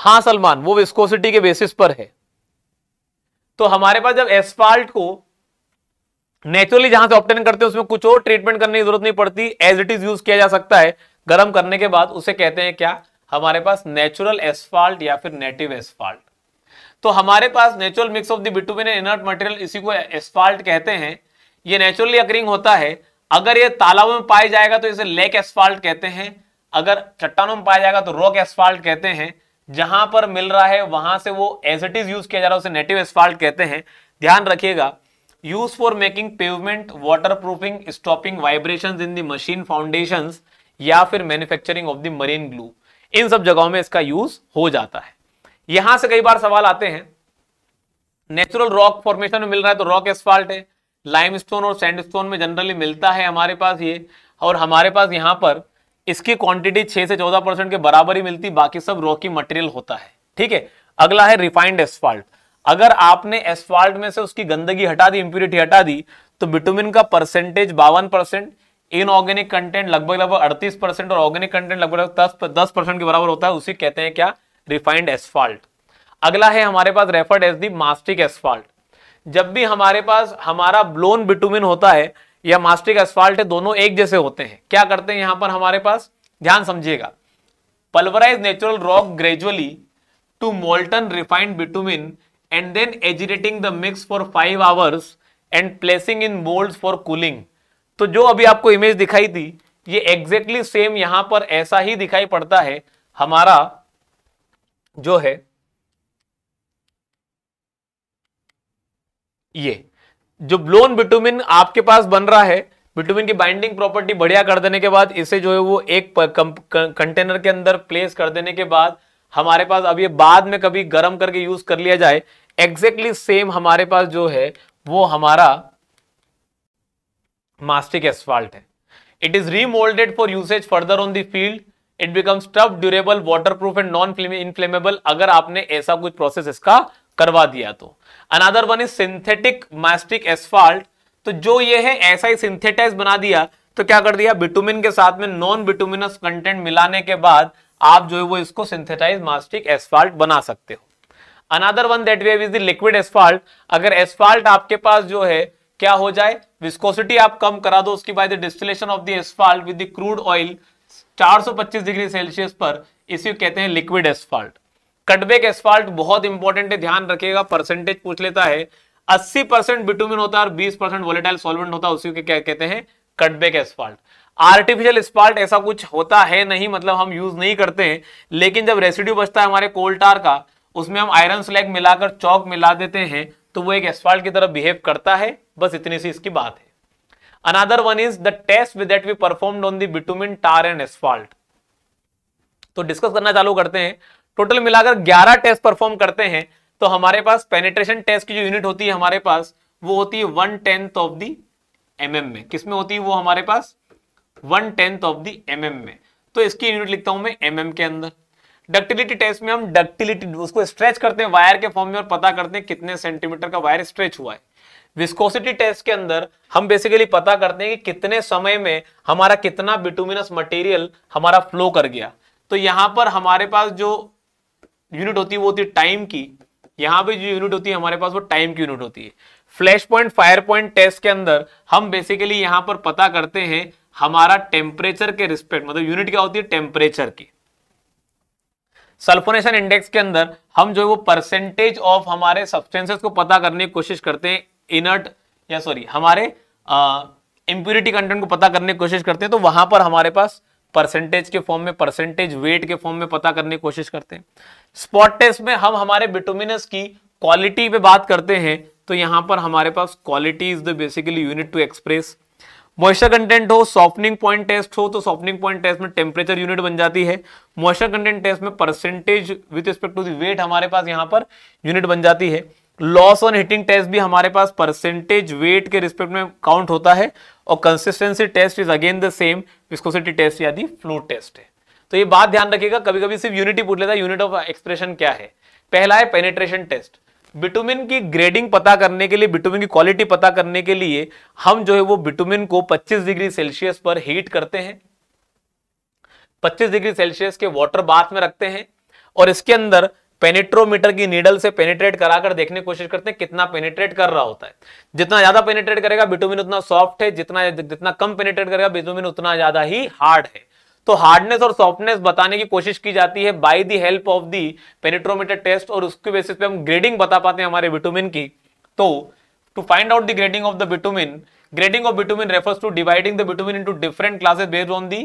हां सलमान वो विस्कोसिटी के बेसिस पर है तो हमारे पास जब एस्फाल्ट को नेचुरली जहां से ऑप्टेन करते हैं उसमें कुछ और ट्रीटमेंट करने की जरूरत नहीं पड़ती एज इट इज यूज किया जा सकता है गर्म करने के बाद उसे कहते हैं क्या हमारे पास नेचुरल एस्फाल्ट या फिर नेटिव एस्फाल्ट तो हमारे पास natural mix of the inert material इसी को एस्फाल्ट कहते हैं ये नेचुरली अकरिंग होता है अगर ये तालाबों में पाया जाएगा तो इसे लेक एस्फाल्ट कहते हैं अगर चट्टानों में पाया जाएगा तो रॉक एस्फाल्ट कहते हैं जहां पर मिल रहा है वहां से वो एज इट इज यूज किया जा रहा है उसे नेटिव एस्फाल्ट कहते हैं ध्यान रखिएगा use for making pavement water proofing stopping vibration in the machine foundation या फिर manufacturing of the marine glue इन सब जगहों में इसका यूज हो जाता है यहां से कई बार सवाल आते हैं नेचुरल रॉक फॉर्मेशन में मिल रहा है तो रॉक एस्फाल्ट है लाइमस्टोन और सैंडस्टोन में जनरली मिलता है हमारे पास ये और हमारे पास यहाँ पर इसकी क्वांटिटी 6 से 14 परसेंट के बराबर ही मिलती बाकी सब रॉकी मटेरियल होता है ठीक है अगला है रिफाइंड एस्फाल्ट अगर आपने एस्फाल्ट में से उसकी गंदगी हटा दी इंप्यूरिटी हटा दी तो बिटुमिन का परसेंटेज बावन परसेंट इनऑर्गेनिक कंटेंट लगभग लगभग अड़तीस परसेंट और ऑर्गेनिक कंटेंट लगभग लगभग दस दस परसेंट के बराबर होता है उसे कहते हैं क्या रिफाइंड एसफॉल्ट अगला है हमारे पास referred as the mastic asphalt जब भी हमारे पास हमारा ब्लोन बिटुमिन होता है या मास्टिक एसफॉल्ट है दोनों एक जैसे होते हैं क्या करते हैं यहां पर हमारे पास ध्यान समझिएगा pulverise natural rock gradually to molten refined bitumen and then agitating the mix for five hours and placing in mould for cooling तो जो अभी आपको इमेज दिखाई थी ये एग्जैक्टली exactly सेम यहां पर ऐसा ही दिखाई पड़ता है हमारा जो है ये जो ब्लोन बिटुमिन आपके पास बन रहा है बिटुमिन की बाइंडिंग प्रॉपर्टी बढ़िया कर देने के बाद इसे जो है वो एक कंटेनर के अंदर प्लेस कर देने के बाद हमारे पास अब ये बाद में कभी गर्म करके यूज कर लिया जाए एग्जैक्टली सेम हमारे पास जो है वो हमारा मास्टिक एस्फाल्ट है it is remoulded for usage further on the field it becomes tough durable waterproof and non inflammable अगर आपने ऐसा कुछ प्रोसेस इसका करवा दिया तो another one is synthetic mastic asphalt तो जो ये है ऐसा ही सिंथेटाइज बना दिया तो क्या कर दिया बिटुमिन के साथ में नॉन बिटुमिनस कंटेंट मिलाने के बाद आप जो है वो इसको सिंथेटाइज मास्टिक एसफाल्ट बना सकते हो another one that we've is the liquid asphalt अगर एसफाल्ट आपके पास जो है क्या हो जाए विस्कोसिटी आप कम करा दो उसके बाद distillation of the asphalt with the crude oil 425 degree Celsius पर इसी कहते हैं लिक्विड एसफाल्ट कटबैक एसफाल्ट बहुत इंपॉर्टेंट है ध्यान रखिएगा परसेंटेज पूछ लेता है 80 परसेंट बिटुमिन होता है और 20 परसेंट वोलेटाइल सॉल्वेंट होता है उसी के क्या कहते हैं कटबैक एसफाल्ट आर्टिफिशियल स्पाल्ट ऐसा कुछ होता है नहीं मतलब हम यूज नहीं करते हैं लेकिन जब रेसिड्यू बचता है हमारे कोल्टार का उसमें हम आयरन स्लैग मिलाकर चौक मिला देते हैं तो वो एक एस्फाल्ट की तरफ बिहेव करता है बस इतनी सी इसकी बात है another one is the test with that we performed on the bitumen tar and asphalt तो डिस्कस करना चालू करते हैं टोटल मिलाकर 11 टेस्ट परफॉर्म करते हैं तो हमारे पास पेनेट्रेशन टेस्ट की जो यूनिट होती है हमारे पास वो होती है one tenth of the M में किसमें होती है वो हमारे पास one tenth of the M में तो इसकी यूनिट लिखता हूं मैं एम के अंदर डक्टिलिटी टेस्ट में हम डक्टिलिटी उसको स्ट्रेच करते हैं वायर के फॉर्म में और पता करते हैं कितने सेंटीमीटर का वायर स्ट्रेच हुआ है विस्कोसिटी टेस्ट के अंदर हम बेसिकली पता करते हैं कि कितने समय में हमारा कितना बिटुमिनस मटेरियल हमारा फ्लो कर गया तो यहां पर हमारे पास जो यूनिट होती है वो होती है टाइम की यहां पे जो यूनिट होती है हमारे पास वो टाइम की यूनिट होती है flash point fire point test के अंदर हम बेसिकली यहां पर पता करते हैं हमारा टेम्परेचर के रिस्पेक्ट मतलब यूनिट क्या होती है टेम्परेचर की सल्फोनेशन इंडेक्स के अंदर हम जो है वो परसेंटेज ऑफ हमारे सब्सटेंसेस को पता करने की कोशिश करते हैं इनर्ट या सॉरी हमारे इम्प्यूरिटी कंटेंट को पता करने की कोशिश करते हैं तो वहां पर हमारे पास परसेंटेज के फॉर्म में परसेंटेज वेट के फॉर्म में पता करने की कोशिश करते हैं स्पॉट टेस्ट में हम हमारे बिटोमिनस की क्वालिटी पे बात करते हैं तो यहां पर हमारे पास quality is the basically unit to express moisture content हो सॉफ्टनिंग पॉइंट टेस्ट हो तो सॉफ्टनिंग पॉइंट टेस्ट में टेम्परेचर यूनिट बन जाती है मॉइस्चर कंटेंट टेस्ट में percentage with respect to the weight हमारे पास यहाँ पर यूनिट बन जाती है लॉस ऑन हिटिंग टेस्ट भी हमारे पास परसेंटेज वेट के रिस्पेक्ट में काउंट होता है और consistency test is again the same viscosity test या दी फ्लो टेस्ट है तो ये बात ध्यान रखिएगा कभी कभी सिर्फ यूनिटी पूछ लेता है यूनिट ऑफ एक्सप्रेशन क्या है पहला है पेनेट्रेशन टेस्ट बिटुमिन की ग्रेडिंग पता करने के लिए बिटुमिन की क्वालिटी पता करने के लिए हम जो है वो बिटुमिन को 25 डिग्री सेल्सियस पर हीट करते हैं 25 डिग्री सेल्सियस के वाटर बाथ में रखते हैं और इसके अंदर पेनेट्रोमीटर की नीडल से पेनेट्रेट कराकर देखने की कोशिश करते हैं कितना पेनेट्रेट कर रहा होता है जितना ज्यादा पेनेट्रेट करेगा बिटोमिन उतना सॉफ्ट है जितना जितना कम पेनेट्रेट करेगा बिटोमिन उतना ज्यादा ही हार्ड है तो हार्डनेस और सॉफ्टनेस बताने की कोशिश की जाती है by the help of the penetrometer test और उसके बेसिस पे हम ग्रेडिंग बता पाते हैं हमारे विटोमिन की तो to find out the grading of the bitumen grading of bitumen refers to dividing the bitumen into different classes based on the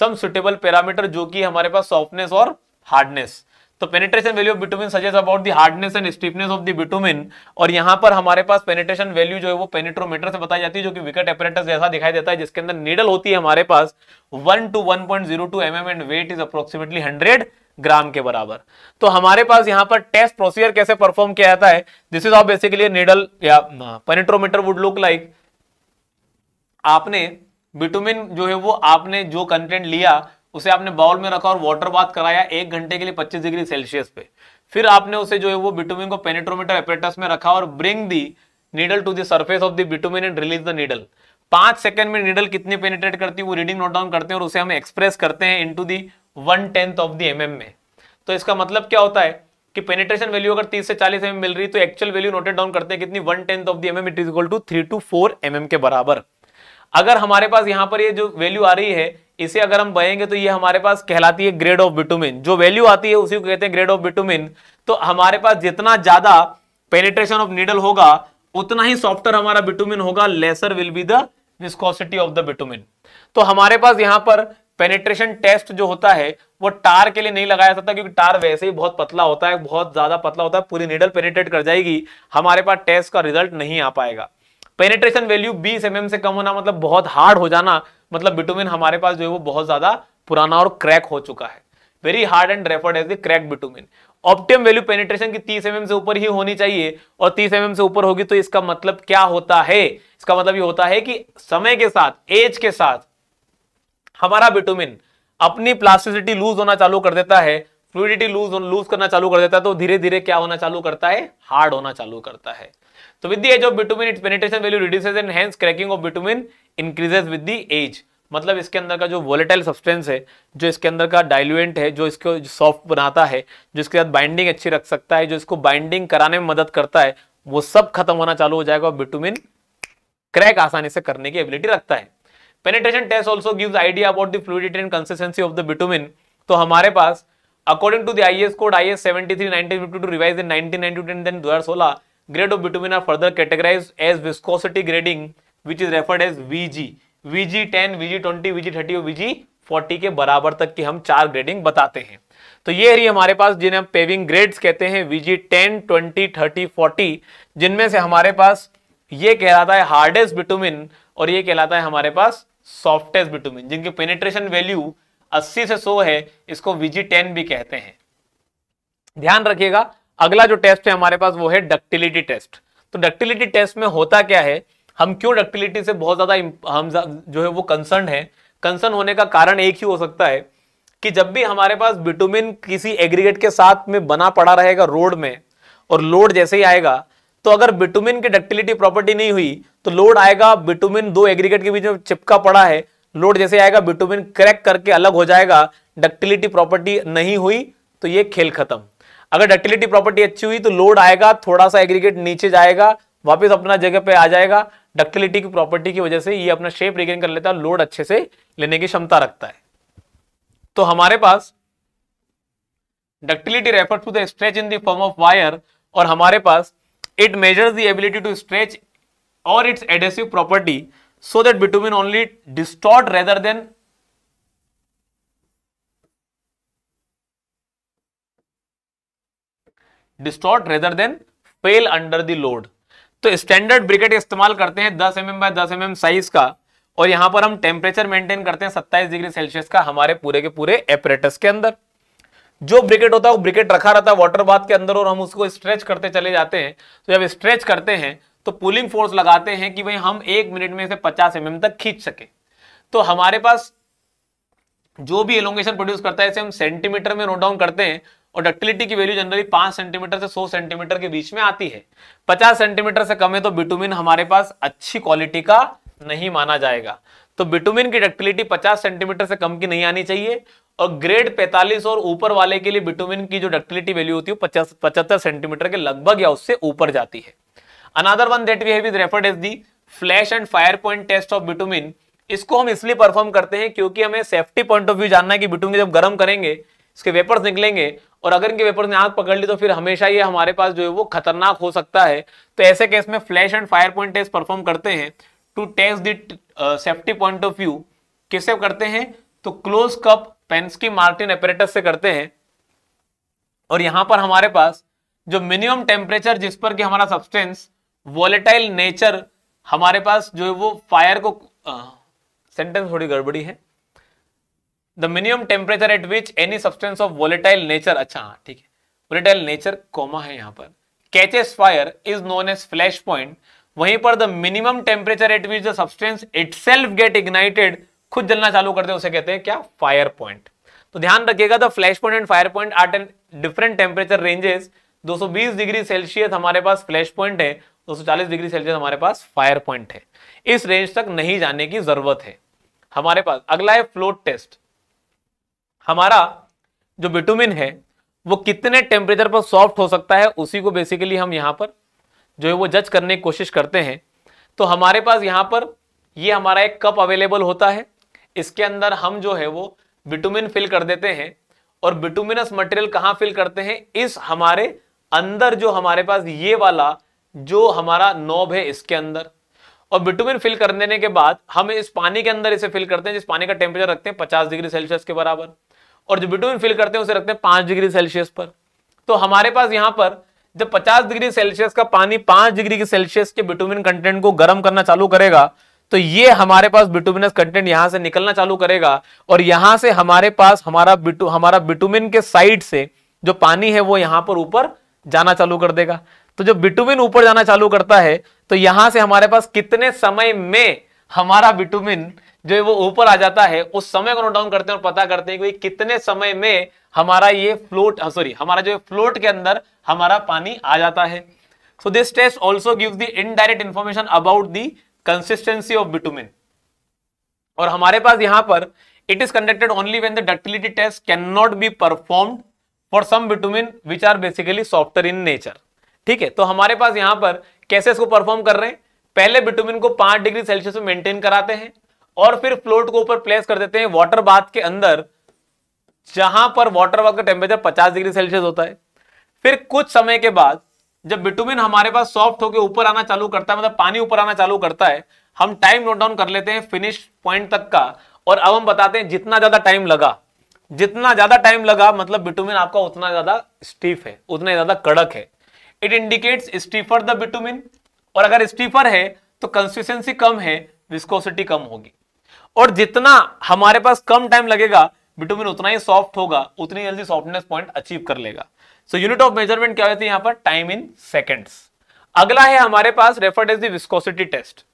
some suitable parameter जो कि हमारे पास सॉफ्टनेस और हार्डनेस तो penetration value of bitumen suggest about the hardness and stiffness of the bitumen और यहां पर हमारे पास पेनिट्रेशन वैल्यू जो है वो पेनिट्रोमीटर से बताई जाती है जो कि विकेट एपरेटस जैसा दिखाई देता है जिसके अंदर नीडल होती है हमारे पास 1 to 1.02 point zero and weight is approximately 100 gram के बराबर तो हमारे पास यहाँ पर टेस्ट प्रोसीजर कैसे परफॉर्म किया जाता है this is of basically needle या पेनिट्रोमीटर वुड लुक लाइक आपने बिटुमिन जो है वो आपने जो कंटेंट लिया उसे आपने बाउल में रखा और वाटर बात कराया एक घंटे के लिए 25 डिग्री सेल्सियस पे फिर आपने उसे जो है वो बिटुमिन को पेनेट्रोमीटर एपरेटस में रखा और bring the needle to the surface of the bitumen and release the needle पांच सेकंड में नीडल कितनी पेनेट्रेट करती है वो रीडिंग नोट डाउन करते हैं और उसे हम एक्सप्रेस करते हैं into the one tenth of the mm में तो इसका मतलब क्या होता है कि पेनेट्रेशन वैल्यू अगर 30 से 40 एम mm मिल रही तो एक्चुअल वैल्यू नोटेड डाउन करते हैं कितनी one tenth of the M it is equal to three to four M के बराबर अगर हमारे पास यहां पर ये जो वैल्यू आ रही है इसे अगर हम बहेंगे तो ये हमारे पास कहलाती है ग्रेड ऑफ विटामिन जो वैल्यू आती है उसी को कहते हैं ग्रेड ऑफ विटामिन तो हमारे पास जितना ज्यादा पेनिट्रेशन ऑफ नीडल होगा उतना ही सॉफ्टर हमारा बिटुमिन होगा lesser will be the viscosity of the bitumen तो हमारे पास यहाँ पर पेनिट्रेशन टेस्ट जो होता है वो टार के लिए नहीं लगाया जाता क्योंकि टार वैसे ही बहुत पतला होता है बहुत ज्यादा पतला होता है पूरी नीडल पेनिट्रेट कर जाएगी हमारे पास टेस्ट का रिजल्ट नहीं आ पाएगा पेनिट्रेशन वैल्यू बीस एम mm से कम होना मतलब बहुत हार्ड हो जाना मतलब बिटुमिन हमारे पास जो है वो बहुत ज्यादा पुराना और क्रैक हो चुका है very hard and referred as the crack bitumen optimum value penetration की 30 एमएम mm से ऊपर ही होनी चाहिए और 30 एमएम mm से ऊपर होगी तो इसका मतलब क्या होता है इसका मतलब ये होता है कि समय के साथ एज के साथ हमारा बिटुमिन अपनी प्लास्टिसिटी लूज होना चालू कर देता है फ्लूडिटी लूज लूज करना चालू कर देता है तो धीरे धीरे क्या होना चालू करता है हार्ड होना चालू करता है तो with the age of bitumen its penetration value reduces and hence cracking of bitumen increases with the age मतलब इसके अंदर का जो वोलेटाइल सब्सटेंस है जो इसके अंदर का डाइल्यूएंट है जो इसको सॉफ्ट बनाता है जो इसके साथ बाइंडिंग अच्छी रख सकता है जो इसको बाइंडिंग कराने में मदद करता है वो सब खत्म होना चालू हो जाएगा और बिटुमिन क्रैक आसानी से करने की एबिलिटी रखता है penetration test also give idea about the fluidity and consistency of the bitumen तो हमारे पास according to the I S code I S seventy three nineteen fifty two revise in nineteen ninety दो हजार सोलह grade of bitumen are further categorize as viscosity grading which is referred as VG VG ten VG twenty VG thirty और वीजी फोर्टी के बराबर तक की हम चार ग्रेडिंग बताते हैं तो ये रही हमारे पास जिन्हें हम पेविंग ग्रेड्स कहते हैं VG ten twenty thirty forty जिनमें से हमारे पास ये कहलाता है हार्डेस्ट बिटुमिन और ये कहलाता है हमारे पास सॉफ्टेस्ट बिटुमिन जिनकी पेनेट्रेशन वैल्यू 80 से 100 है इसको वीजी टेन भी कहते हैं ध्यान रखिएगा अगला जो टेस्ट है हमारे पास वो है डक्टिलिटी टेस्ट तो डक्टिलिटी टेस्ट में होता क्या है हम क्यों डक्टिलिटी से बहुत ज़्यादा हम जो है वो कंसर्न है कंसर्न होने का कारण एक ही हो सकता है कि जब भी हमारे पास बिटुमिन किसी एग्रीगेट के साथ में बना पड़ा रहेगा रोड में और लोड जैसे ही आएगा तो अगर बिटुमिन की डक्टिलिटी प्रॉपर्टी नहीं हुई तो लोड आएगा बिटुमिन दो एग्रीगेट के बीच में चिपका पड़ा है लोड जैसे आएगा बिटुमिन क्रैक करके अलग हो जाएगा डक्टिलिटी प्रॉपर्टी नहीं हुई तो ये खेल खत्म अगर डक्टिलिटी प्रॉपर्टी अच्छी हुई तो लोड आएगा थोड़ा सा एग्रीगेट नीचे जाएगा वापस अपना जगह पे आ जाएगा डक्टिलिटी की प्रॉपर्टी की वजह से ये अपना शेप रिगेन कर लेता है लोड अच्छे से लेने की क्षमता रखता है तो हमारे पास ductility refer to the stretch in term of wire और हमारे पास it measures the ability to stretch और its adhesive property so that bitumen only distort rather than distort rather than fail under the load तो स्टैंडर्ड ब्रिकेट इस्तेमाल करते हैं दस एम एम बाय दस एम एम साइज का और यहां पर हम टेम्परेचर मेंटेन करते हैं सत्ताईस डिग्री सेल्सियस का हमारे पूरे के पूरे एपरेटस के अंदर जो ब्रिकेट होता है वो ब्रिकेट रखा रहता है वाटर बाथ के अंदर और हम उसको स्ट्रेच करते चले जाते हैं तो जब स्ट्रेच करते हैं तो पुलिंग फोर्स लगाते हैं कि भाई हम एक मिनट में इसे 50 एम mm तक खींच सके तो हमारे पास जो भी एलोंगेशन प्रोड्यूस करता है इसे हम सेंटीमीटर में नोट डाउन करते हैं और डक्टिलिटी की वैल्यू जनरली पांच सेंटीमीटर से सौ सेंटीमीटर के बीच में आती है पचास सेंटीमीटर से कम है तो बिटुमिन हमारे पास अच्छी क्वालिटी का नहीं माना जाएगा तो बिटुमिन की डक्टिलिटी 50 सेंटीमीटर से कम की नहीं आनी चाहिए और ग्रेड 45 और ऊपर वाले के लिए बिटुमिन की जो डक्टिलिटी वैल्यू होती है पचास पचहत्तर सेंटीमीटर के लगभग या उससे ऊपर जाती है another one that we have is referred as the flash and fire point test of bitumen इसको हम इसलिए परफॉर्म करते हैं क्योंकि हमें सेफ्टी पॉइंट ऑफ व्यू जानना है कि बिटुमिन जब गर्म करेंगे इसके वेपर्स निकलेंगे और अगर इनके वेपर्स ने आग पकड़ ली तो फिर हमेशा ये हमारे पास जो है वो खतरनाक हो सकता है तो ऐसे केस में flash and fire point test perform करते हैं to test safety point of view किससे करते हैं तो close cup Pensky Martin apparatus से करते हैं और यहां पर हमारे पास जो मिनिमम टेम्परेचर जिस पर कि हमारा सब्सटेंस वॉलेटाइल नेचर हमारे पास जो है वो फायर को सेंटेंस थोड़ी गड़बड़ी है the minimum temperature at which any substance of volatile nature अच्छा हाँ ठीक है वोलेटाइल नेचर कॉमा है यहाँ पर catches fire is known as flash point वहीं पर the minimum temperature at which the substance itself get ignited खुद जलना चालू करते हैं उसे कहते हैं क्या फायर पॉइंट तो ध्यान रखिएगा the flash point and fire point are and different temperature ranges 220 degree Celsius हमारे पास फ्लैश पॉइंट है 240 डिग्री सेल्सियस हमारे पास फायर पॉइंट है इस रेंज तक नहीं जाने की जरूरत है हमारे पास अगला है फ्लोट टेस्ट हमारा जो बिटुमिन है वो कितने टेम्परेचर पर सॉफ्ट हो सकता है उसी को बेसिकली हम यहाँ पर जो है वो जज करने की कोशिश करते हैं तो हमारे पास यहाँ पर ये हमारा एक कप अवेलेबल होता है इसके अंदर हम जो है वो बिटुमिन फिल कर देते हैं और बिटुमिनस मटेरियल कहाँ फिल करते हैं इस हमारे अंदर जो हमारे पास ये वाला जो हमारा नॉब है इसके अंदर और बिटुमिन फिल कर देने के बाद हम इस पानी के अंदर इसे फिल करते हैं जिस पानी का टेम्परेचर रखते हैं 50 डिग्री सेल्सियस के बराबर और जो बिटुमिन फिल करते हैं उसे रखते हैं पांच डिग्री सेल्सियस पर तो हमारे पास यहां पर जब 50 डिग्री सेल्सियस का पानी 5 डिग्री सेल्सियस के बिटुमिन कंटेंट को गर्म करना चालू करेगा तो ये हमारे पास बिटुमिनस कंटेंट यहां से निकलना चालू करेगा और यहां से हमारे पास हमारा बिटु हमारा बिटुमिन के साइड से जो पानी है वो यहां पर ऊपर जाना चालू कर देगा तो जब बिटुमिन ऊपर जाना चालू करता है तो यहां से हमारे पास कितने समय में हमारा विटामिन जो है वो ऊपर आ जाता है उस समय को नोट डाउन करते हैं और पता करते हैं कि कितने समय में हमारा ये फ्लोट सॉरी हाँ, हमारा जो फ्लोट के अंदर हमारा पानी आ जाता है so this test also give the indirect information about the consistency of bitumen और हमारे पास यहां पर it is conducted only when the ductility test can not be perform for some bitumen which are basically softer in nature ठीक है तो हमारे पास यहां पर कैसे इसको परफॉर्म कर रहे हैं पहले बिटुमिन को पांच डिग्री सेल्सियस में मेंटेन कराते हैं और फिर फ्लोट को ऊपर प्लेस कर देते हैं वाटर बाथ के अंदर जहां पर वाटर बाथ का टेम्परेचर पचास डिग्री सेल्सियस होता है फिर कुछ समय के बाद जब बिटुमिन हमारे पास सॉफ्ट होकर ऊपर आना चालू करता है मतलब पानी ऊपर आना चालू करता है हम टाइम नोट डाउन कर लेते हैं फिनिश पॉइंट तक का और अब हम बताते हैं जितना ज्यादा टाइम लगा जितना ज्यादा टाइम लगा मतलब बिटुमिन आपका उतना ज्यादा स्टीफ है उतना ज्यादा कड़क है it indicates stiffer the bitumen और अगर स्टीफर है तो कंसिस्टेंसी कम है विस्कोसिटी कम होगी और जितना हमारे पास कम टाइम लगेगा बिटुमिन उतना ही सॉफ्ट होगा उतनी जल्दी सॉफ्टनेस पॉइंट अचीव कर लेगा सो यूनिट ऑफ मेजरमेंट क्या होती है यहां पर टाइम इन सेकेंड्स अगला है हमारे पास रेफर्ड एज दिस्कोसिटी टेस्ट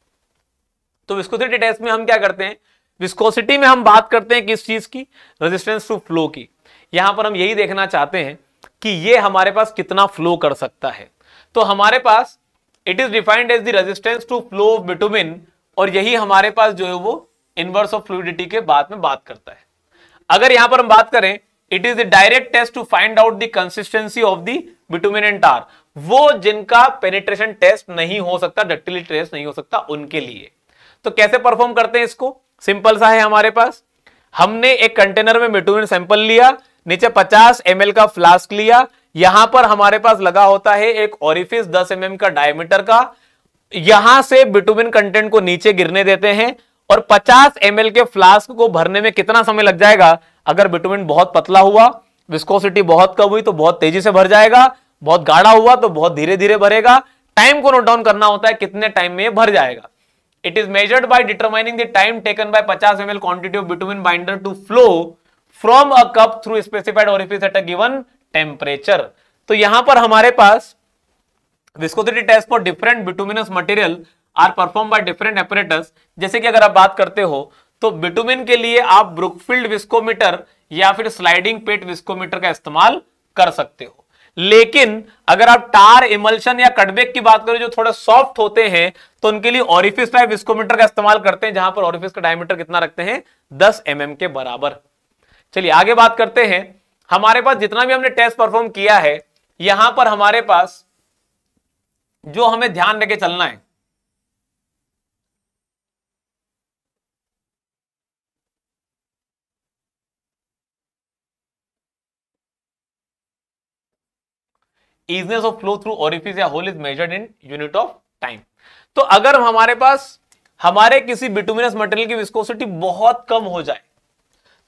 तो विस्कोसिटी टेस्ट में हम क्या करते हैं विस्कोसिटी में हम बात करते हैं किस चीज की रेजिस्टेंस टू फ्लो की यहां पर हम यही देखना चाहते हैं कि ये हमारे पास कितना फ्लो कर सकता है तो हमारे पास it is defined as the resistance to flow of bitumen और यही हमारे पास जो है वो इनवर्स ऑफ फ्लूडिटी के बाद में बात करता है अगर यहां पर हम बात करें it is the direct test to find out the consistency of the bitumen and tar वो जिनका पेनिट्रेशन टेस्ट नहीं हो सकता डक्टिली टेस्ट नहीं हो सकता उनके लिए तो कैसे परफॉर्म करते हैं इसको सिंपल सा है हमारे पास हमने एक कंटेनर में बिटुमिन सैंपल लिया नीचे 50 एम का फ्लास्क लिया यहां पर हमारे पास लगा होता है एक ऑरिफिस 10 एम mm का डायमीटर का यहां से बिटुमिन कंटेंट को नीचे गिरने देते हैं और 50 एम के फ्लास्क को भरने में कितना समय लग जाएगा अगर बिटुमिन बहुत पतला हुआ विस्कोसिटी बहुत कम हुई तो बहुत तेजी से भर जाएगा बहुत गाढ़ा हुआ तो बहुत धीरे धीरे भरेगा टाइम को नोट डाउन करना होता है कितने टाइम में भर जाएगा it is measured by determining the time taken by M L quantity of bitumen binder to flow from a cup through specified orifice at a given temperature तो यहां पर हमारे पास viscosity test for different bituminous material are perform by different apparatus जैसे कि अगर आप बात करते हो तो बिटुमिन के लिए आप ब्रुकफील्ड विस्कोमीटर या फिर स्लाइडिंग पेट विस्कोमीटर का इस्तेमाल कर सकते हो लेकिन अगर आप टार इमल्शन या कटबेक की बात करें जो थोड़े सॉफ्ट होते हैं तो उनके लिए ऑरिफिस टाइप विस्कोमीटर का इस्तेमाल करते हैं जहां पर ऑरिफिस का डायमीटर कितना रखते हैं 10 एम mm के बराबर चलिए आगे बात करते हैं हमारे पास जितना भी हमने टेस्ट परफॉर्म किया है यहां पर हमारे पास जो हमें ध्यान रखे चलना है easiness of flow through orifice या hole is measured in unit of time तो अगर हमारे पास हमारे किसी बिटुमिनस मटेरियल की विस्कोसिटी बहुत कम हो जाए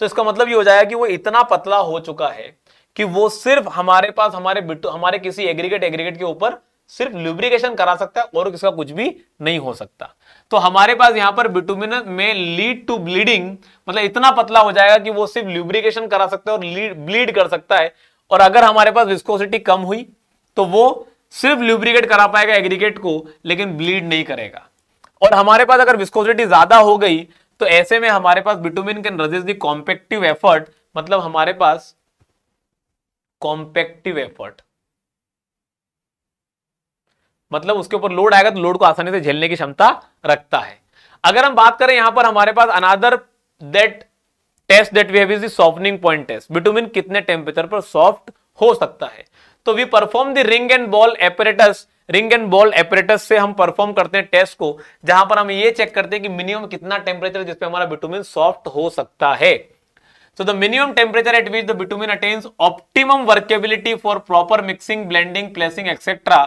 तो इसका मतलब ये हो जाएगा कि वो इतना पतला हो चुका है कि वो सिर्फ हमारे पास हमारे हमारे किसी एग्रीगेट एग्रीगेट के ऊपर सिर्फ ल्यूब्रिकेशन करा सकता है और इसका कुछ भी नहीं हो सकता तो हमारे पास यहाँ पर बिटुमिन में लीड टू ब्लीडिंग मतलब इतना पतला हो जाएगा कि वो सिर्फ ल्यूब्रिकेशन करा सकता है और ब्लीड कर सकता है और अगर हमारे पास विस्कोसिटी कम हुई तो वो सिर्फ ल्यूब्रिकेट करा पाएगा एग्रीगेट को लेकिन ब्लीड नहीं करेगा और हमारे पास अगर विस्कोसिटी ज्यादा हो गई तो ऐसे में हमारे पास bitumen can resist the compactive effort मतलब हमारे पास कॉम्पेक्टिव एफर्ट मतलब उसके ऊपर लोड आएगा तो लोड को आसानी से झेलने की क्षमता रखता है अगर हम बात करें यहां पर हमारे पास another that test that we have is softening point test bitumen कितने टेम्परेचर पर सॉफ्ट हो सकता है तो we perform the ring and ball apparatus ring and ball apparatus से हम परफॉर्म करते हैं टेस्ट को जहां पर हम ये चेक करते हैं कि मिनिमम कितना टेम्परेचर जिसपे हमारा बिटुमिन सॉफ्ट हो सकता है so the minimum temperature at which the bitumen attains optimum workability for proper mixing blending placing etcetera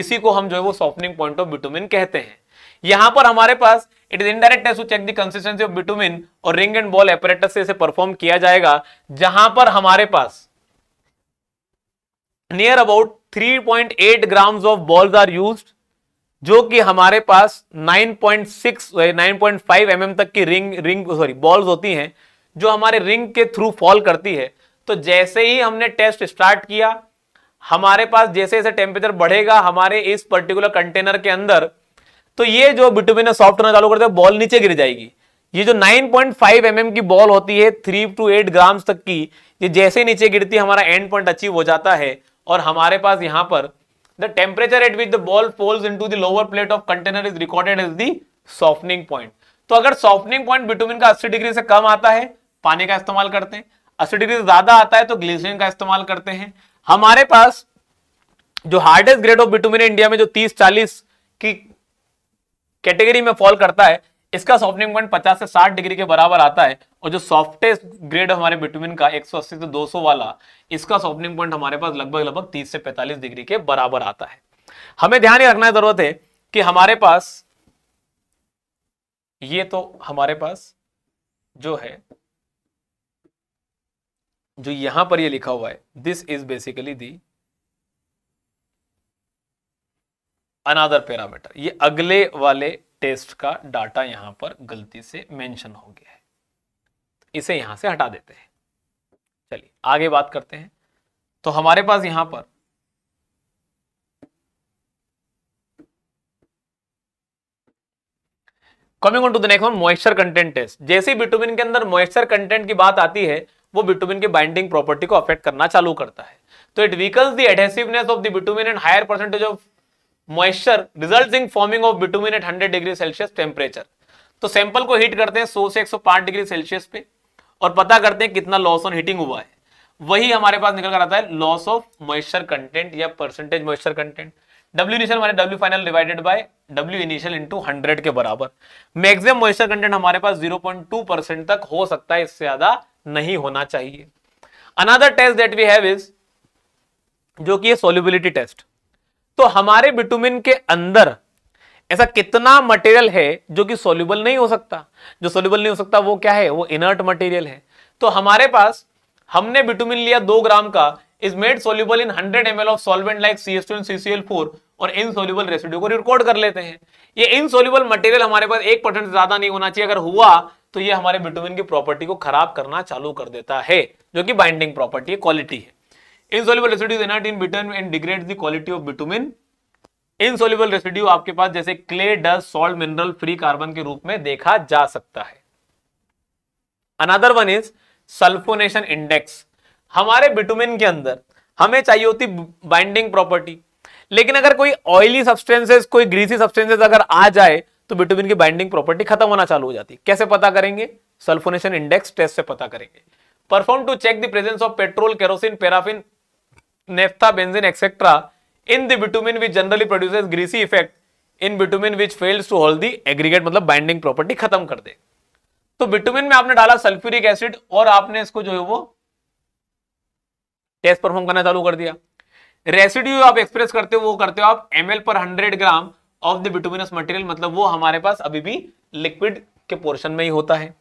इसी को हम जो है वो सॉफ्टनिंग पॉइंट ऑफ बिटुमिन कहते हैं यहां पर हमारे पास it is indirect test to check the consistency of bitumen और रिंग एंड बॉल एपरेटस से इसे परफॉर्म किया जाएगा जहां पर हमारे पास near about 3.8 grams of balls are used जो कि हमारे पास 9.6 9.5 एमएम तक की रिंग रिंग सॉरी बॉल्स होती हैं जो हमारे रिंग के थ्रू फॉल करती है तो जैसे ही हमने टेस्ट स्टार्ट किया हमारे पास जैसे जैसे टेम्परेचर बढ़ेगा हमारे इस पर्टिकुलर कंटेनर के अंदर तो ये जो बिटुमिन सॉफ्ट होना चालू करते हैं बॉल नीचे गिर जाएगी ये जो 9.5 पॉइंट mm की बॉल होती है थ्री टू एट ग्राम्स तक की ये जैसे नीचे गिरती है हमारा एंड पॉइंट अचीव हो जाता है और हमारे पास यहां पर the temperature at which the ball falls in to lower plate of container is recorded as the softening point तो अगर सॉफ्टनिंग पॉइंट बिटुमिन का 80 डिग्री से कम आता है पानी का इस्तेमाल करते हैं 80 डिग्री से ज्यादा आता है तो ग्लिसरीन का इस्तेमाल करते हैं हमारे पास जो hardest grade of bitumen India में जो 30 40 की कैटेगरी में फॉल करता है इसका सॉफ्टनिंग पॉइंट 50 से 60 डिग्री के बराबर आता है और जो सॉफ्टेस्ट ग्रेड हमारे बिटुमिन का 180 से 200 वाला इसका सॉफ्टनिंग पॉइंट हमारे पास लगभग लगभग 30 से 45 डिग्री के बराबर आता है हमें ध्यान रखना जरूरत है कि हमारे पास ये तो हमारे पास जो है जो यहां पर ये लिखा हुआ है this is basically the another parameter ये अगले वाले टेस्ट का डाटा यहाँ पर गलती से मेंशन हो गया है इसे यहां से हटा देते हैं चलिए आगे बात करते हैं तो हमारे पास यहां पर coming on to the next one moisture content test जैसे बिटुमिन के अंदर मॉइस्चर कंटेंट की बात आती है वो बिटुमिन के बाइंडिंग प्रॉपर्टी को अफेक्ट करना चालू करता है तो it weakens the adhesiveness of the bitumen and higher percentage of moisture result in foaming of bitumen at hundred degree Celsius temperature तो सैंपल को हीट करते हैं सौ से 105 डिग्री सेल्सियस पे और पता करते हैं कितना लॉस ऑन हीटिंग हुआ है वही हमारे पास निकल कर आता है लॉस ऑफ मॉइस्चर कंटेंट या percentage moisture content W initial हमारे W final divided by W initial into hundred के बराबर मैक्सिमम मॉइस्चर कंटेंट हमारे पास 0.2 परसेंट तक हो सकता है इससे ज्यादा नहीं होना चाहिए another test that we have is जो कि सोल्यूबिलिटी टेस्ट तो हमारे बिटुमिन के अंदर ऐसा कितना मटेरियल है जो कि सोल्यूबल नहीं हो सकता जो सोल्यूबल नहीं हो सकता वो क्या है वो इनर्ट मटेरियल है तो हमारे पास हमने बिटुमिन लिया दो ग्राम का is made soluble in M L of solvent like C N CCL four और इन सोल्यूबल रेसिड्यू को रिकॉर्ड कर लेते हैं ये सोल्यूबल मटेरियल हमारे पास एक परसेंट ज्यादा नहीं होना चाहिए अगर हुआ तो ये हमारे बिटुमिन की प्रॉपर्टी को खराब करना चालू कर देता है जो कि बाइंडिंग प्रॉपर्टी क्वालिटी है insoluble residue not in bitumen and degrade the quality of bitumen insoluble residue आपके पास जैसे clay dust salt mineral free carbon के रूप में देखा जा सकता है another one is sulphonation index हमारे बिटुमिन के अंदर हमें चाहिए होती बाइंडिंग प्रॉपर्टी लेकिन अगर कोई ऑयली सब्सटेंसेस कोई ग्रीसी सब्सटेंसेस अगर आ जाए तो बिटुमिन की बाइंडिंग प्रॉपर्टी खत्म होना चालू हो जाती कैसे पता करेंगे सल्फोनेशन इंडेक्स टेस्ट से पता करेंगे perform to check the presence of petrol kerosene paraffin naphtha benzene etcetera in the bitumen which generally produces greasy effect in bitumen which fails to hold the aggregate मतलब बाइंडिंग प्रॉपर्टी खत्म कर दे तो बिटुमिन में आपने डाला सल्फ्यूरिक एसिड और आपने इसको जो है वो टेस्ट परफॉर्म करना चालू कर दिया रेसिड्यू आप एक्सप्रेस करते हो वो करते हो आप एम पर hundred gram of the bituminous material मतलब वो हमारे पास अभी भी लिक्विड के पोर्शन में ही होता है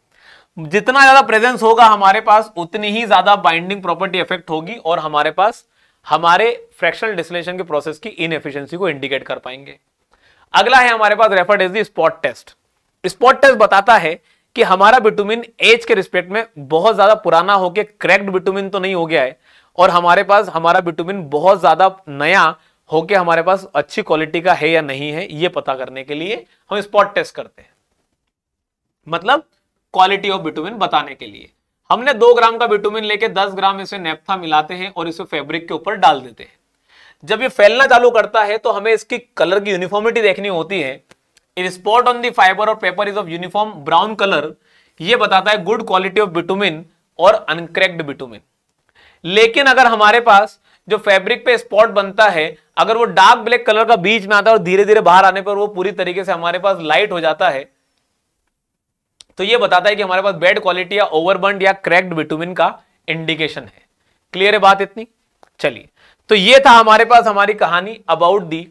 जितना ज्यादा प्रेजेंस होगा हमारे पास उतनी ही ज्यादा बाइंडिंग प्रॉपर्टी इफेक्ट होगी और हमारे पास हमारे फ्रैक्शनल डिस्टिलेशन के प्रोसेस की इनएफिशिएंसी को इंडिकेट कर पाएंगे अगला है हमारे पास referred as spot test spot test बताता है कि हमारा बिटुमिन एज के रिस्पेक्ट में बहुत ज्यादा पुराना होके क्रैक्ड बिटुमिन तो नहीं हो गया है और हमारे पास हमारा बिटुमिन बहुत ज्यादा नया होके हमारे पास अच्छी क्वालिटी का है या नहीं है यह पता करने के लिए हम स्पॉट टेस्ट करते हैं मतलब क्वालिटी ऑफ बिटुमिन बताने के लिए हमने दो ग्राम का विटामिन लेके दस ग्राम इसे नेपथा मिलाते हैं और इसे फैब्रिक के ऊपर डाल देते हैं जब ये फैलना चालू करता है तो हमें इसकी कलर की यूनिफॉर्मिटी देखनी होती है in spot on the fibre और paper is of uniform brown colour ये बताता है गुड क्वालिटी ऑफ बिटुमिन और अनक्रैक्ड बिटुमिन लेकिन अगर हमारे पास जो फैब्रिक पे स्पॉट बनता है अगर वो डार्क ब्लैक कलर का बीच में आता है और धीरे धीरे बाहर आने पर वो पूरी तरीके से हमारे पास लाइट हो जाता है तो ये बताता है कि हमारे पास बेड क्वालिटी या ओवरबर्न या क्रैक्ड विटामिन का इंडिकेशन है क्लियर है बात इतनी चलिए तो ये था हमारे पास हमारी कहानी अबाउट दी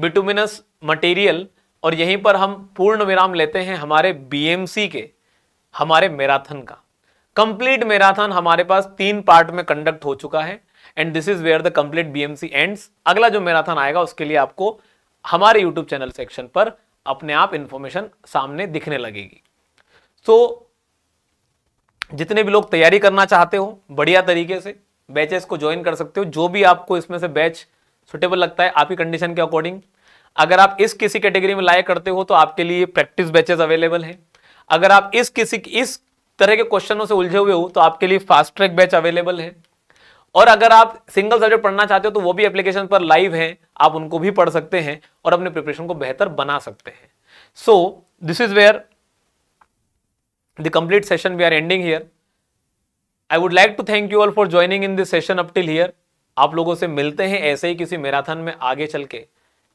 विटुमिनस मटेरियल और यहीं पर हम पूर्ण विराम लेते हैं हमारे बीएमसी के हमारे मैराथन का कंप्लीट मैराथन हमारे पास तीन पार्ट में कंडक्ट हो चुका है and this is where the complete BMC ends अगला जो मैराथन आएगा उसके लिए आपको हमारे यूट्यूब चैनल सेक्शन पर अपने आप इंफॉर्मेशन सामने दिखने लगेगी तो जितने भी लोग तैयारी करना चाहते हो बढ़िया तरीके से बैचेस को ज्वाइन कर सकते हो जो भी आपको इसमें से बैच सुटेबल लगता है आपकी कंडीशन के अकॉर्डिंग अगर आप इस किसी कैटेगरी में लाया करते हो तो आपके लिए प्रैक्टिस बैचेस अवेलेबल हैं अगर आप इस किसी इस तरह के क्वेश्चनों से उलझे हुए हो तो आपके लिए फास्ट ट्रैक बैच अवेलेबल है और अगर आप सिंगल सब्जेक्ट पढ़ना चाहते हो तो वो भी एप्लीकेशन पर लाइव है आप उनको भी पढ़ सकते हैं और अपने प्रिपरेशन को बेहतर बना सकते हैं so this is where the complete session we are ending here i would like to thank you all for joining in this session up till here aap logo se milte hain aise hi kisi marathon mein aage चल के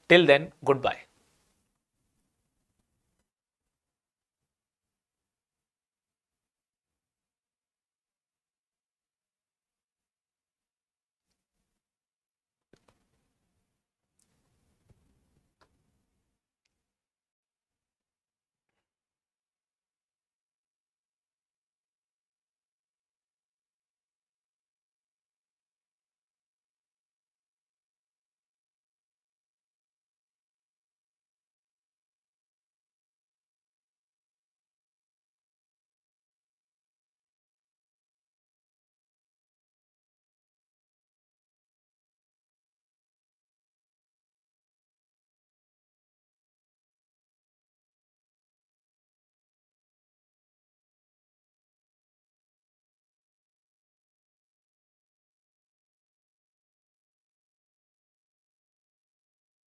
टिल देन गुड